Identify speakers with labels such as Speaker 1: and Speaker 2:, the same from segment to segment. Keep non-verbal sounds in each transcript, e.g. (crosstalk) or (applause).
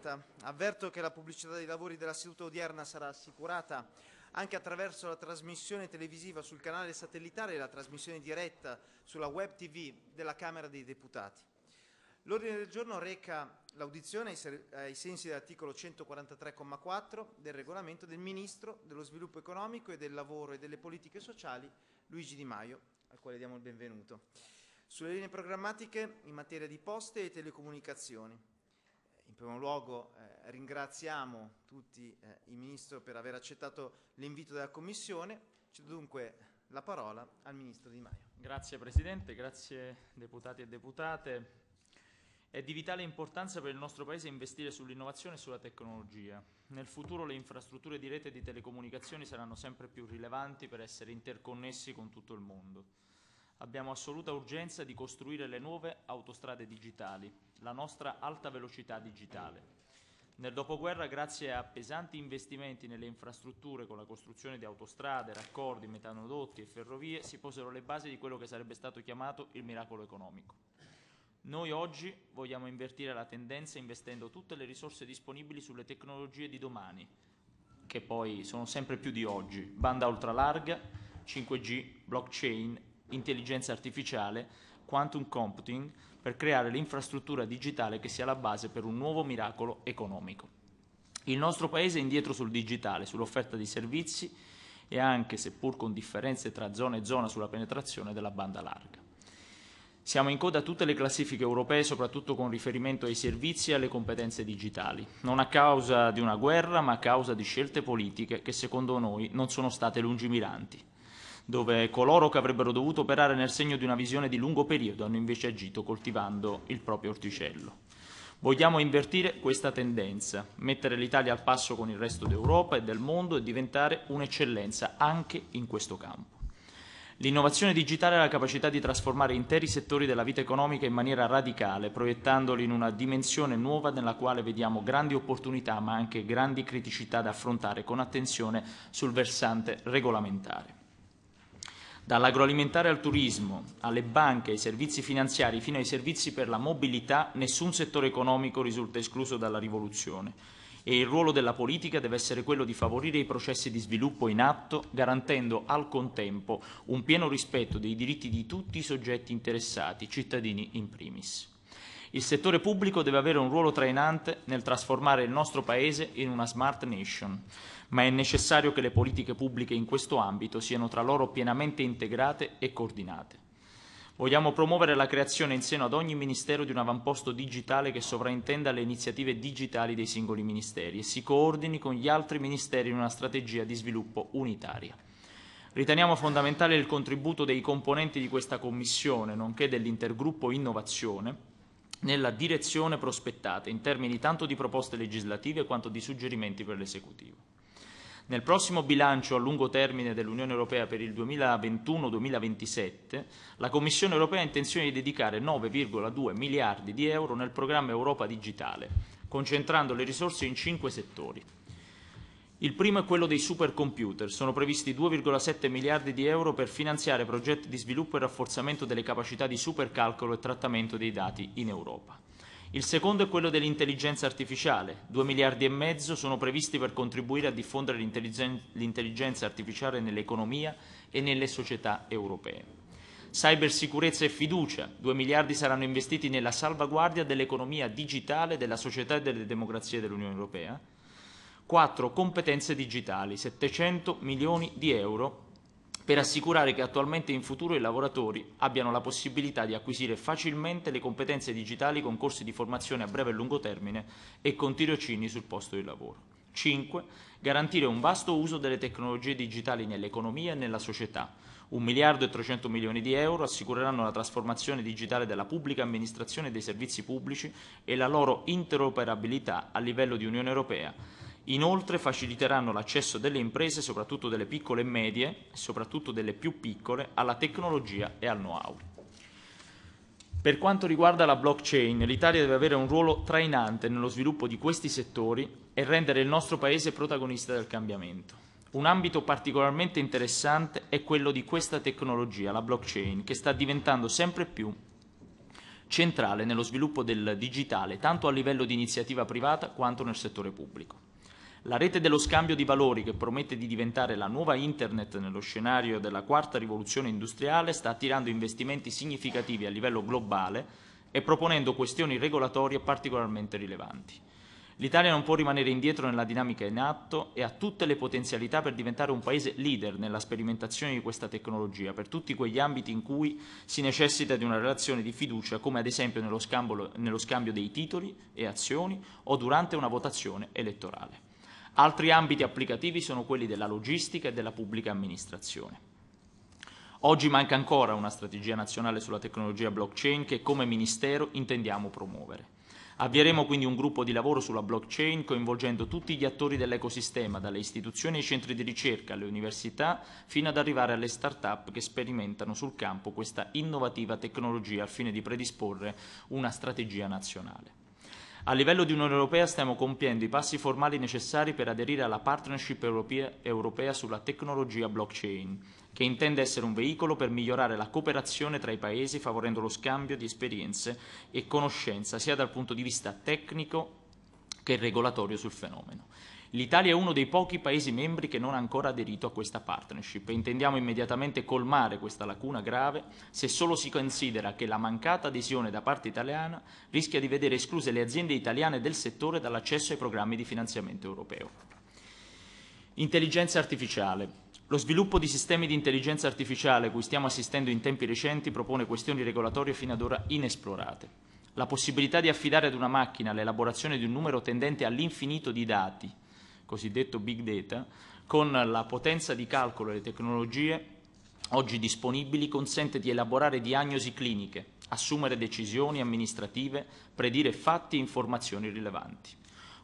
Speaker 1: aperta. Avverto che la pubblicità dei lavori della seduta odierna sarà assicurata anche attraverso la trasmissione televisiva sul canale satellitare e la trasmissione diretta sulla web TV della Camera dei Deputati. L'ordine del giorno reca l'audizione ai sensi dell'articolo 143,4 del regolamento del Ministro dello Sviluppo Economico e del Lavoro e delle Politiche Sociali Luigi Di Maio, al quale diamo il benvenuto. Sulle linee programmatiche in materia di poste e telecomunicazioni primo luogo eh, ringraziamo tutti eh, il Ministro per aver accettato l'invito della Commissione. Cedo dunque la parola al Ministro Di Maio.
Speaker 2: Grazie Presidente, grazie deputati e deputate. È di vitale importanza per il nostro Paese investire sull'innovazione e sulla tecnologia. Nel futuro le infrastrutture di rete e di telecomunicazioni saranno sempre più rilevanti per essere interconnessi con tutto il mondo. Abbiamo assoluta urgenza di costruire le nuove autostrade digitali, la nostra alta velocità digitale. Nel dopoguerra, grazie a pesanti investimenti nelle infrastrutture con la costruzione di autostrade, raccordi, metanodotti e ferrovie, si posero le basi di quello che sarebbe stato chiamato il miracolo economico. Noi oggi vogliamo invertire la tendenza investendo tutte le risorse disponibili sulle tecnologie di domani, che poi sono sempre più di oggi, banda ultralarga, 5G, blockchain, intelligenza artificiale, quantum computing, per creare l'infrastruttura digitale che sia la base per un nuovo miracolo economico. Il nostro Paese è indietro sul digitale, sull'offerta di servizi e anche, seppur con differenze tra zona e zona, sulla penetrazione della banda larga. Siamo in coda a tutte le classifiche europee, soprattutto con riferimento ai servizi e alle competenze digitali, non a causa di una guerra, ma a causa di scelte politiche che secondo noi non sono state lungimiranti dove coloro che avrebbero dovuto operare nel segno di una visione di lungo periodo hanno invece agito coltivando il proprio orticello. Vogliamo invertire questa tendenza, mettere l'Italia al passo con il resto d'Europa e del mondo e diventare un'eccellenza anche in questo campo. L'innovazione digitale ha la capacità di trasformare interi settori della vita economica in maniera radicale, proiettandoli in una dimensione nuova nella quale vediamo grandi opportunità ma anche grandi criticità da affrontare con attenzione sul versante regolamentare. Dall'agroalimentare al turismo, alle banche, ai servizi finanziari, fino ai servizi per la mobilità, nessun settore economico risulta escluso dalla rivoluzione e il ruolo della politica deve essere quello di favorire i processi di sviluppo in atto, garantendo al contempo un pieno rispetto dei diritti di tutti i soggetti interessati, cittadini in primis. Il settore pubblico deve avere un ruolo trainante nel trasformare il nostro Paese in una smart nation ma è necessario che le politiche pubbliche in questo ambito siano tra loro pienamente integrate e coordinate. Vogliamo promuovere la creazione in seno ad ogni Ministero di un avamposto digitale che sovraintenda le iniziative digitali dei singoli Ministeri e si coordini con gli altri Ministeri in una strategia di sviluppo unitaria. Riteniamo fondamentale il contributo dei componenti di questa Commissione, nonché dell'intergruppo Innovazione, nella direzione prospettata in termini tanto di proposte legislative quanto di suggerimenti per l'esecutivo. Nel prossimo bilancio a lungo termine dell'Unione Europea per il 2021-2027, la Commissione Europea ha intenzione di dedicare 9,2 miliardi di euro nel programma Europa Digitale, concentrando le risorse in cinque settori. Il primo è quello dei supercomputer. Sono previsti 2,7 miliardi di euro per finanziare progetti di sviluppo e rafforzamento delle capacità di supercalcolo e trattamento dei dati in Europa. Il secondo è quello dell'intelligenza artificiale. 2 miliardi e mezzo sono previsti per contribuire a diffondere l'intelligenza artificiale nell'economia e nelle società europee. Cybersicurezza e fiducia. 2 miliardi saranno investiti nella salvaguardia dell'economia digitale, della società e delle democrazie dell'Unione Europea. 4. Competenze digitali. 700 milioni di euro per assicurare che attualmente e in futuro i lavoratori abbiano la possibilità di acquisire facilmente le competenze digitali con corsi di formazione a breve e lungo termine e con tirocini sul posto di lavoro. 5. Garantire un vasto uso delle tecnologie digitali nell'economia e nella società. 1 miliardo e 300 milioni di euro assicureranno la trasformazione digitale della pubblica amministrazione e dei servizi pubblici e la loro interoperabilità a livello di Unione Europea Inoltre faciliteranno l'accesso delle imprese, soprattutto delle piccole e medie, soprattutto delle più piccole, alla tecnologia e al know-how. Per quanto riguarda la blockchain, l'Italia deve avere un ruolo trainante nello sviluppo di questi settori e rendere il nostro Paese protagonista del cambiamento. Un ambito particolarmente interessante è quello di questa tecnologia, la blockchain, che sta diventando sempre più centrale nello sviluppo del digitale, tanto a livello di iniziativa privata quanto nel settore pubblico. La rete dello scambio di valori, che promette di diventare la nuova Internet nello scenario della quarta rivoluzione industriale, sta attirando investimenti significativi a livello globale e proponendo questioni regolatorie particolarmente rilevanti. L'Italia non può rimanere indietro nella dinamica in atto e ha tutte le potenzialità per diventare un paese leader nella sperimentazione di questa tecnologia, per tutti quegli ambiti in cui si necessita di una relazione di fiducia, come ad esempio nello, scambio, nello scambio dei titoli e azioni o durante una votazione elettorale. Altri ambiti applicativi sono quelli della logistica e della pubblica amministrazione. Oggi manca ancora una strategia nazionale sulla tecnologia blockchain che come Ministero intendiamo promuovere. Avvieremo quindi un gruppo di lavoro sulla blockchain coinvolgendo tutti gli attori dell'ecosistema, dalle istituzioni ai centri di ricerca, alle università, fino ad arrivare alle start-up che sperimentano sul campo questa innovativa tecnologia al fine di predisporre una strategia nazionale. A livello di Unione Europea stiamo compiendo i passi formali necessari per aderire alla partnership europea, sulla tecnologia blockchain, che intende essere un veicolo per migliorare la cooperazione tra i Paesi favorendo lo scambio di esperienze e conoscenza sia dal punto di vista tecnico che regolatorio sul fenomeno. L'Italia è uno dei pochi Paesi membri che non ha ancora aderito a questa partnership e intendiamo immediatamente colmare questa lacuna grave se solo si considera che la mancata adesione da parte italiana rischia di vedere escluse le aziende italiane del settore dall'accesso ai programmi di finanziamento europeo. Intelligenza artificiale. Lo sviluppo di sistemi di intelligenza artificiale cui stiamo assistendo in tempi recenti propone questioni regolatorie fino ad ora inesplorate. La possibilità di affidare ad una macchina l'elaborazione di un numero tendente all'infinito di dati cosiddetto big data, con la potenza di calcolo e le tecnologie oggi disponibili consente di elaborare diagnosi cliniche, assumere decisioni amministrative, predire fatti e informazioni rilevanti.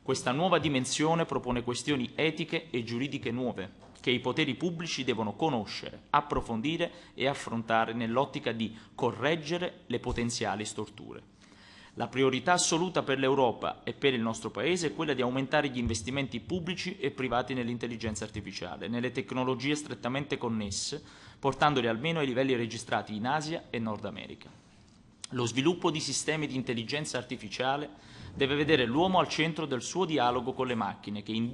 Speaker 2: Questa nuova dimensione propone questioni etiche e giuridiche nuove che i poteri pubblici devono conoscere, approfondire e affrontare nell'ottica di correggere le potenziali storture. La priorità assoluta per l'Europa e per il nostro Paese è quella di aumentare gli investimenti pubblici e privati nell'intelligenza artificiale, nelle tecnologie strettamente connesse, portandoli almeno ai livelli registrati in Asia e Nord America. Lo sviluppo di sistemi di intelligenza artificiale deve vedere l'uomo al centro del suo dialogo con le macchine, che in,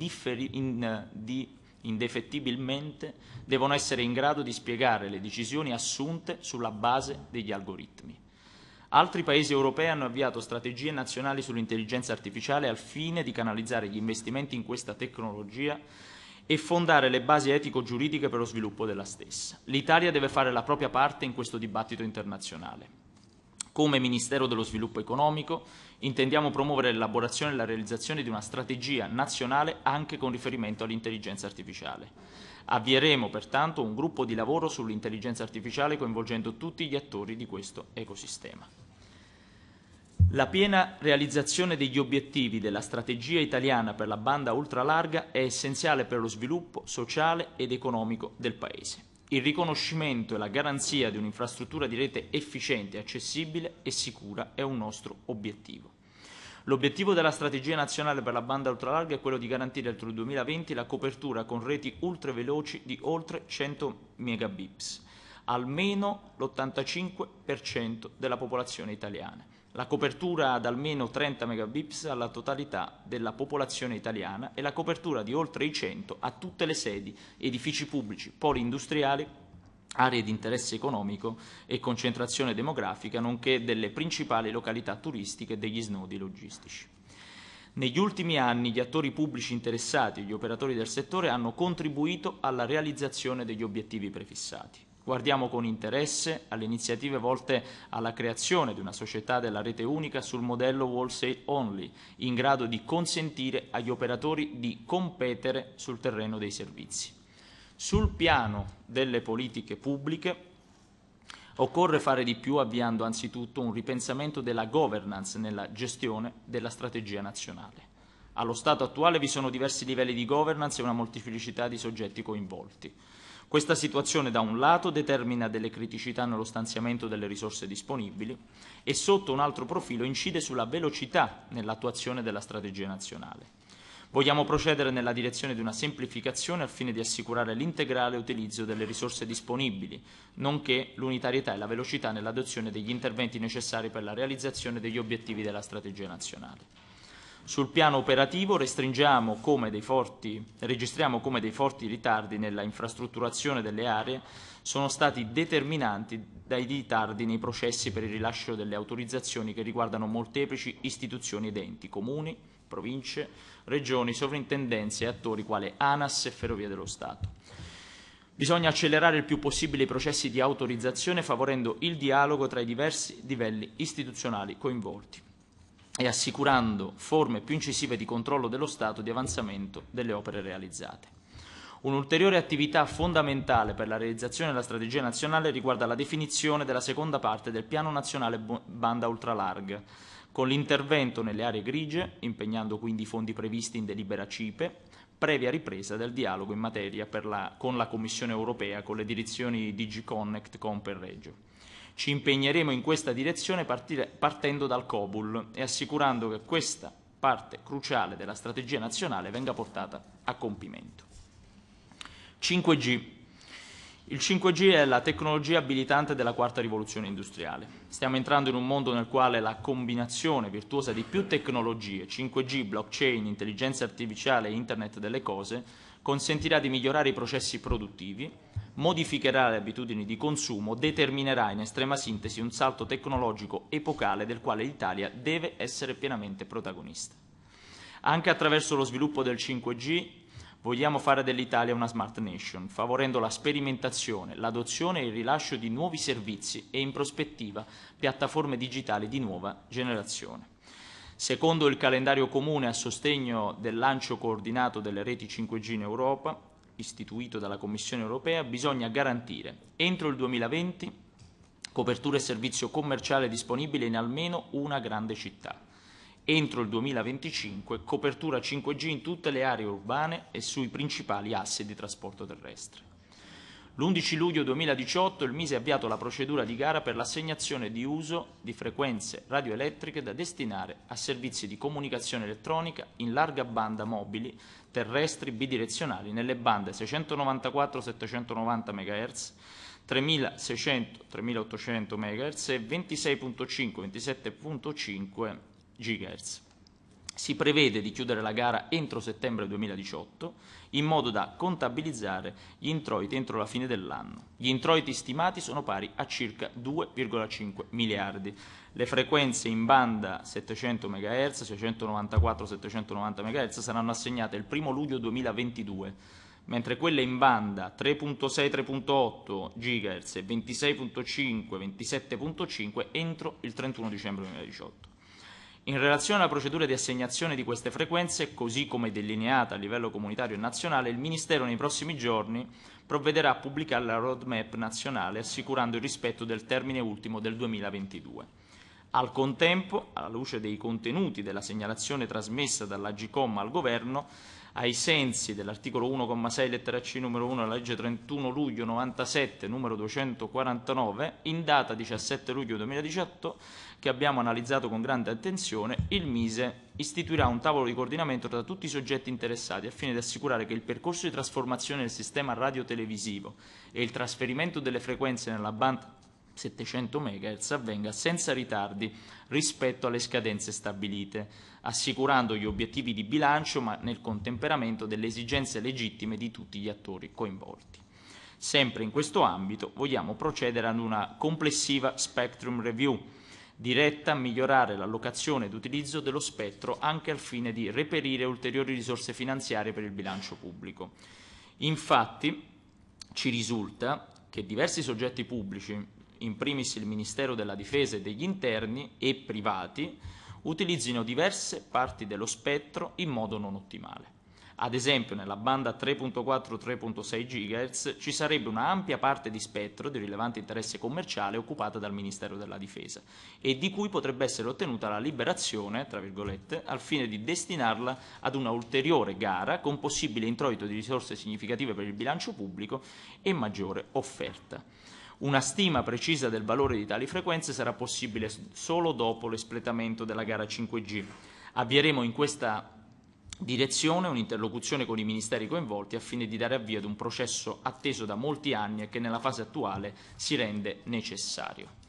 Speaker 2: di, indefettibilmente devono essere in grado di spiegare le decisioni assunte sulla base degli algoritmi. Altri paesi europei hanno avviato strategie nazionali sull'intelligenza artificiale al fine di canalizzare gli investimenti in questa tecnologia e fondare le basi etico-giuridiche per lo sviluppo della stessa. L'Italia deve fare la propria parte in questo dibattito internazionale. Come Ministero dello Sviluppo Economico intendiamo promuovere l'elaborazione e la realizzazione di una strategia nazionale anche con riferimento all'intelligenza artificiale. Avvieremo pertanto un gruppo di lavoro sull'intelligenza artificiale coinvolgendo tutti gli attori di questo ecosistema. La piena realizzazione degli obiettivi della strategia italiana per la banda ultralarga è essenziale per lo sviluppo sociale ed economico del Paese. Il riconoscimento e la garanzia di un'infrastruttura di rete efficiente, accessibile e sicura è un nostro obiettivo. L'obiettivo della strategia nazionale per la banda ultralarga è quello di garantire entro il 2020 la copertura con reti ultraveloci di oltre 100 megabips, almeno l'85% della popolazione italiana la copertura ad almeno 30 megabips alla totalità della popolazione italiana e la copertura di oltre i 100 a tutte le sedi, edifici pubblici, poli industriali, aree di interesse economico e concentrazione demografica, nonché delle principali località turistiche e degli snodi logistici. Negli ultimi anni gli attori pubblici interessati e gli operatori del settore hanno contribuito alla realizzazione degli obiettivi prefissati. Guardiamo con interesse alle iniziative volte alla creazione di una società della rete unica sul modello wholesale only, in grado di consentire agli operatori di competere sul terreno dei servizi. Sul piano delle politiche pubbliche occorre fare di più avviando anzitutto un ripensamento della governance nella gestione della strategia nazionale. Allo stato attuale vi sono diversi livelli di governance e una molteplicità di soggetti coinvolti. Questa situazione da un lato determina delle criticità nello stanziamento delle risorse disponibili e sotto un altro profilo incide sulla velocità nell'attuazione della strategia nazionale. Vogliamo procedere nella direzione di una semplificazione al fine di assicurare l'integrale utilizzo delle risorse disponibili, nonché l'unitarietà e la velocità nell'adozione degli interventi necessari per la realizzazione degli obiettivi della strategia nazionale. Sul piano operativo come forti, registriamo come dei forti ritardi nella infrastrutturazione delle aree sono stati determinanti dai ritardi nei processi per il rilascio delle autorizzazioni che riguardano molteplici istituzioni ed enti, comuni, province, regioni, sovrintendenze e attori quali ANAS e Ferrovie dello Stato. Bisogna accelerare il più possibile i processi di autorizzazione favorendo il dialogo tra i diversi livelli istituzionali coinvolti e assicurando forme più incisive di controllo dello stato di avanzamento delle opere realizzate. Un'ulteriore attività fondamentale per la realizzazione della strategia nazionale riguarda la definizione della seconda parte del Piano Nazionale Banda Ultralarga, con l'intervento nelle aree grigie, impegnando quindi i fondi previsti in delibera CIPE, previa ripresa del dialogo in materia la, con la Commissione europea, con le direzioni DigiConnect, Comp e Reggio. Ci impegneremo in questa direzione partire, partendo dal Cobul e assicurando che questa parte cruciale della strategia nazionale venga portata a compimento. 5G. Il 5G è la tecnologia abilitante della quarta rivoluzione industriale. Stiamo entrando in un mondo nel quale la combinazione virtuosa di più tecnologie, 5G, blockchain, intelligenza artificiale e internet delle cose, consentirà di migliorare i processi produttivi, modificherà le abitudini di consumo, determinerà in estrema sintesi un salto tecnologico epocale del quale l'Italia deve essere pienamente protagonista. Anche attraverso lo sviluppo del 5G vogliamo fare dell'Italia una smart nation, favorendo la sperimentazione, l'adozione e il rilascio di nuovi servizi e in prospettiva piattaforme digitali di nuova generazione. Secondo il calendario comune a sostegno del lancio coordinato delle reti 5G in Europa, istituito dalla Commissione europea, bisogna garantire entro il 2020 copertura e servizio commerciale disponibile in almeno una grande città, entro il 2025 copertura 5G in tutte le aree urbane e sui principali assi di trasporto terrestre. L'11 luglio 2018 il Mise ha avviato la procedura di gara per l'assegnazione di uso di frequenze radioelettriche da destinare a servizi di comunicazione elettronica in larga banda mobili terrestri bidirezionali nelle bande 694-790 MHz, 3600-3800 MHz e 26.5-27.5 GHz. Si prevede di chiudere la gara entro settembre 2018 in modo da contabilizzare gli introiti entro la fine dell'anno. Gli introiti stimati sono pari a circa 2,5 miliardi. Le frequenze in banda 700 MHz, 694-790 MHz saranno assegnate il 1 luglio 2022, mentre quelle in banda 3.6-3.8 GHz e 26.5-27.5 entro il 31 dicembre 2018. In relazione alla procedura di assegnazione di queste frequenze, così come delineata a livello comunitario e nazionale, il Ministero nei prossimi giorni provvederà a pubblicare la roadmap nazionale assicurando il rispetto del termine ultimo del 2022. Al contempo, alla luce dei contenuti della segnalazione trasmessa dall'Agicom al Governo, ai sensi dell'articolo 1,6 lettera C numero 1 della legge 31 luglio 97 numero 249, in data 17 luglio 2018 che abbiamo analizzato con grande attenzione, il Mise istituirà un tavolo di coordinamento tra tutti i soggetti interessati al fine di assicurare che il percorso di trasformazione del sistema radiotelevisivo e il trasferimento delle frequenze nella banda 700 MHz avvenga senza ritardi rispetto alle scadenze stabilite, assicurando gli obiettivi di bilancio ma nel contemperamento delle esigenze legittime di tutti gli attori coinvolti. Sempre in questo ambito vogliamo procedere ad una complessiva spectrum review diretta a migliorare l'allocazione ed utilizzo dello spettro anche al fine di reperire ulteriori risorse finanziarie per il bilancio pubblico. Infatti ci risulta che diversi soggetti pubblici, in primis il Ministero della Difesa e degli Interni e privati, utilizzino diverse parti dello spettro in modo non ottimale. Ad esempio nella banda 3.4-3.6 GHz ci sarebbe un'ampia parte di spettro di rilevante interesse commerciale occupata dal Ministero della Difesa e di cui potrebbe essere ottenuta la liberazione, tra virgolette, al fine di destinarla ad una ulteriore gara con possibile introito di risorse significative per il bilancio pubblico e maggiore offerta. Una stima precisa del valore di tali frequenze sarà possibile solo dopo l'espletamento della gara 5G. Avvieremo in questa direzione un'interlocuzione con i ministeri coinvolti a fine di dare avvio ad un processo atteso da molti anni e che nella fase attuale si rende necessario.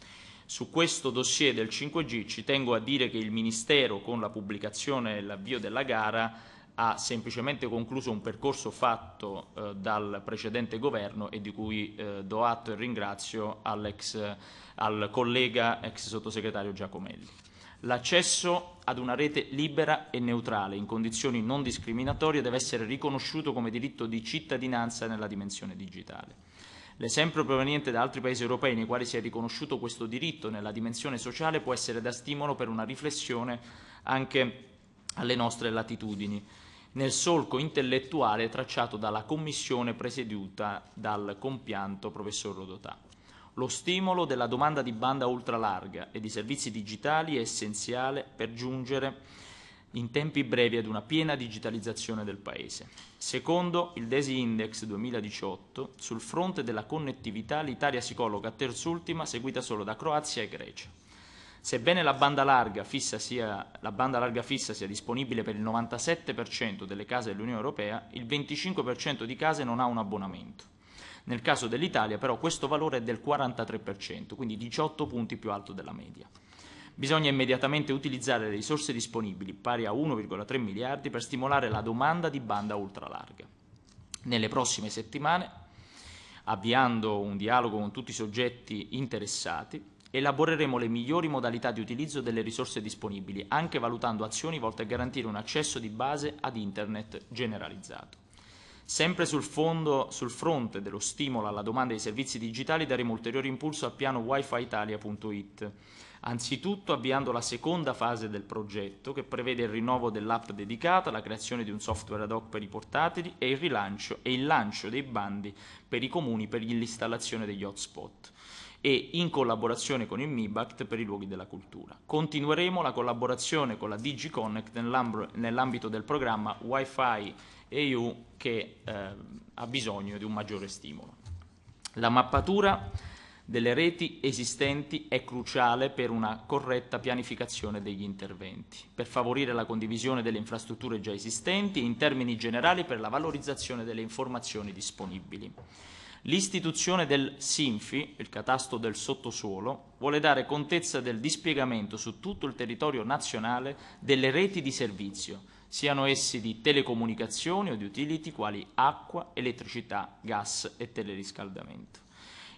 Speaker 2: Su questo dossier del 5G ci tengo a dire che il Ministero con la pubblicazione e l'avvio della gara ha semplicemente concluso un percorso fatto eh, dal precedente governo e di cui eh, do atto e ringrazio al collega ex sottosegretario Giacomelli. L'accesso ad una rete libera e neutrale in condizioni non discriminatorie deve essere riconosciuto come diritto di cittadinanza nella dimensione digitale. L'esempio proveniente da altri paesi europei nei quali si è riconosciuto questo diritto nella dimensione sociale può essere da stimolo per una riflessione anche alle nostre latitudini, nel solco intellettuale tracciato dalla commissione presieduta dal compianto professor Rodotà. Lo stimolo della domanda di banda ultralarga e di servizi digitali è essenziale per giungere in tempi brevi ad una piena digitalizzazione del Paese. Secondo il DESI Index 2018, sul fronte della connettività l'Italia si colloca terzultima, seguita solo da Croazia e Grecia. Sebbene la banda larga fissa sia, banda larga fissa sia disponibile per il 97% delle case dell'Unione Europea, il 25% di case non ha un abbonamento. Nel caso dell'Italia però questo valore è del 43%, quindi 18 punti più alto della media. Bisogna immediatamente utilizzare le risorse disponibili, pari a 1,3 miliardi, per stimolare la domanda di banda ultralarga. Nelle prossime settimane, avviando un dialogo con tutti i soggetti interessati, elaboreremo le migliori modalità di utilizzo delle risorse disponibili, anche valutando azioni volte a garantire un accesso di base ad Internet generalizzato. Sempre sul, fondo, sul fronte dello stimolo alla domanda dei servizi digitali daremo ulteriore impulso al piano wifiitalia.it, anzitutto avviando la seconda fase del progetto che prevede il rinnovo dell'app dedicata, la creazione di un software ad hoc per i portatili e il rilancio e il lancio dei bandi per i comuni per l'installazione degli hotspot e in collaborazione con il MIBACT per i luoghi della cultura. Continueremo la collaborazione con la DigiConnect nell'ambito del programma Wi-Fi EU che eh, ha bisogno di un maggiore stimolo. La mappatura delle reti esistenti è cruciale per una corretta pianificazione degli interventi, per favorire la condivisione delle infrastrutture già esistenti e in termini generali per la valorizzazione delle informazioni disponibili. L'istituzione del SINFI, il catasto del sottosuolo, vuole dare contezza del dispiegamento su tutto il territorio nazionale delle reti di servizio, siano essi di telecomunicazioni o di utility quali acqua, elettricità, gas e teleriscaldamento.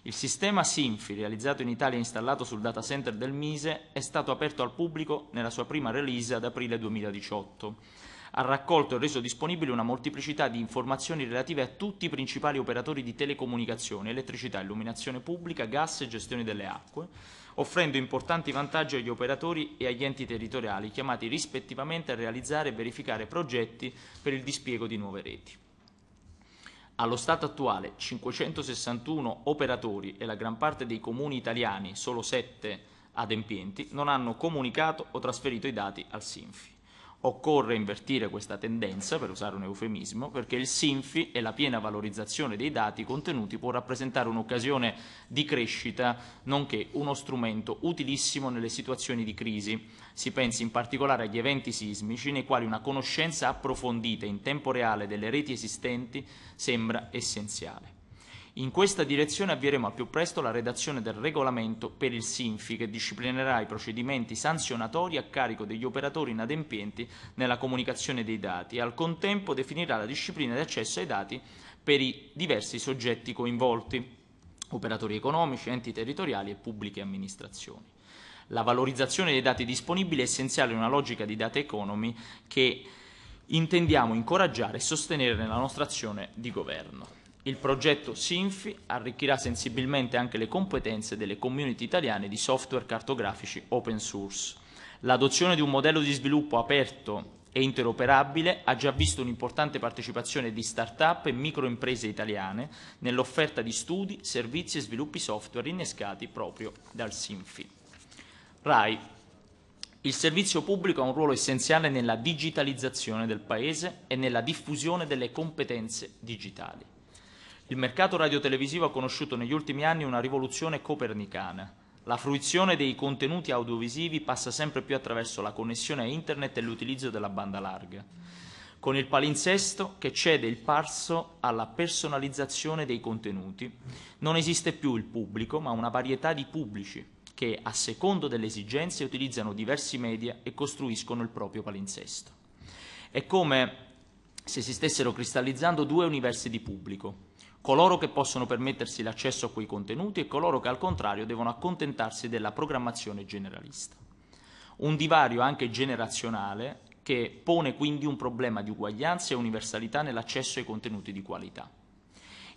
Speaker 2: Il sistema Sinfi, realizzato in Italia e installato sul data center del Mise, è stato aperto al pubblico nella sua prima release ad aprile 2018. Ha raccolto e reso disponibile una molteplicità di informazioni relative a tutti i principali operatori di telecomunicazione, elettricità, illuminazione pubblica, gas e gestione delle acque, offrendo importanti vantaggi agli operatori e agli enti territoriali chiamati rispettivamente a realizzare e verificare progetti per il dispiego di nuove reti. Allo stato attuale 561 operatori e la gran parte dei comuni italiani, solo 7 adempienti, non hanno comunicato o trasferito i dati al Sinfi. Occorre invertire questa tendenza, per usare un eufemismo, perché il SINFI e la piena valorizzazione dei dati contenuti può rappresentare un'occasione di crescita, nonché uno strumento utilissimo nelle situazioni di crisi. Si pensi in particolare agli eventi sismici, nei quali una conoscenza approfondita in tempo reale delle reti esistenti sembra essenziale. In questa direzione avvieremo al più presto la redazione del regolamento per il SINFI che disciplinerà i procedimenti sanzionatori a carico degli operatori inadempienti nella comunicazione dei dati e al contempo definirà la disciplina di accesso ai dati per i diversi soggetti coinvolti, operatori economici, enti territoriali e pubbliche amministrazioni. La valorizzazione dei dati disponibili è essenziale in una logica di data economy che intendiamo incoraggiare e sostenere nella nostra azione di governo. Il progetto SINFI arricchirà sensibilmente anche le competenze delle community italiane di software cartografici open source. L'adozione di un modello di sviluppo aperto e interoperabile ha già visto un'importante partecipazione di start-up e microimprese italiane nell'offerta di studi, servizi e sviluppi software innescati proprio dal SINFI. RAI il servizio pubblico ha un ruolo essenziale nella digitalizzazione del Paese e nella diffusione delle competenze digitali. Il mercato radiotelevisivo ha conosciuto negli ultimi anni una rivoluzione copernicana. La fruizione dei contenuti audiovisivi passa sempre più attraverso la connessione a internet e l'utilizzo della banda larga, con il palinsesto che cede il passo alla personalizzazione dei contenuti. Non esiste più il pubblico, ma una varietà di pubblici che, a secondo delle esigenze, utilizzano diversi media e costruiscono il proprio palinsesto. È come se si stessero cristallizzando due universi di pubblico, coloro che possono permettersi l'accesso a quei contenuti e coloro che al contrario devono accontentarsi della programmazione generalista. Un divario anche generazionale che pone quindi un problema di uguaglianza e universalità nell'accesso ai contenuti di qualità.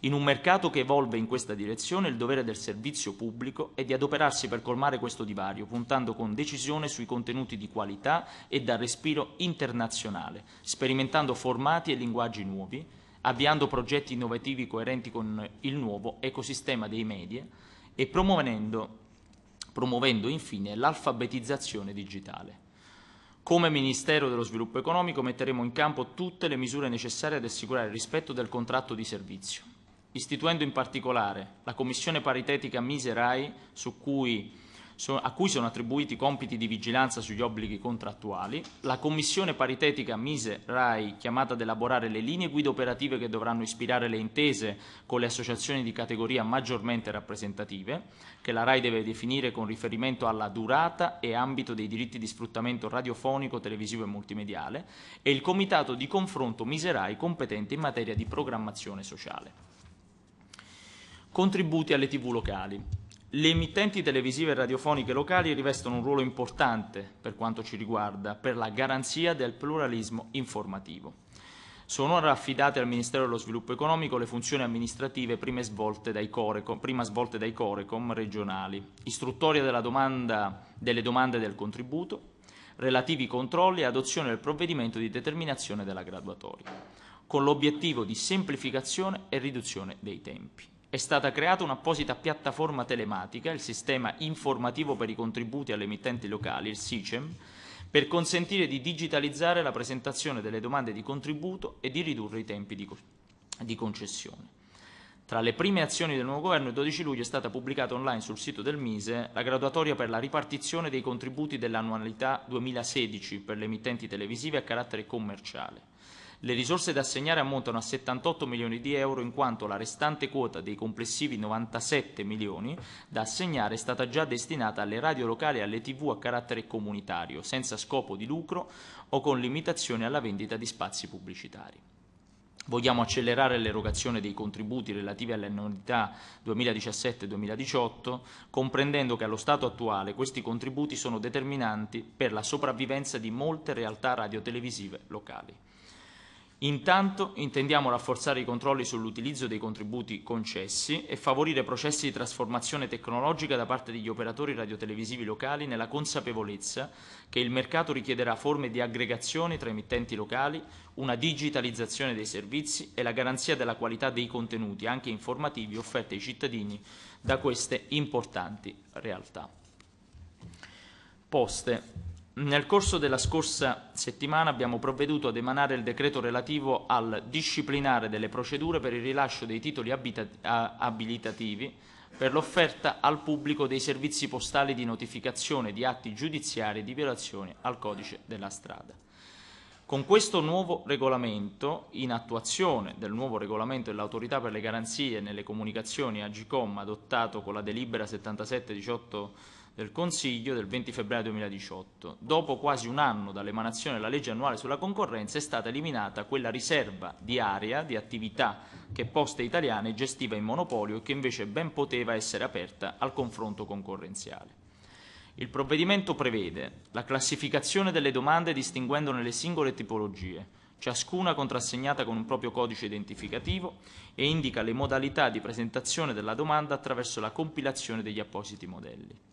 Speaker 2: In un mercato che evolve in questa direzione, il dovere del servizio pubblico è di adoperarsi per colmare questo divario, puntando con decisione sui contenuti di qualità e dal respiro internazionale, sperimentando formati e linguaggi nuovi, avviando progetti innovativi coerenti con il nuovo ecosistema dei media e promuovendo, promuovendo infine l'alfabetizzazione digitale. Come Ministero dello Sviluppo Economico metteremo in campo tutte le misure necessarie ad assicurare il rispetto del contratto di servizio, istituendo in particolare la Commissione Paritetica Miserai, su cui a cui sono attribuiti compiti di vigilanza sugli obblighi contrattuali, la commissione paritetica Mise-RAI chiamata ad elaborare le linee guida operative che dovranno ispirare le intese con le associazioni di categoria maggiormente rappresentative, che la RAI deve definire con riferimento alla durata e ambito dei diritti di sfruttamento radiofonico, televisivo e multimediale, e il comitato di confronto Mise-RAI competente in materia di programmazione sociale. Contributi alle tv locali. Le emittenti televisive e radiofoniche locali rivestono un ruolo importante, per quanto ci riguarda, per la garanzia del pluralismo informativo. Sono ora affidate al Ministero dello Sviluppo Economico le funzioni amministrative prima svolte dai Corecom, svolte dai Corecom regionali, istruttoria domanda, delle domande del contributo, relativi controlli e adozione del provvedimento di determinazione della graduatoria, con l'obiettivo di semplificazione e riduzione dei tempi. È stata creata un'apposita piattaforma telematica, il Sistema Informativo per i Contributi alle Emittenti Locali, il SICEM, per consentire di digitalizzare la presentazione delle domande di contributo e di ridurre i tempi di, di concessione. Tra le prime azioni del nuovo governo, il 12 luglio è stata pubblicata online sul sito del Mise la graduatoria per la ripartizione dei contributi dell'annualità 2016 per le emittenti televisive a carattere commerciale. Le risorse da assegnare ammontano a 78 milioni di euro in quanto la restante quota dei complessivi 97 milioni da assegnare è stata già destinata alle radio locali e alle tv a carattere comunitario, senza scopo di lucro o con limitazione alla vendita di spazi pubblicitari. Vogliamo accelerare l'erogazione dei contributi relativi alle annualità 2017-2018, comprendendo che allo stato attuale questi contributi sono determinanti per la sopravvivenza di molte realtà radiotelevisive locali. Intanto intendiamo rafforzare i controlli sull'utilizzo dei contributi concessi e favorire processi di trasformazione tecnologica da parte degli operatori radiotelevisivi locali nella consapevolezza che il mercato richiederà forme di aggregazione tra emittenti locali, una digitalizzazione dei servizi e la garanzia della qualità dei contenuti, anche informativi, offerti ai cittadini da queste importanti realtà. Poste. Nel corso della scorsa settimana abbiamo provveduto ad emanare il decreto relativo al disciplinare delle procedure per il rilascio dei titoli abilitativi per l'offerta al pubblico dei servizi postali di notificazione di atti giudiziari di violazione al codice della strada. Con questo nuovo regolamento, in attuazione del nuovo regolamento dell'Autorità per le garanzie nelle comunicazioni Agicom adottato con la delibera 77 7718 del Consiglio del 20 febbraio 2018. Dopo quasi un anno dall'emanazione della legge annuale sulla concorrenza è stata eliminata quella riserva di area di attività che Poste Italiane gestiva in monopolio e che invece ben poteva essere aperta al confronto concorrenziale. Il provvedimento prevede la classificazione delle domande distinguendone le singole tipologie, ciascuna contrassegnata con un proprio codice identificativo e indica le modalità di presentazione della domanda attraverso la compilazione degli appositi modelli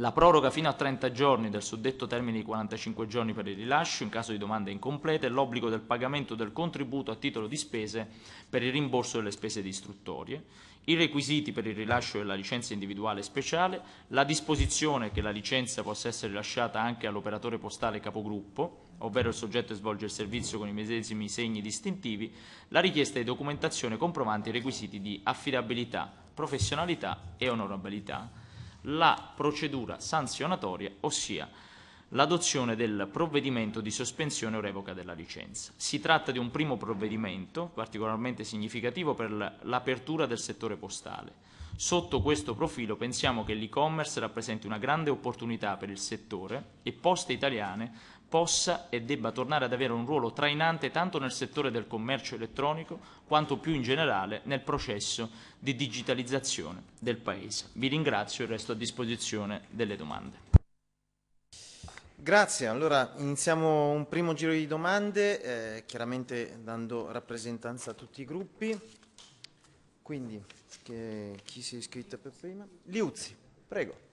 Speaker 2: la proroga fino a 30 giorni del suddetto termine di 45 giorni per il rilascio in caso di domande incomplete e l'obbligo del pagamento del contributo a titolo di spese per il rimborso delle spese di istruttorie, i requisiti per il rilascio della licenza individuale speciale, la disposizione che la licenza possa essere rilasciata anche all'operatore postale capogruppo, ovvero il soggetto che svolge il servizio con i medesimi segni distintivi, la richiesta di documentazione comprovante i requisiti di affidabilità, professionalità e onorabilità, la procedura sanzionatoria, ossia l'adozione del provvedimento di sospensione o revoca della licenza. Si tratta di un primo provvedimento particolarmente significativo per l'apertura del settore postale. Sotto questo profilo pensiamo che l'e-commerce rappresenti una grande opportunità per il settore e Poste Italiane possa e debba tornare ad avere un ruolo trainante tanto nel settore del commercio elettronico quanto più in generale nel processo di digitalizzazione del Paese. Vi ringrazio e resto a disposizione delle domande.
Speaker 1: Grazie, allora iniziamo un primo giro di domande, eh, chiaramente dando rappresentanza a tutti i gruppi. Quindi, eh, chi si è iscritto per prima? Liuzzi, prego.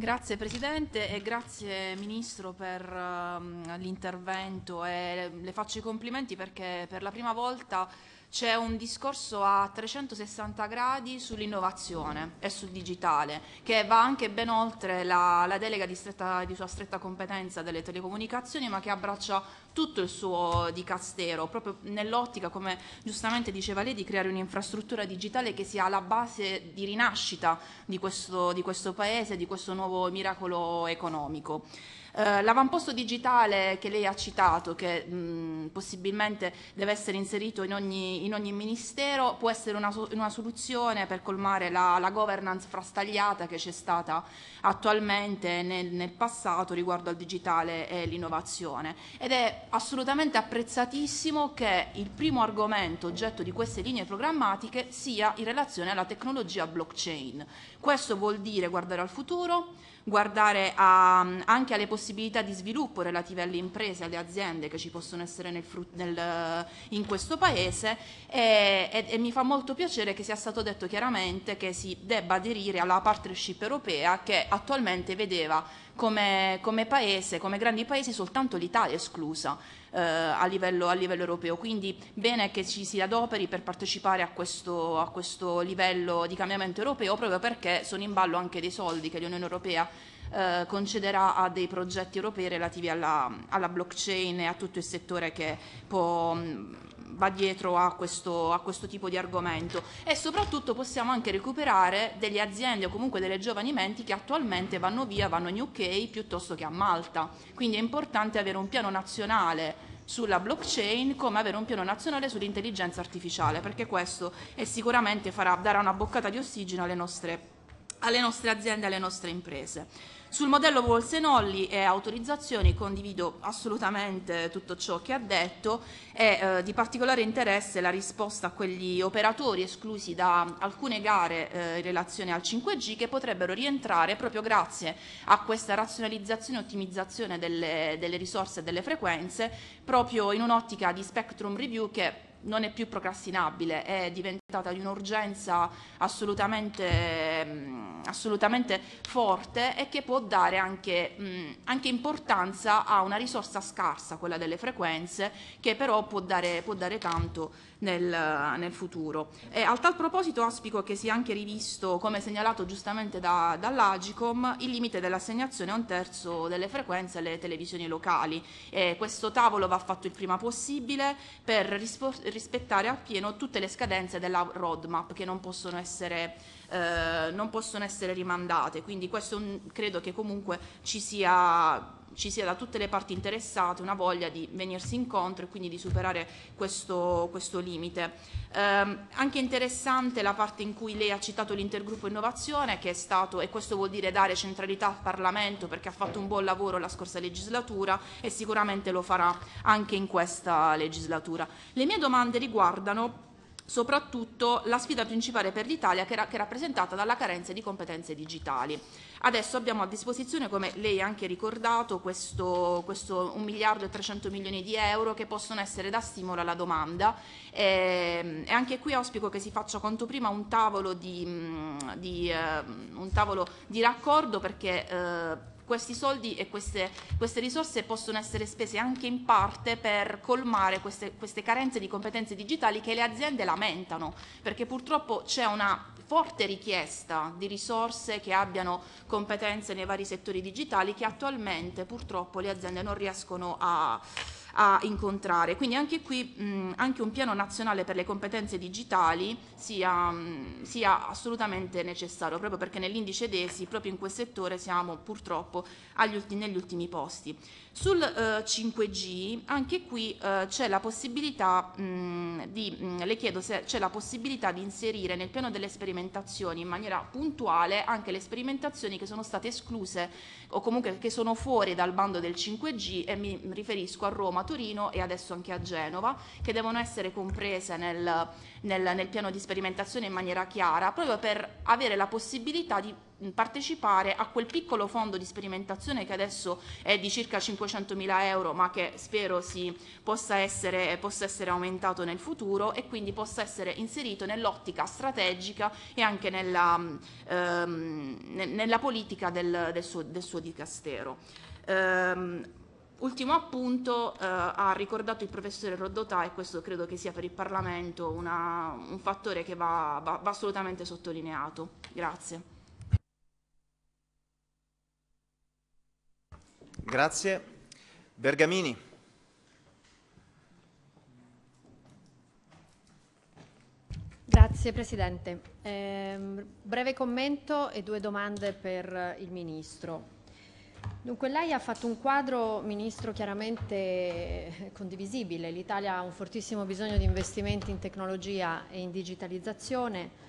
Speaker 3: Grazie Presidente e grazie Ministro per uh, l'intervento e le faccio i complimenti perché per la prima volta c'è un discorso a 360 gradi sull'innovazione e sul digitale che va anche ben oltre la, la delega di, stretta, di, sua stretta competenza delle telecomunicazioni ma che abbraccia tutto il suo dicastero proprio nell'ottica come giustamente diceva lei di creare un'infrastruttura digitale che sia la base di rinascita di questo, di questo paese, di questo nuovo miracolo economico. Eh, l'avamposto digitale che lei ha citato, che mh, mm, possibilmente deve essere inserito in ogni, in ogni ministero, può essere una, una soluzione per colmare la, la, governance frastagliata che c'è stata attualmente nel, nel passato riguardo al digitale e l'innovazione. Ed è assolutamente apprezzatissimo che il primo argomento oggetto di queste linee programmatiche sia in relazione alla tecnologia blockchain. Questo vuol dire guardare al futuro, guardare a, anche alle possibilità di sviluppo relative alle imprese, alle aziende che ci possono essere nel, nel, in questo paese e, e, e, mi fa molto piacere che sia stato detto chiaramente che si debba aderire alla partnership europea che attualmente vedeva come, come paese, come grandi paesi soltanto l'Italia esclusa eh, a, livello, a, livello, europeo. Quindi bene che ci si adoperi per partecipare a questo, a questo livello di cambiamento europeo proprio perché sono in ballo anche dei soldi che l'Unione Europea eh, concederà a dei progetti europei relativi alla, alla blockchain e a tutto il settore che può mh, mm, va dietro a questo, a questo tipo di argomento e soprattutto possiamo anche recuperare delle aziende o comunque delle giovani menti che attualmente vanno via, vanno in UK piuttosto che a Malta. Quindi è importante avere un piano nazionale sulla blockchain come avere un piano nazionale sull'intelligenza artificiale, perché questo sicuramente farà, darà una boccata di ossigeno alle nostre, alle nostre aziende, alle nostre imprese. Sul modello Wolstenolli e eh, autorizzazioni condivido assolutamente tutto ciò che ha detto e eh, di particolare interesse la risposta a quegli operatori esclusi da alcune gare eh, in relazione al 5G che potrebbero rientrare proprio grazie a questa razionalizzazione e ottimizzazione delle, delle risorse e delle frequenze proprio in un'ottica di spectrum review che non è più procrastinabile, è diventata di un'urgenza assolutamente mh, ehm, assolutamente forte e che può dare anche, mh, anche, importanza a una risorsa scarsa, quella delle frequenze, che però può dare, può dare tanto nel, nel futuro. E a tal proposito auspico che sia anche rivisto, come segnalato giustamente da, dall'Agicom, il limite dell'assegnazione a un terzo delle frequenze alle televisioni locali. E questo tavolo va fatto il prima possibile per rispettare appieno tutte le scadenze della roadmap che non possono essere eh, non possono essere rimandate, quindi questo un, credo che comunque ci sia, ci sia, da tutte le parti interessate una voglia di venirsi incontro e quindi di superare questo, questo limite. Eh, anche interessante la parte in cui lei ha citato l'intergruppo innovazione che è stato, e questo vuol dire dare centralità al Parlamento perché ha fatto un buon lavoro la scorsa legislatura e sicuramente lo farà anche in questa legislatura. Le mie domande riguardano soprattutto la sfida principale per l'Italia che, che, è rappresentata dalla carenza di competenze digitali. Adesso abbiamo a disposizione, come lei ha anche ricordato, questo, questo 1 miliardo e 300 milioni di euro che possono essere da stimolo alla domanda e, ehm, e anche qui auspico che si faccia quanto prima un tavolo di, mm, di, uh, un tavolo di raccordo perché uh, questi soldi e queste, queste risorse possono essere spese anche in parte per colmare queste, queste carenze di competenze digitali che le aziende lamentano, perché purtroppo c'è una forte richiesta di risorse che abbiano competenze nei vari settori digitali che attualmente purtroppo le aziende non riescono a, a incontrare. Quindi anche qui mh, anche un piano nazionale per le competenze digitali sia, mh, sia assolutamente necessario, proprio perché nell'indice DESI proprio in quel settore siamo purtroppo ulti, negli ultimi posti. Sul eh, 5G, anche qui eh, c'è la possibilità mh, mm, di, mh, mm, le chiedo se c'è la possibilità di inserire nel piano delle sperimentazioni in maniera puntuale anche le sperimentazioni che sono state escluse o comunque che sono fuori dal bando del 5G e mi riferisco a Roma, Torino e adesso anche a Genova, che devono essere comprese nel, nel, nel piano di sperimentazione in maniera chiara, proprio per avere la possibilità di partecipare a quel piccolo fondo di sperimentazione che adesso è di circa 500 mila euro ma che spero si possa essere, eh, possa essere aumentato nel futuro e quindi possa essere inserito nell'ottica strategica e anche nella, ehm, nella politica del, del, suo, del, suo, dicastero. Ehm, Ultimo appunto eh, ha ricordato il professore Rodotà e questo credo che sia per il Parlamento una, un fattore che va, va, va assolutamente sottolineato. Grazie.
Speaker 1: Grazie. Bergamini.
Speaker 4: Grazie Presidente. Eh, breve commento e due domande per il Ministro. Dunque lei ha fatto un quadro, Ministro, chiaramente condivisibile. L'Italia ha un fortissimo bisogno di investimenti in tecnologia e in digitalizzazione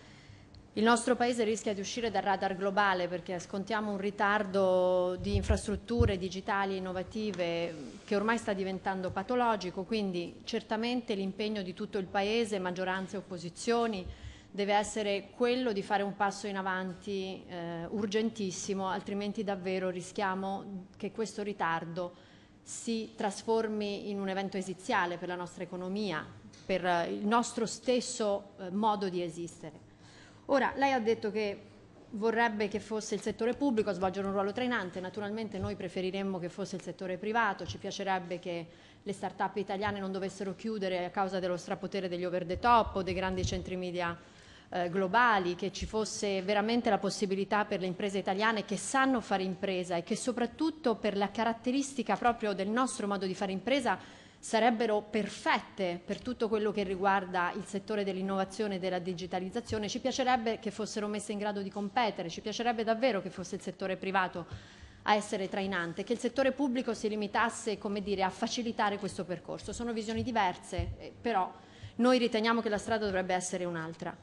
Speaker 4: il nostro Paese rischia di uscire dal radar globale perché scontiamo un ritardo di infrastrutture digitali innovative che ormai sta diventando patologico, quindi certamente l'impegno di tutto il Paese, maggioranze e opposizioni, deve essere quello di fare un passo in avanti eh, urgentissimo, altrimenti davvero rischiamo che questo ritardo si trasformi in un evento esiziale per la nostra economia, per il nostro stesso eh, modo di esistere. Ora, lei ha detto che vorrebbe che fosse il settore pubblico a svolgere un ruolo trainante, naturalmente noi preferiremmo che fosse il settore privato, ci piacerebbe che le start-up italiane non dovessero chiudere a causa dello strapotere degli over the top o dei grandi centri media eh, globali, che ci fosse veramente la possibilità per le imprese italiane che sanno fare impresa e che soprattutto per la caratteristica proprio del nostro modo di fare impresa sarebbero perfette per tutto quello che riguarda il settore dell'innovazione e della digitalizzazione, ci piacerebbe che fossero messe in grado di competere, ci piacerebbe davvero che fosse il settore privato a essere trainante, che il settore pubblico si limitasse dire, a facilitare questo percorso. Sono visioni diverse, eh, però noi riteniamo che la strada dovrebbe essere un'altra.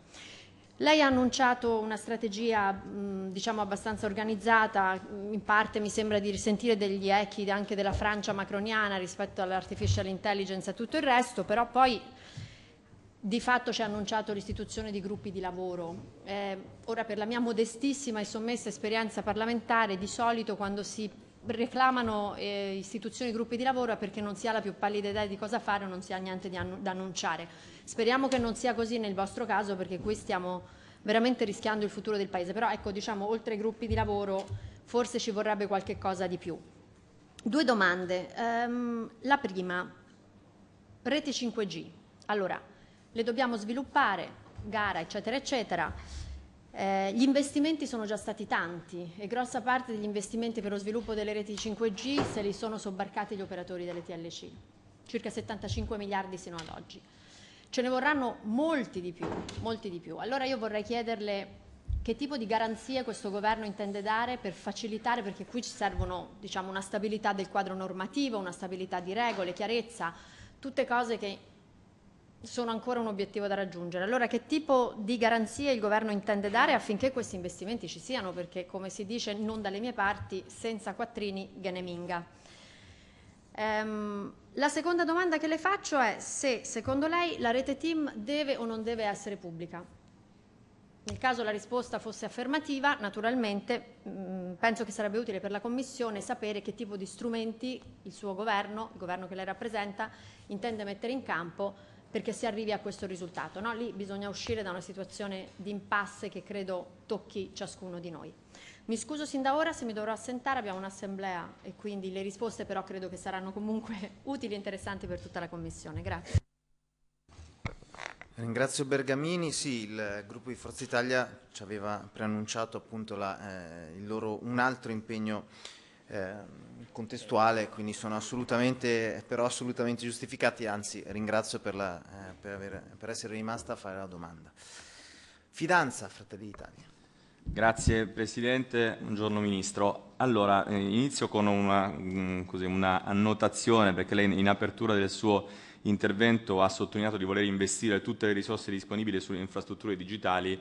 Speaker 4: Lei ha annunciato una strategia diciamo abbastanza organizzata, in parte mi sembra di risentire degli echi anche della Francia macroniana rispetto all'artificial intelligence e tutto il resto, però poi di fatto ci ha annunciato l'istituzione di gruppi di lavoro. Eh, ora per la mia modestissima e sommessa esperienza parlamentare di solito quando si reclamano eh, istituzioni e gruppi di lavoro è perché non si ha la più pallida idea di cosa fare o non si ha niente annun da annunciare. Speriamo che non sia così nel vostro caso perché qui stiamo veramente rischiando il futuro del paese, però ecco diciamo oltre ai gruppi di lavoro forse ci vorrebbe qualche cosa di più. Due domande, um, la prima, rete 5G, allora le dobbiamo sviluppare, gara eccetera eccetera, eh, gli investimenti sono già stati tanti e grossa parte degli investimenti per lo sviluppo delle reti 5G se li sono sobbarcati gli operatori delle TLC, circa 75 miliardi sino ad oggi ce ne vorranno molti di più, molti di più. Allora io vorrei chiederle che tipo di garanzie questo governo intende dare per facilitare, perché qui ci servono diciamo, una stabilità del quadro normativo, una stabilità di regole, chiarezza, tutte cose che sono ancora un obiettivo da raggiungere. Allora che tipo di garanzie il governo intende dare affinché questi investimenti ci siano? Perché come si dice non dalle mie parti, senza quattrini gheneminga. Um, la seconda domanda che le faccio è se secondo lei la rete team deve o non deve essere pubblica. Nel caso la risposta fosse affermativa, naturalmente mh, mm, penso che sarebbe utile per la Commissione sapere che tipo di strumenti il suo governo, il governo che lei rappresenta, intende mettere in campo perché si arrivi a questo risultato. No? Lì bisogna uscire da una situazione di impasse che credo tocchi ciascuno di noi. Mi scuso sin da ora se mi dovrò assentare, abbiamo un'assemblea e quindi le risposte però credo che saranno comunque (laughs) utili e interessanti per tutta la Commissione. Grazie.
Speaker 1: Ringrazio Bergamini, sì, il gruppo di Forza Italia ci aveva preannunciato appunto la, eh, loro, un altro impegno eh, contestuale, quindi sono assolutamente, però assolutamente giustificati, anzi ringrazio per, la, eh, per, aver, per essere rimasta a fare la domanda. Fidanza, Fratelli d'Italia.
Speaker 5: Grazie Presidente, buongiorno Ministro. Allora, eh, inizio con una, mm, così, una, annotazione perché lei in, apertura del suo intervento ha sottolineato di voler investire tutte le risorse disponibili sulle infrastrutture digitali.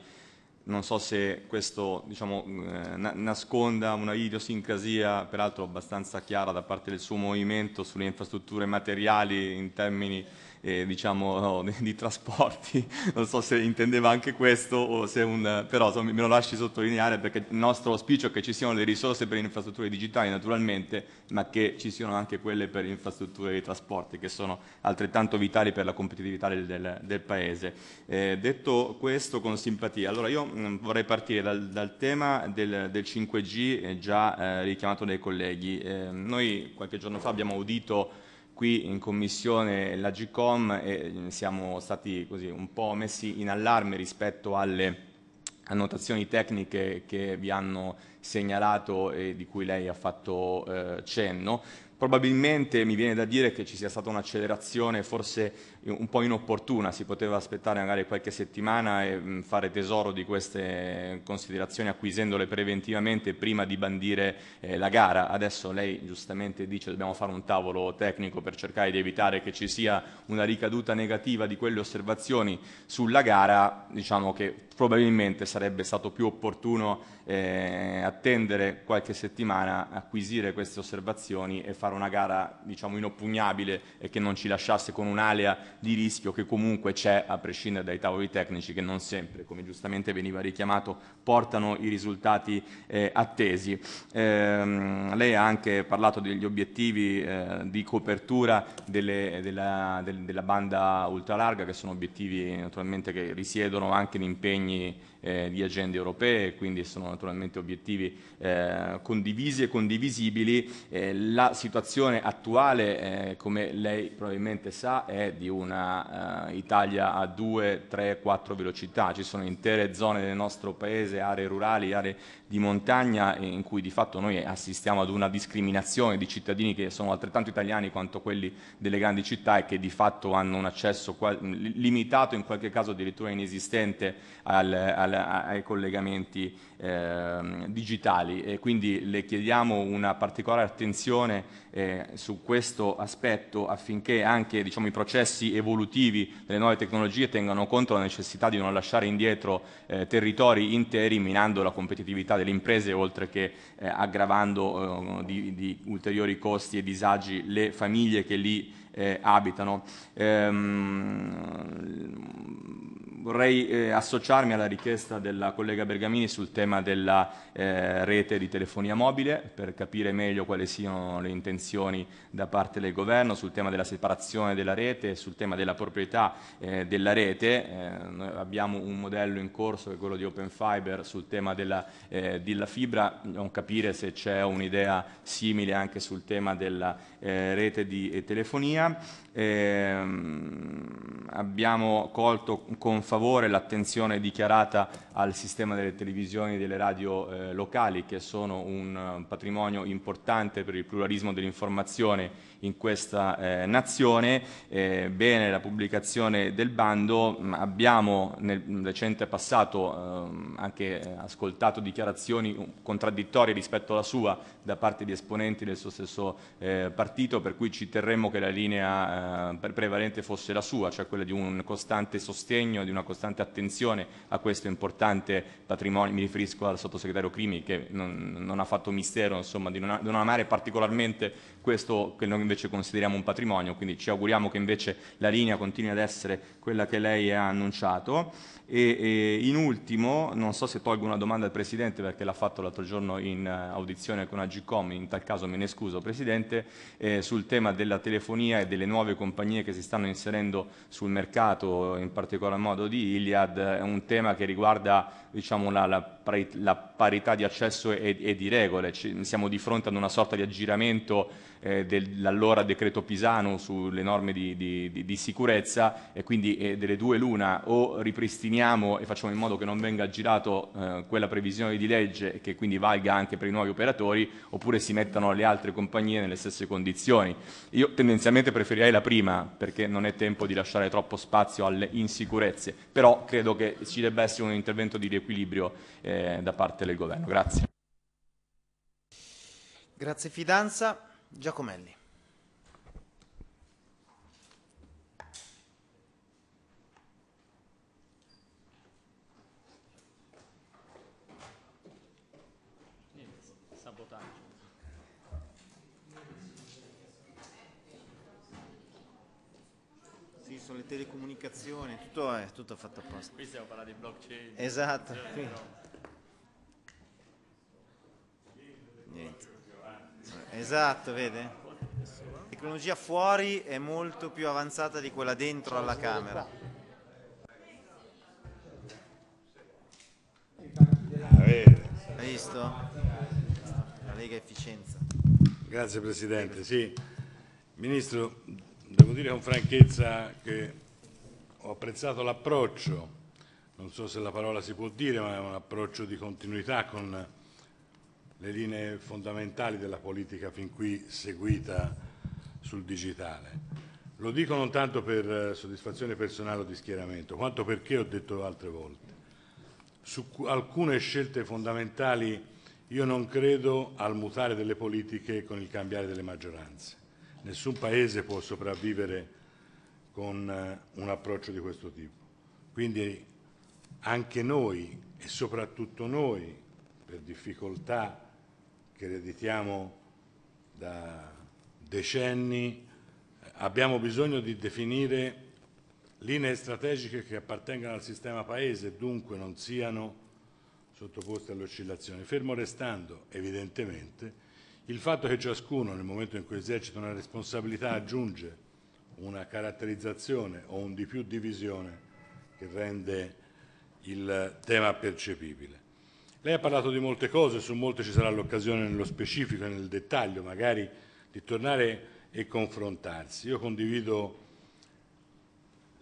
Speaker 5: Non so se questo diciamo, mm, eh, nasconda una idiosincrasia, peraltro abbastanza chiara da parte del suo movimento sulle infrastrutture materiali in termini eh, diciamo, no, di, (laughs) di, trasporti, non so se intendeva anche questo, o se un, però insomma, me lo lasci sottolineare perché il nostro auspicio è che ci siano le risorse per le infrastrutture digitali naturalmente, ma che ci siano anche quelle per le infrastrutture dei trasporti che sono altrettanto vitali per la competitività del, del, del Paese. Eh, detto questo con simpatia, allora io mh, mm, vorrei partire dal, dal tema del, del 5G eh, già eh, richiamato dai colleghi. Eh, noi qualche giorno fa abbiamo udito qui in commissione la GCOM e eh, siamo stati così un po' messi in allarme rispetto alle annotazioni tecniche che vi hanno segnalato e di cui lei ha fatto eh, cenno. Probabilmente mi viene da dire che ci sia stata un'accelerazione forse un po' inopportuna, si poteva aspettare magari qualche settimana e mm, fare tesoro di queste considerazioni acquisendole preventivamente prima di bandire eh, la gara. Adesso lei giustamente dice dobbiamo fare un tavolo tecnico per cercare di evitare che ci sia una ricaduta negativa di quelle osservazioni sulla gara, diciamo che probabilmente sarebbe stato più opportuno eh, attendere qualche settimana, acquisire queste osservazioni e fare una gara diciamo inoppugnabile e che non ci lasciasse con un'alea di rischio che comunque c'è a prescindere dai tavoli tecnici che non sempre, come giustamente veniva richiamato, portano i risultati eh, attesi. Eh, lei ha anche parlato degli obiettivi eh, di copertura delle, della, del, della banda ultralarga che sono obiettivi naturalmente che risiedono anche in impegni eh, di agende europee, quindi sono naturalmente obiettivi eh, condivisi e condivisibili. Eh, la situazione attuale, eh, come lei probabilmente sa, è di una eh, Italia a 2, 3, 4 velocità. Ci sono intere zone del nostro paese, aree rurali, aree di montagna, eh, in cui di fatto noi assistiamo ad una discriminazione di cittadini che sono altrettanto italiani quanto quelli delle grandi città e che di fatto hanno un accesso limitato, in qualche caso addirittura inesistente, al, al ai collegamenti eh, digitali e quindi le chiediamo una particolare attenzione eh, su questo aspetto affinché anche diciamo, i processi evolutivi delle nuove tecnologie tengano conto della necessità di non lasciare indietro eh, territori interi minando la competitività delle imprese oltre che eh, aggravando ehm, di, di ulteriori costi e disagi le famiglie che lì eh, abitano. Ehm, vorrei eh, associarmi alla richiesta della collega Bergamini sul tema della eh, rete di telefonia mobile per capire meglio quali siano le intenzioni da parte del governo sul tema della separazione della rete e sul tema della proprietà eh, della rete. Eh, abbiamo un modello in corso che è quello di Open Fiber sul tema della, eh, della fibra, non capire se c'è un'idea simile anche sul tema della eh, rete di telefonia. Ehm, abbiamo colto con favore l'attenzione dichiarata al sistema delle televisioni e delle radio eh, locali che sono un, patrimonio importante per il pluralismo dell'informazione in questa eh, nazione. Eh, bene la pubblicazione del bando, mm, abbiamo nel recente passato ehm, anche eh, ascoltato dichiarazioni mm, contraddittorie rispetto alla sua da parte di esponenti del suo stesso eh, partito per cui ci terremmo che la linea eh, eh, prevalente fosse la sua, cioè quella di un costante sostegno, di una costante attenzione a questo importante patrimonio, mi riferisco al sottosegretario Crimi che non, non ha fatto mistero insomma, di non, non, amare particolarmente questo che noi invece consideriamo un patrimonio, quindi ci auguriamo che invece la linea continui ad essere quella che lei ha annunciato. E, e in ultimo, non so se tolgo una domanda al Presidente perché l'ha fatto l'altro giorno in eh, audizione con Agicom, in tal caso me ne scuso Presidente, eh, sul tema della telefonia e delle nuove compagnie che si stanno inserendo sul mercato, in particolar modo di Iliad, è un tema che riguarda diciamo, la, la, la, parità di accesso e, e di regole. Ci, siamo di fronte ad una sorta di aggiramento eh, dell'allora decreto Pisano sulle norme di, di, di sicurezza e quindi eh, delle due l'una o ripristiniamo e facciamo in modo che non venga girato eh, quella previsione di legge che quindi valga anche per i nuovi operatori oppure si mettano le altre compagnie nelle stesse condizioni. Io tendenzialmente preferirei la prima perché non è tempo di lasciare troppo spazio alle insicurezze, però credo che ci debba essere un intervento di riequilibrio eh, da parte del governo. Grazie.
Speaker 1: Grazie Fidanza. Giacomelli. sono le telecomunicazioni, tutto è tutto fatto apposta. Qui stiamo parlando di blockchain. Esatto. Eh, Niente. Esatto, vede? La tecnologia fuori è molto più avanzata di quella dentro alla camera.
Speaker 6: Hai
Speaker 1: visto? La
Speaker 6: Lega Efficienza. Grazie Presidente. Sì, Ministro, devo dire con franchezza che ho apprezzato l'approccio, non so se la parola si può dire, ma è un approccio di continuità con le linee fondamentali della politica fin qui seguita sul digitale. Lo dico non tanto per eh, soddisfazione personale o di schieramento, quanto perché ho detto altre volte. Su alcune scelte fondamentali io non credo al mutare delle politiche con il cambiare delle maggioranze. Nessun paese può sopravvivere con eh, un approccio di questo tipo. Quindi anche noi e soprattutto noi, per difficoltà che ereditiamo da decenni, abbiamo bisogno di definire linee strategiche che appartengano al sistema Paese e dunque non siano sottoposte all'oscillazione, fermo restando evidentemente il fatto che ciascuno nel momento in cui esercita una responsabilità aggiunge una caratterizzazione o un di più divisione che rende il tema percepibile. Lei ha parlato di molte cose, su molte ci sarà l'occasione nello specifico e nel dettaglio magari di tornare e confrontarsi. Io condivido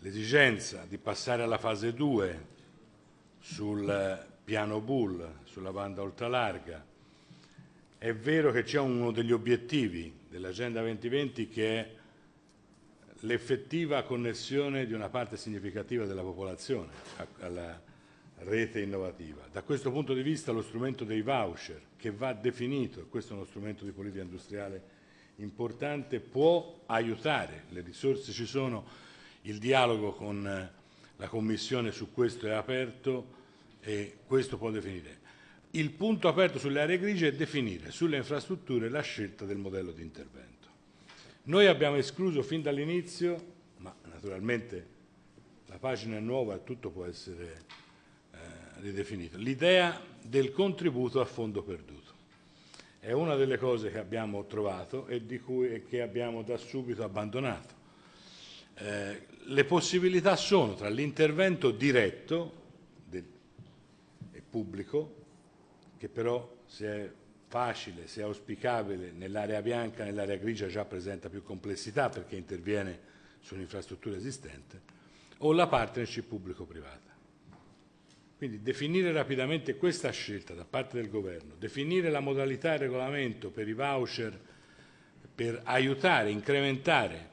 Speaker 6: l'esigenza di passare alla fase 2 sul piano Bull, sulla banda ultralarga. È vero che c'è uno degli obiettivi dell'Agenda 2020 che è l'effettiva connessione di una parte significativa della popolazione alla, rete innovativa. Da questo punto di vista lo strumento dei voucher, che va definito, e questo è uno strumento di politica industriale importante, può aiutare, le risorse ci sono, il dialogo con eh, la Commissione su questo è aperto e questo può definire. Il punto aperto sulle aree grigie è definire sulle infrastrutture la scelta del modello di intervento. Noi abbiamo escluso fin dall'inizio, ma naturalmente la pagina è nuova e tutto può essere ridefinito, l'idea del contributo a fondo perduto. È una delle cose che abbiamo trovato e, cui, che abbiamo da subito abbandonato. Eh, le possibilità sono tra l'intervento diretto del, e pubblico, che però se è facile, se è auspicabile, nell'area bianca, nell'area grigia già presenta più complessità perché interviene su un'infrastruttura esistente, o la partnership pubblico-privata. Quindi definire rapidamente questa scelta da parte del governo, definire la modalità e il regolamento per i voucher per aiutare, incrementare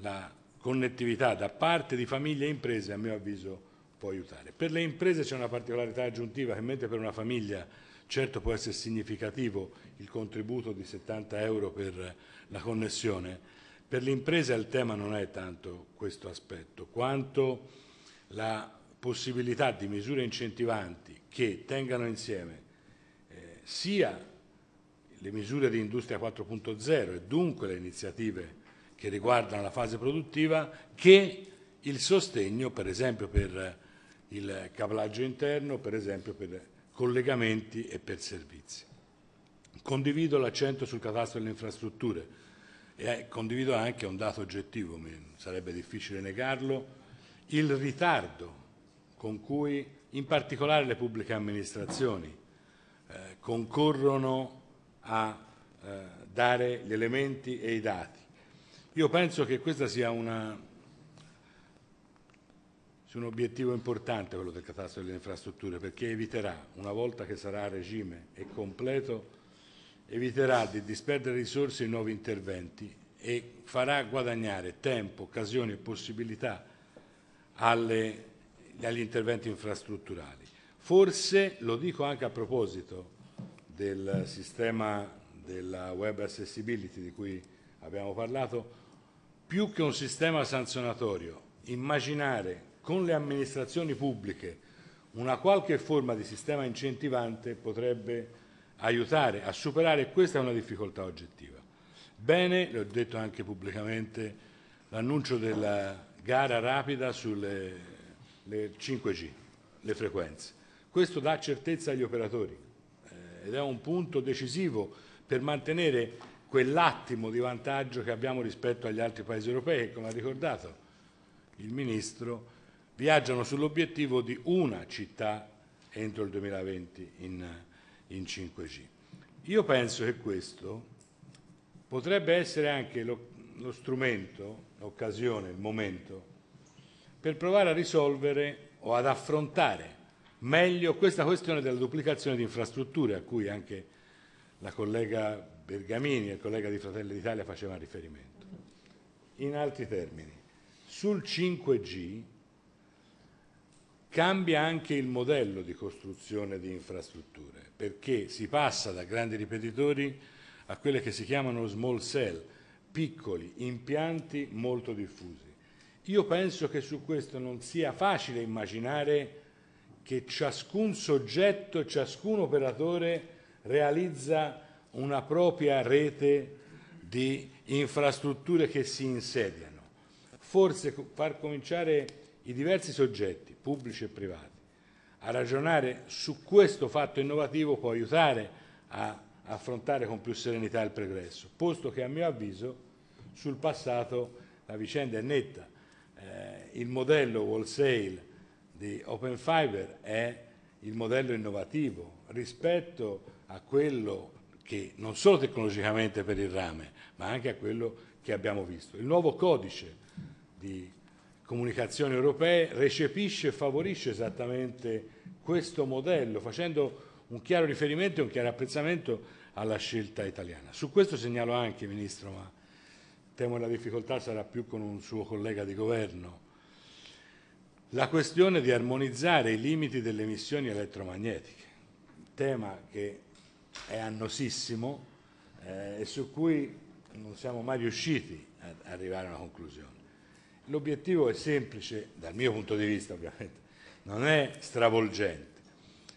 Speaker 6: la connettività da parte di famiglie e imprese, a mio avviso può aiutare. Per le imprese c'è una particolarità aggiuntiva che mentre per una famiglia certo può essere significativo il contributo di 70 euro per la connessione, per le imprese il tema non è tanto questo aspetto, quanto la possibilità di misure incentivanti che tengano insieme eh, sia le misure di Industria 4.0 e dunque le iniziative che riguardano la fase produttiva che il sostegno per esempio per il cablaggio interno, per esempio per collegamenti e per servizi. Condivido l'accento sul catastro delle infrastrutture e eh, condivido anche un dato oggettivo, sarebbe difficile negarlo, il ritardo con cui in particolare le pubbliche amministrazioni eh, concorrono a eh, dare gli elementi e i dati. Io penso che questo sia, sia un obiettivo importante quello del catastro delle infrastrutture perché eviterà, una volta che sarà a regime e completo, eviterà di disperdere risorse in nuovi interventi e farà guadagnare tempo, occasioni e possibilità alle agli interventi infrastrutturali. Forse, lo dico anche a proposito del sistema della web accessibility di cui abbiamo parlato, più che un sistema sanzionatorio, immaginare con le amministrazioni pubbliche una qualche forma di sistema incentivante potrebbe aiutare a superare questa è una difficoltà oggettiva. Bene, l'ho detto anche pubblicamente, l'annuncio della gara rapida sulle le 5G, le frequenze. Questo dà certezza agli operatori eh, ed è un punto decisivo per mantenere quell'attimo di vantaggio che abbiamo rispetto agli altri paesi europei che, come ha ricordato il Ministro, viaggiano sull'obiettivo di una città entro il 2020 in, in 5G. Io penso che questo potrebbe essere anche lo, lo strumento, l'occasione, il momento per provare a risolvere o ad affrontare meglio questa questione della duplicazione di infrastrutture a cui anche la collega Bergamini e il collega di Fratelli d'Italia facevano riferimento. In altri termini, sul 5G cambia anche il modello di costruzione di infrastrutture, perché si passa da grandi ripetitori a quelle che si chiamano small cell, piccoli impianti molto diffusi. Io penso che su questo non sia facile immaginare che ciascun soggetto, ciascun operatore realizza una propria rete di infrastrutture che si insediano. Forse far cominciare i diversi soggetti, pubblici e privati, a ragionare su questo fatto innovativo può aiutare a affrontare con più serenità il progresso, posto che a mio avviso sul passato la vicenda è netta eh, il modello wholesale di Open Fiber è il modello innovativo rispetto a quello che non solo tecnologicamente per il rame, ma anche a quello che abbiamo visto. Il nuovo codice di comunicazione europee recepisce e favorisce esattamente questo modello, facendo un chiaro riferimento e un chiaro apprezzamento alla scelta italiana. Su questo segnalo anche, Ministro, ma temo la difficoltà sarà più con un suo collega di governo, la questione di armonizzare i limiti delle emissioni elettromagnetiche, tema che è annosissimo eh, e su cui non siamo mai riusciti ad arrivare a una conclusione. L'obiettivo è semplice, dal mio punto di vista ovviamente, non è stravolgente.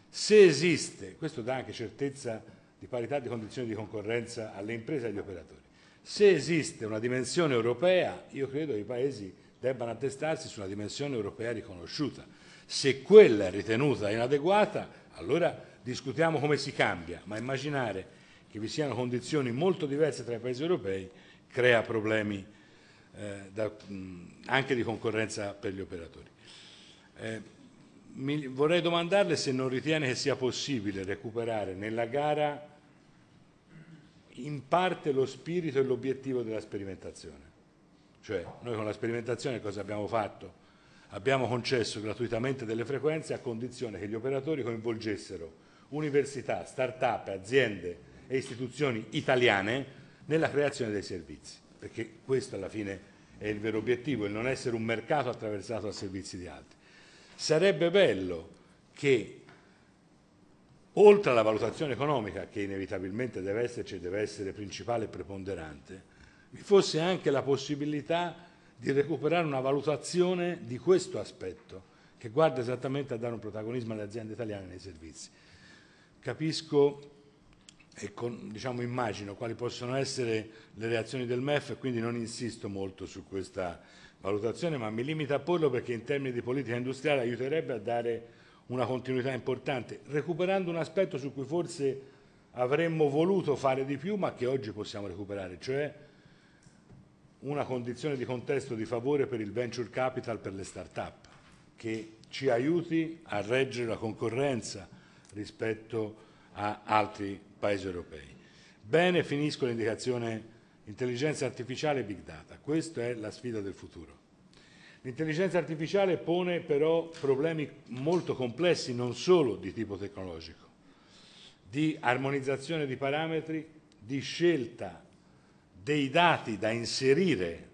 Speaker 6: Se esiste, questo dà anche certezza di parità di condizioni di concorrenza alle imprese e agli operatori, se esiste una dimensione europea, io credo che i paesi debbano attestarsi su una dimensione europea riconosciuta. Se quella è ritenuta inadeguata, allora discutiamo come si cambia, ma immaginare che vi siano condizioni molto diverse tra i paesi europei crea problemi eh, da, mh, anche di concorrenza per gli operatori. Eh, mi, vorrei domandarle se non ritiene che sia possibile recuperare nella gara in parte lo spirito e l'obiettivo della sperimentazione. Cioè noi con la sperimentazione cosa abbiamo fatto? Abbiamo concesso gratuitamente delle frequenze a condizione che gli operatori coinvolgessero università, start-up, aziende e istituzioni italiane nella creazione dei servizi, perché questo alla fine è il vero obiettivo, il non essere un mercato attraversato a servizi di altri. Sarebbe bello che oltre alla valutazione economica che inevitabilmente deve esserci e deve essere principale e preponderante, vi fosse anche la possibilità di recuperare una valutazione di questo aspetto che guarda esattamente a dare un protagonismo alle aziende italiane nei servizi. Capisco e con, diciamo, immagino quali possono essere le reazioni del MEF e quindi non insisto molto su questa valutazione ma mi limito a porlo perché in termini di politica industriale aiuterebbe a dare una continuità importante, recuperando un aspetto su cui forse avremmo voluto fare di più ma che oggi possiamo recuperare, cioè una condizione di contesto di favore per il venture capital per le start-up che ci aiuti a reggere la concorrenza rispetto a altri paesi europei. Bene, finisco l'indicazione intelligenza artificiale e big data, questa è la sfida del futuro. L'intelligenza artificiale pone però problemi molto complessi, non solo di tipo tecnologico, di armonizzazione di parametri, di scelta dei dati da inserire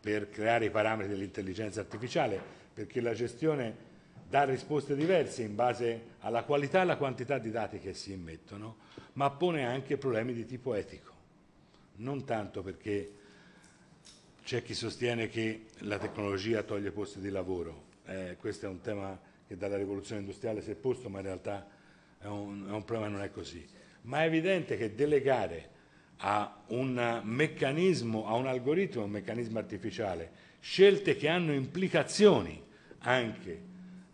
Speaker 6: per creare i parametri dell'intelligenza artificiale, perché la gestione dà risposte diverse in base alla qualità e alla quantità di dati che si immettono, ma pone anche problemi di tipo etico, non tanto perché c'è chi sostiene che la tecnologia toglie posti di lavoro, eh, questo è un tema che dalla rivoluzione industriale si è posto, ma in realtà è un, è un problema non è così. Ma è evidente che delegare a un meccanismo, a un algoritmo, a un meccanismo artificiale, scelte che hanno implicazioni anche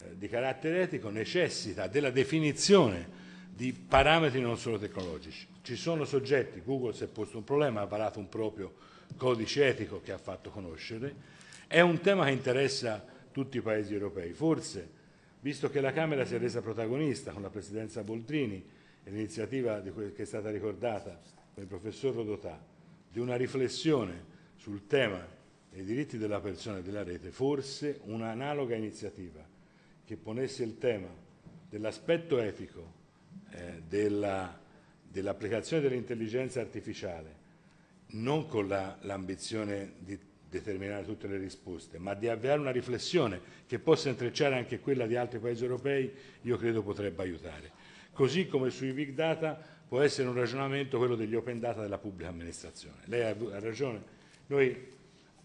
Speaker 6: eh, di carattere etico, necessita della definizione di parametri non solo tecnologici. Ci sono soggetti, Google si è posto un problema, ha varato un proprio codice etico che ha fatto conoscere, è un tema che interessa tutti i paesi europei. Forse, visto che la Camera si è resa protagonista con la Presidenza Boldrini e l'iniziativa che è stata ricordata dal professor Rodotà, di una riflessione sul tema dei diritti della persona e della rete, forse un'analoga iniziativa che ponesse il tema dell'aspetto etico eh, dell'applicazione dell dell'intelligenza artificiale non con l'ambizione la, di determinare tutte le risposte, ma di avviare una riflessione che possa intrecciare anche quella di altri paesi europei, io credo potrebbe aiutare. Così come sui big data può essere un ragionamento quello degli open data della pubblica amministrazione. Lei ha ragione, noi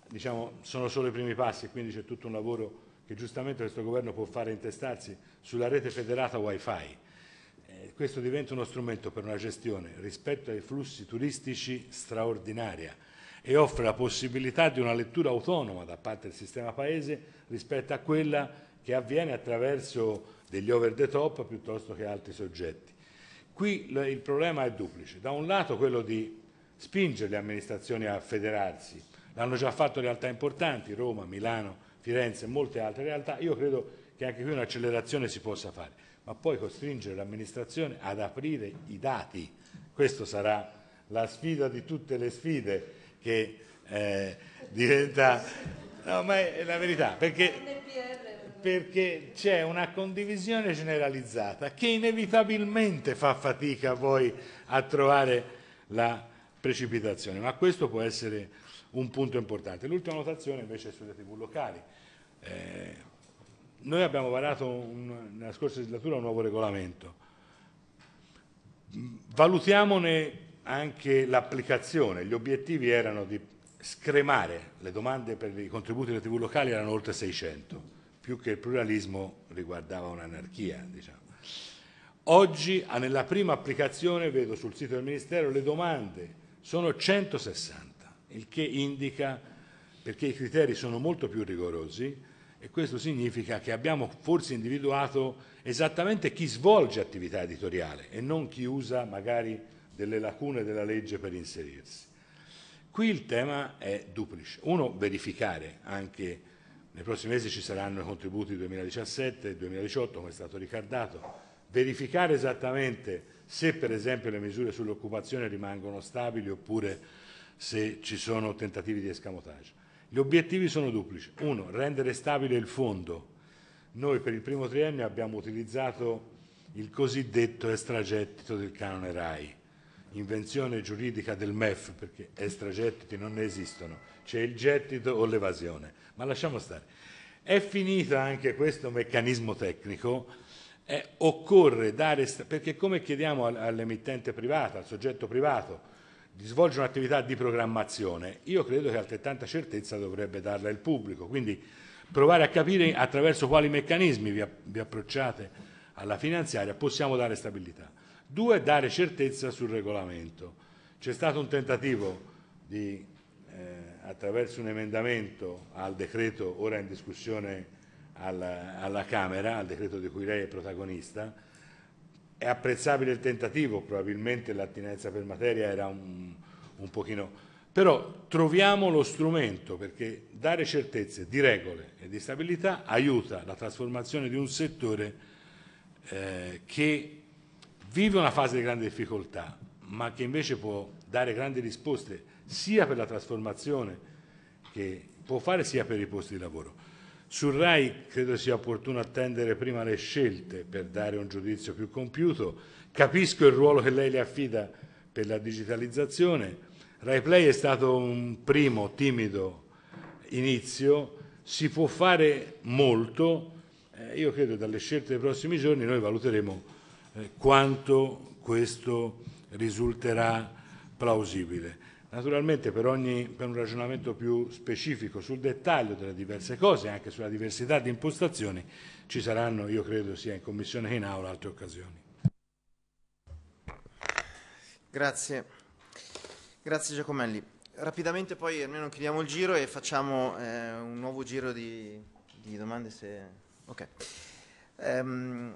Speaker 6: diciamo sono solo i primi passi e quindi c'è tutto un lavoro che giustamente questo governo può fare intestarsi sulla rete federata wifi questo diventa uno strumento per una gestione rispetto ai flussi turistici straordinaria e offre la possibilità di una lettura autonoma da parte del sistema paese rispetto a quella che avviene attraverso degli over the top piuttosto che altri soggetti. Qui il problema è duplice, da un lato quello di spingere le amministrazioni a federarsi, l'hanno già fatto realtà importanti, Roma, Milano, Firenze e molte altre realtà, io credo che anche qui un'accelerazione si possa fare ma poi costringere l'amministrazione ad aprire i dati. Questa sarà la sfida di tutte le sfide che eh, diventa... No, ma è la verità,
Speaker 7: perché
Speaker 6: c'è una condivisione generalizzata che inevitabilmente fa fatica poi a trovare la precipitazione, ma questo può essere un punto importante. L'ultima notazione invece è sulle tv locali. Eh, noi abbiamo varato un, nella scorsa legislatura un nuovo regolamento, valutiamone anche l'applicazione, gli obiettivi erano di scremare le domande per i contributi delle tv locali erano oltre 600, più che il pluralismo riguardava un'anarchia. Diciamo. Oggi nella prima applicazione vedo sul sito del Ministero le domande sono 160, il che indica, perché i criteri sono molto più rigorosi, e questo significa che abbiamo forse individuato esattamente chi svolge attività editoriale e non chi usa magari delle lacune della legge per inserirsi. Qui il tema è duplice. Uno, verificare anche nei prossimi mesi ci saranno i contributi 2017 e 2018, come è stato ricordato, verificare esattamente se per esempio le misure sull'occupazione rimangono stabili oppure se ci sono tentativi di escamotage. Gli obiettivi sono duplici. Uno, rendere stabile il fondo. Noi per il primo triennio abbiamo utilizzato il cosiddetto estragettito del canone RAI, invenzione giuridica del MEF, perché estragettiti non ne esistono, c'è il gettito o l'evasione, ma lasciamo stare. È finito anche questo meccanismo tecnico, eh, occorre dare, perché come chiediamo all'emittente privata, al soggetto privato, di svolgere un'attività di programmazione, io credo che altrettanta certezza dovrebbe darla il pubblico. Quindi provare a capire attraverso quali meccanismi vi, vi approcciate alla finanziaria possiamo dare stabilità. Due, dare certezza sul regolamento. C'è stato un tentativo di, eh, attraverso un emendamento al decreto ora in discussione alla, alla Camera, al decreto di cui lei è protagonista, è apprezzabile il tentativo, probabilmente l'attinenza per materia era un, un pochino... Però troviamo lo strumento perché dare certezze di regole e di stabilità aiuta la trasformazione di un settore eh, che vive una fase di grande difficoltà, ma che invece può dare grandi risposte sia per la trasformazione che può fare sia per i posti di lavoro. Sul RAI credo sia opportuno attendere prima le scelte per dare un giudizio più compiuto. Capisco il ruolo che lei le affida per la digitalizzazione. RAI Play è stato un primo timido inizio, si può fare molto. Eh, io credo che dalle scelte dei prossimi giorni noi valuteremo eh, quanto questo risulterà plausibile. Naturalmente per, ogni, per, un ragionamento più specifico sul dettaglio delle diverse cose, anche sulla diversità di impostazioni, ci saranno, io credo, sia in Commissione che in Aula altre occasioni. Grazie.
Speaker 1: Grazie Giacomelli. Rapidamente poi almeno chiudiamo il giro e facciamo eh, un nuovo giro di, di domande se... okay. um,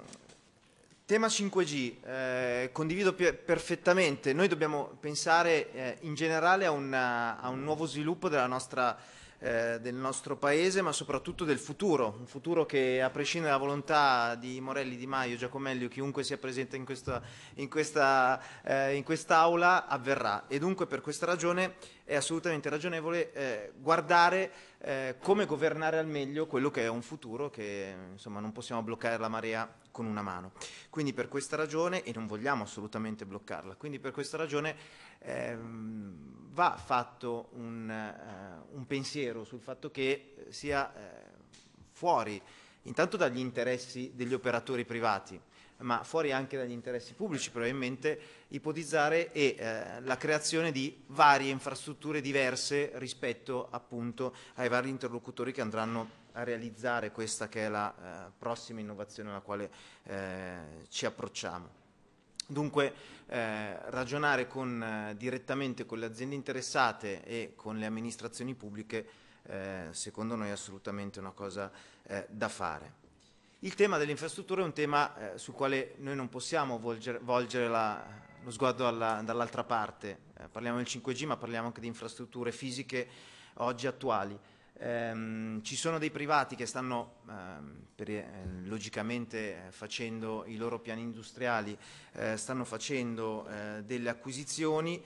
Speaker 1: Tema 5G, eh, condivido perfettamente, noi dobbiamo pensare eh, in generale a, una, a, un nuovo sviluppo della nostra eh, del nostro Paese, ma soprattutto del futuro, un futuro che a prescindere dalla volontà di Morelli, Di Maio, Giacomelli o chiunque sia presente in, questa, in, questa, eh, in quest'aula avverrà. E dunque per questa ragione è assolutamente ragionevole eh, guardare eh, come governare al meglio quello che è un futuro che insomma, non possiamo bloccare la marea con una mano. Quindi per questa ragione, e non vogliamo assolutamente bloccarla, quindi per questa ragione... Ehm, va fatto un, eh, un, pensiero sul fatto che eh, sia eh, fuori intanto dagli interessi degli operatori privati, ma fuori anche dagli interessi pubblici, probabilmente ipotizzare e, eh, la creazione di varie infrastrutture diverse rispetto appunto ai vari interlocutori che andranno a realizzare questa che è la eh, prossima innovazione alla quale eh, ci approcciamo. Dunque eh, ragionare con, eh, direttamente con le aziende interessate e con le amministrazioni pubbliche eh, secondo noi è assolutamente una cosa eh, da fare. Il tema delle infrastrutture è un tema eh, sul quale noi non possiamo volgere, volgere la, lo sguardo dall'altra parte, parliamo del 5G ma parliamo anche di infrastrutture fisiche oggi attuali. Ehm, ci sono dei privati che stanno ehm, per, eh, logicamente eh, facendo i loro piani industriali, eh, stanno facendo eh, delle acquisizioni.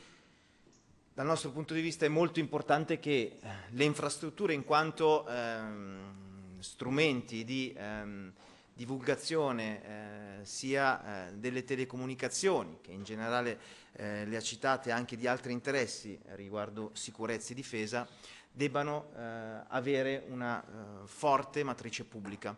Speaker 1: Dal nostro punto di vista è molto importante che eh, le infrastrutture in quanto ehm, strumenti di ehm, divulgazione eh, sia eh, delle telecomunicazioni, che in generale eh, le ha citate anche di altri interessi riguardo sicurezza e difesa, debbano eh, avere una eh, forte matrice pubblica.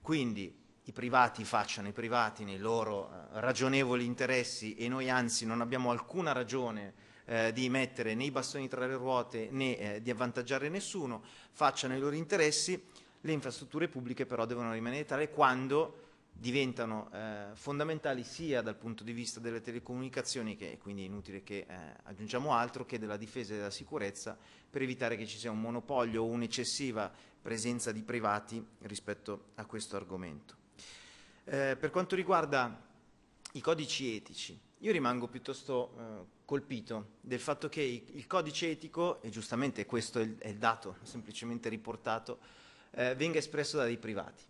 Speaker 1: Quindi i privati facciano i privati nei loro eh, ragionevoli interessi e noi anzi non abbiamo alcuna ragione eh, di mettere né i bastoni tra le ruote né eh, di avvantaggiare nessuno, facciano i loro interessi, le infrastrutture pubbliche però devono rimanere tale quando diventano eh, fondamentali sia dal punto di vista delle telecomunicazioni, che quindi è inutile che eh, aggiungiamo altro, che della difesa e della sicurezza, per evitare che ci sia un monopolio o un'eccessiva presenza di privati rispetto a questo argomento. Eh, per quanto riguarda i codici etici, io rimango piuttosto eh, colpito del fatto che il codice etico, e giustamente questo è il, dato semplicemente riportato, eh, venga espresso da dei privati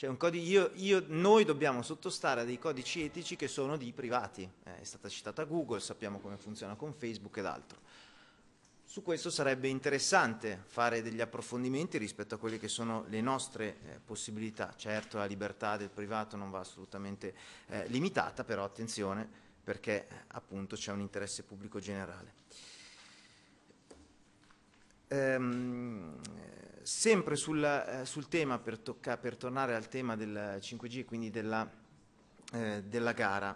Speaker 1: cioè io, io, noi dobbiamo sottostare a dei codici etici che sono di privati. Eh, è stata citata Google, sappiamo come funziona con Facebook ed altro. Su questo sarebbe interessante fare degli approfondimenti rispetto a quelle che sono le nostre eh, possibilità. Certo la libertà del privato non va assolutamente eh, limitata, però attenzione perché eh, appunto c'è un interesse pubblico generale. Ehm, sempre sulla, eh, sul tema, per, tocca, per, tornare al tema del 5G, quindi della, eh, della gara,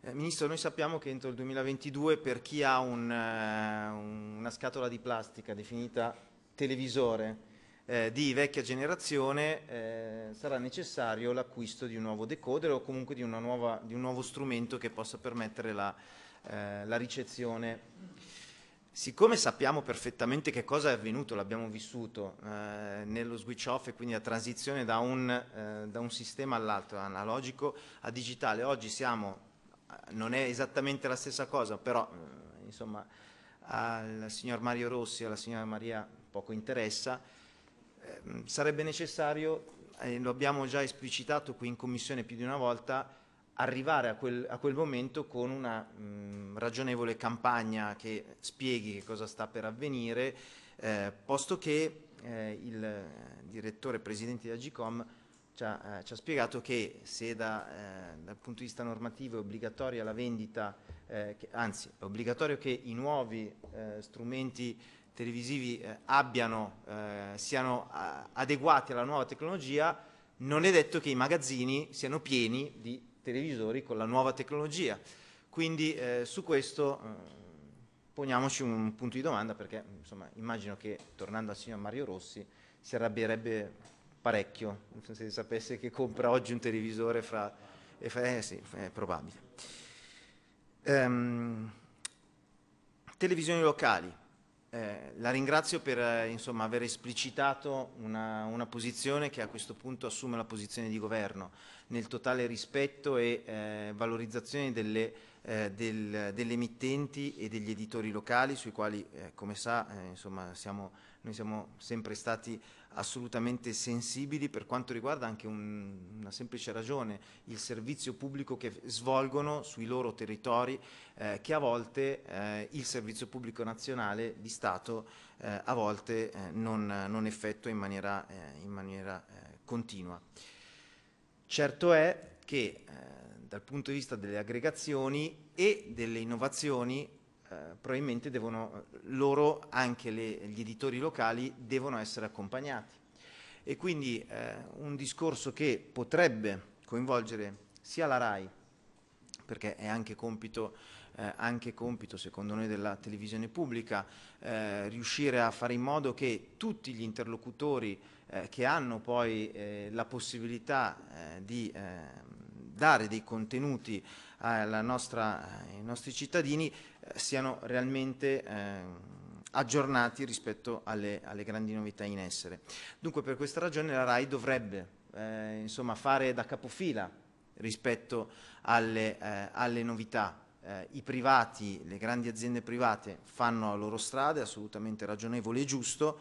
Speaker 1: eh, Ministro, noi sappiamo che entro il 2022 per chi ha un, una scatola di plastica definita televisore eh, di vecchia generazione eh, sarà necessario l'acquisto di un nuovo decoder o comunque di, nuova, di, un nuovo strumento che possa permettere la, eh, la ricezione Siccome sappiamo perfettamente che cosa è avvenuto, l'abbiamo vissuto eh, nello switch off e quindi la transizione da un, eh, da un sistema all'altro, analogico a digitale, oggi siamo, eh, non è esattamente la stessa cosa, però eh, insomma al signor Mario Rossi e alla signora Maria poco interessa, eh, sarebbe necessario, lo abbiamo già esplicitato qui in commissione più di una volta, arrivare a quel, a quel momento con una mh, mm, ragionevole campagna che spieghi che cosa sta per avvenire, eh, posto che eh, il direttore presidente di Agicom ci ha, eh, ci ha, spiegato che se da, eh, dal punto di vista normativo è obbligatoria la vendita, eh, che, anzi è obbligatorio che i nuovi eh, strumenti televisivi eh, abbiano, eh, siano adeguati alla nuova tecnologia, non è detto che i magazzini siano pieni di televisori con la nuova tecnologia. Quindi eh, su questo eh, poniamoci un punto di domanda perché insomma, immagino che tornando al signor Mario Rossi si arrabbierebbe parecchio se sapesse che compra oggi un televisore fra... E fa, eh, sì, è probabile. Um, televisioni locali. Eh, la ringrazio per eh, insomma, aver esplicitato una, una, posizione che a questo punto assume la posizione di governo, nel totale rispetto e eh, valorizzazione delle, eh, del, delle, emittenti e degli editori locali, sui quali, come sa, insomma, siamo, noi siamo sempre stati assolutamente sensibili per quanto riguarda anche un, una semplice ragione, il servizio pubblico che svolgono sui loro territori, eh, che a volte eh, il servizio pubblico nazionale di Stato eh, a volte eh, non, non, effettua in maniera, eh, in maniera eh, continua. Certo è che dal punto di vista delle aggregazioni e delle innovazioni eh, probabilmente devono, loro, anche le, gli editori locali, devono essere accompagnati. E quindi eh, un discorso che potrebbe coinvolgere sia la RAI, perché è anche compito, eh, anche compito, secondo noi della televisione pubblica, eh, riuscire a fare in modo che tutti gli interlocutori eh, che hanno poi eh, la possibilità di dare dei contenuti nostra, ai nostri cittadini siano realmente ehm, aggiornati rispetto alle, alle, grandi novità in essere. Dunque per questa ragione la RAI dovrebbe eh, insomma, fare da capofila rispetto alle, eh, alle novità, eh, i privati, le grandi aziende private fanno la loro strada, è assolutamente ragionevole e giusto,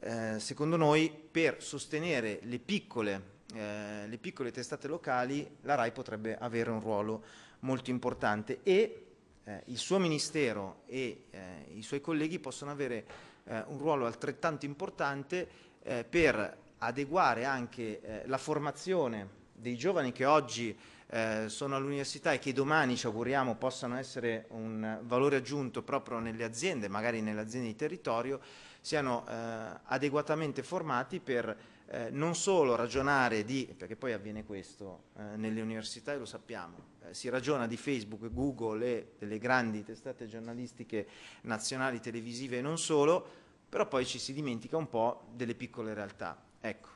Speaker 1: eh, secondo noi per sostenere le piccole, eh, le piccole testate locali la RAI potrebbe avere un ruolo molto importante e eh, il suo Ministero e eh, i suoi colleghi possono avere eh, un ruolo altrettanto importante eh, per adeguare anche eh, la formazione dei giovani che oggi eh, sono all'università e che domani ci auguriamo possano essere un valore aggiunto proprio nelle aziende, magari nelle aziende di territorio, siano adeguatamente formati per eh, non solo ragionare di, perché poi avviene questo eh, nelle università e lo sappiamo, eh, si ragiona di Facebook, Google e delle grandi testate giornalistiche nazionali, televisive e non solo, però poi ci si dimentica un po' delle piccole realtà. Ecco,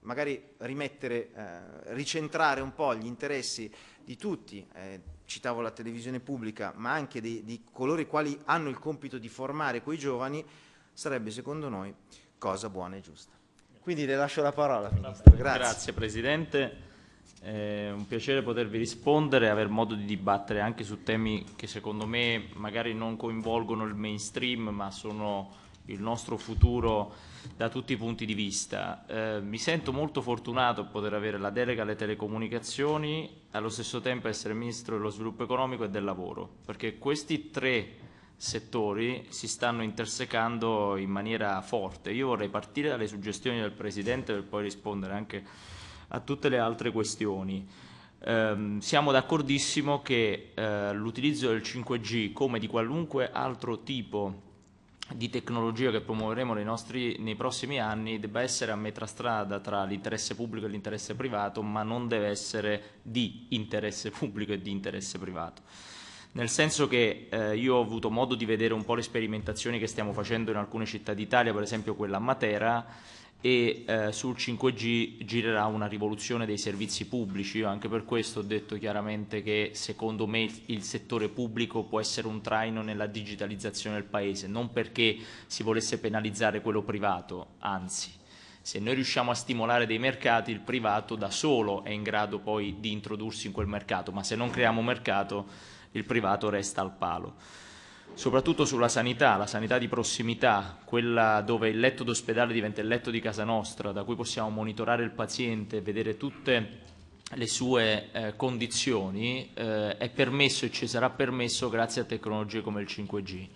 Speaker 1: magari rimettere, eh, ricentrare un po' gli interessi di tutti, eh, citavo la televisione pubblica, ma anche di, di coloro i quali hanno il compito di formare quei giovani, sarebbe secondo noi cosa buona e giusta. Quindi le lascio la parola, Ministro. Grazie. Grazie
Speaker 2: Presidente. È un piacere potervi rispondere e aver modo di dibattere anche su temi che secondo me magari non coinvolgono il mainstream ma sono il nostro futuro da tutti i punti di vista. Eh, mi sento molto fortunato a poter avere la delega alle telecomunicazioni, e allo stesso tempo essere Ministro dello Sviluppo Economico e del Lavoro, perché questi tre settori si stanno intersecando in maniera forte. Io vorrei partire dalle suggestioni del Presidente per poi rispondere anche a tutte le altre questioni. Eh, siamo d'accordissimo che eh, l'utilizzo del 5G come di qualunque altro tipo di tecnologia che promuoveremo nei, nostri, nei prossimi anni debba essere a metà strada tra l'interesse pubblico e l'interesse privato, ma non deve essere di interesse pubblico e di interesse privato nel senso che eh, io ho avuto modo di vedere un po' le sperimentazioni che stiamo facendo in alcune città d'Italia, per esempio quella a Matera, e eh, sul 5G girerà una rivoluzione dei servizi pubblici, io anche per questo ho detto chiaramente che secondo me il settore pubblico può essere un traino nella digitalizzazione del paese, non perché si volesse penalizzare quello privato, anzi se noi riusciamo a stimolare dei mercati, il privato da solo è in grado poi di introdursi in quel mercato, ma se non creiamo mercato il privato resta al palo. Soprattutto sulla sanità, la sanità di prossimità, quella dove il letto d'ospedale diventa il letto di casa nostra, da cui possiamo monitorare il paziente, vedere tutte le sue eh, condizioni, eh, è permesso e ci sarà permesso grazie a tecnologie come il 5G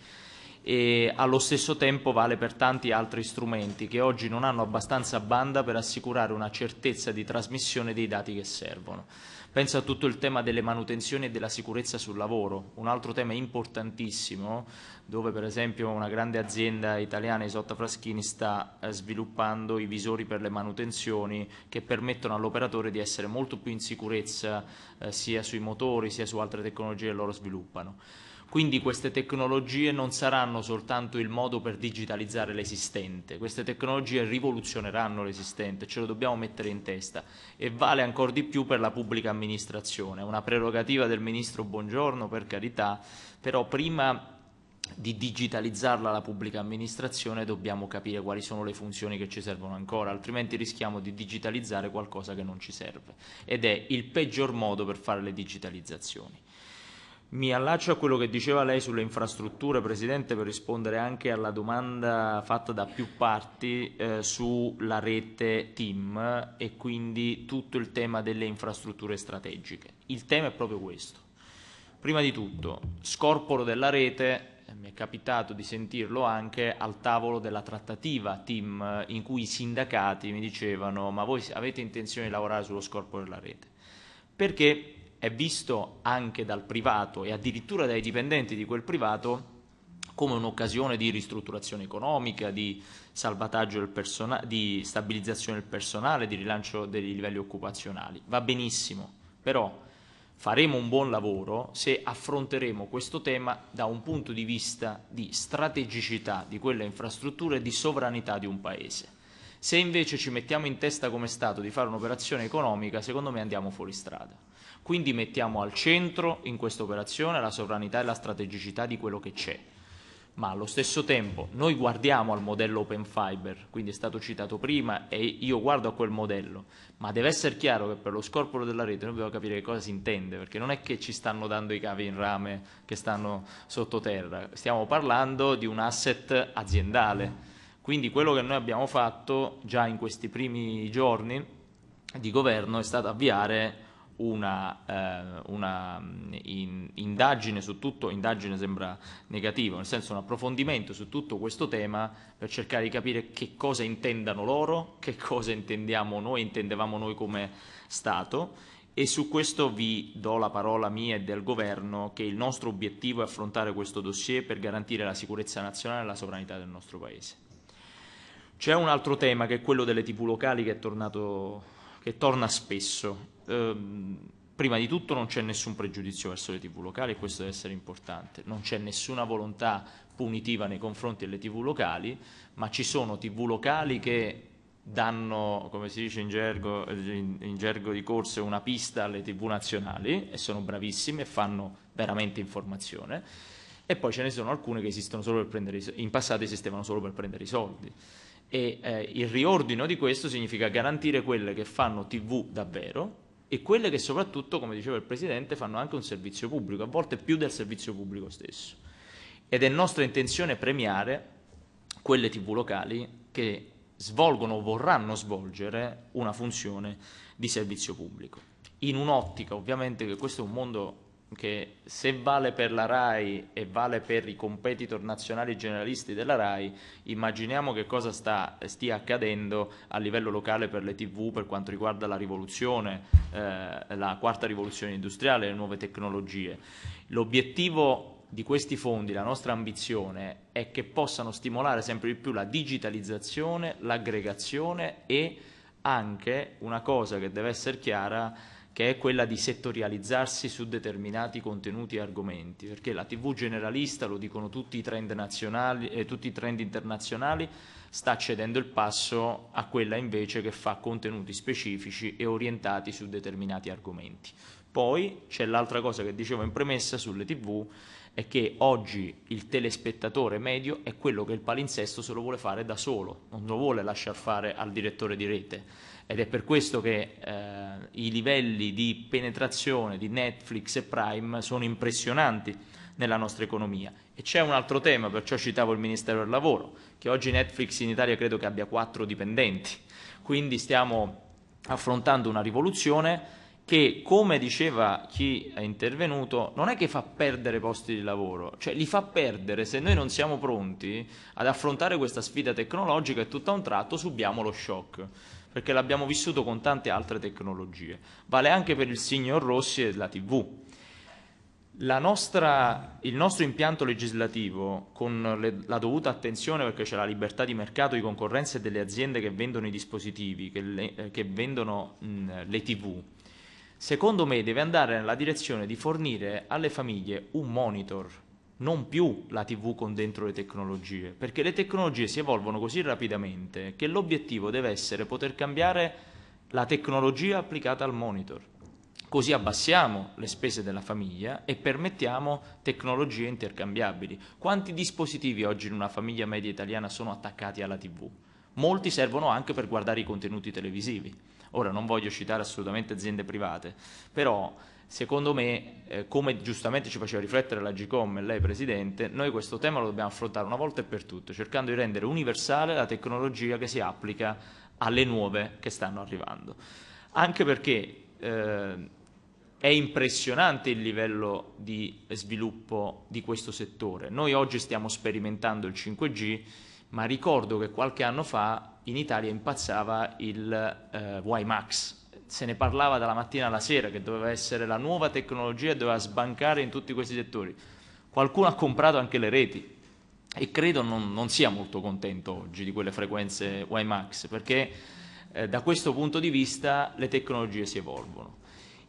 Speaker 2: e allo stesso tempo vale per tanti altri strumenti che oggi non hanno abbastanza banda per assicurare una certezza di trasmissione dei dati che servono. Penso a tutto il tema delle manutenzioni e della sicurezza sul lavoro, un altro tema importantissimo dove per esempio una grande azienda italiana, Isotta Fraschini, sta eh, sviluppando i visori per le manutenzioni che permettono all'operatore di essere molto più in sicurezza eh, sia sui motori sia su altre tecnologie che loro sviluppano. Quindi queste tecnologie non saranno soltanto il modo per digitalizzare l'esistente, queste tecnologie rivoluzioneranno l'esistente, ce lo dobbiamo mettere in testa e vale ancora di più per la pubblica amministrazione, una prerogativa del Ministro Buongiorno per carità, però prima di digitalizzarla la pubblica amministrazione dobbiamo capire quali sono le funzioni che ci servono ancora, altrimenti rischiamo di digitalizzare qualcosa che non ci serve ed è il peggior modo per fare le digitalizzazioni. Mi allaccio a quello che diceva lei sulle infrastrutture, Presidente, per rispondere anche alla domanda fatta da più parti eh, sulla rete TIM e quindi tutto il tema delle infrastrutture strategiche. Il tema è proprio questo. Prima di tutto, scorporo della rete, eh, mi è capitato di sentirlo anche al tavolo della trattativa TIM in cui i sindacati mi dicevano ma voi avete intenzione di lavorare sullo scorporo della rete? Perché è visto anche dal privato e addirittura dai dipendenti di quel privato come un'occasione di ristrutturazione economica, di salvataggio del personale, di stabilizzazione del personale, di rilancio dei livelli occupazionali. Va benissimo, però faremo un buon lavoro se affronteremo questo tema da un punto di vista di strategicità di quelle infrastrutture e di sovranità di un paese. Se invece ci mettiamo in testa come Stato di fare un'operazione economica, secondo me andiamo fuori strada. Quindi mettiamo al centro in questa operazione la sovranità e la strategicità di quello che c'è. Ma allo stesso tempo noi guardiamo al modello Open Fiber, quindi è stato citato prima e io guardo a quel modello, ma deve essere chiaro che per lo scorporo della rete noi dobbiamo capire che cosa si intende, perché non è che ci stanno dando i cavi in rame che stanno sottoterra, stiamo parlando di un asset aziendale. Quindi quello che noi abbiamo fatto già in questi primi giorni di governo è stato avviare una, eh, una mm, in, indagine su tutto, indagine sembra negativo, nel senso un approfondimento su tutto questo tema per cercare di capire che cosa intendano loro, che cosa intendiamo noi, intendevamo noi come Stato e su questo vi do la parola mia e del governo che il nostro obiettivo è affrontare questo dossier per garantire la sicurezza nazionale e la sovranità del nostro Paese. C'è un altro tema che è quello delle TV locali che, è tornato, che torna spesso ehm, prima di tutto non c'è nessun pregiudizio verso le tv locali e questo deve essere importante, non c'è nessuna volontà punitiva nei confronti delle tv locali, ma ci sono tv locali che danno, come si dice in gergo, in, gergo di corse, una pista alle tv nazionali e sono bravissime e fanno veramente informazione e poi ce ne sono alcune che esistono solo per prendere i soldi, in passato esistevano solo per prendere i soldi e eh, il riordino di questo significa garantire quelle che fanno tv davvero e quelle che soprattutto, come diceva il Presidente, fanno anche un servizio pubblico, a volte più del servizio pubblico stesso. Ed è nostra intenzione premiare quelle tv locali che svolgono o vorranno svolgere una funzione di servizio pubblico. In un'ottica ovviamente che questo è un mondo che se vale per la RAI e vale per i competitor nazionali generalisti della RAI, immaginiamo che cosa sta, stia accadendo a livello locale per le TV per quanto riguarda la rivoluzione, eh, la quarta rivoluzione industriale, le nuove tecnologie. L'obiettivo di questi fondi, la nostra ambizione è che possano stimolare sempre di più la digitalizzazione, l'aggregazione e anche una cosa che deve essere chiara, che è quella di settorializzarsi su determinati contenuti e argomenti, perché la TV generalista, lo dicono tutti i trend, nazionali, eh, tutti i trend internazionali, sta cedendo il passo a quella invece che fa contenuti specifici e orientati su determinati argomenti. Poi c'è l'altra cosa che dicevo in premessa sulle TV, è che oggi il telespettatore medio è quello che il palinsesto se lo vuole fare da solo, non lo vuole lasciar fare al direttore di rete ed è per questo che eh, i livelli di penetrazione di Netflix e Prime sono impressionanti nella nostra economia. E c'è un altro tema, perciò citavo il Ministero del Lavoro, che oggi Netflix in Italia credo che abbia quattro dipendenti, quindi stiamo affrontando una rivoluzione che, come diceva chi è intervenuto, non è che fa perdere posti di lavoro, cioè li fa perdere se noi non siamo pronti ad affrontare questa sfida tecnologica e tutto a un tratto subiamo lo shock perché l'abbiamo vissuto con tante altre tecnologie. Vale anche per il signor Rossi e la TV. Nostra, il nostro impianto legislativo, con le, la dovuta attenzione perché c'è la libertà di mercato, di concorrenza e delle aziende che vendono i dispositivi, che, le, che vendono mh, le TV, secondo me deve andare nella direzione di fornire alle famiglie un monitor non più la TV con dentro le tecnologie, perché le tecnologie si evolvono così rapidamente che l'obiettivo deve essere poter cambiare la tecnologia applicata al monitor. Così abbassiamo le spese della famiglia e permettiamo tecnologie intercambiabili. Quanti dispositivi oggi in una famiglia media italiana sono attaccati alla TV? Molti servono anche per guardare i contenuti televisivi. Ora non voglio citare assolutamente aziende private, però secondo me, eh, come giustamente ci faceva riflettere la GCOM e lei Presidente, noi questo tema lo dobbiamo affrontare una volta e per tutte, cercando di rendere universale la tecnologia che si applica alle nuove che stanno arrivando. Anche perché eh, è impressionante il livello di sviluppo di questo settore. Noi oggi stiamo sperimentando il 5G, ma ricordo che qualche anno fa in Italia impazzava il eh, WiMAX, se ne parlava dalla mattina alla sera, che doveva essere la nuova tecnologia e doveva sbancare in tutti questi settori. Qualcuno ha comprato anche le reti e credo non, non sia molto contento oggi di quelle frequenze WiMAX, perché eh, da questo punto di vista le tecnologie si evolvono.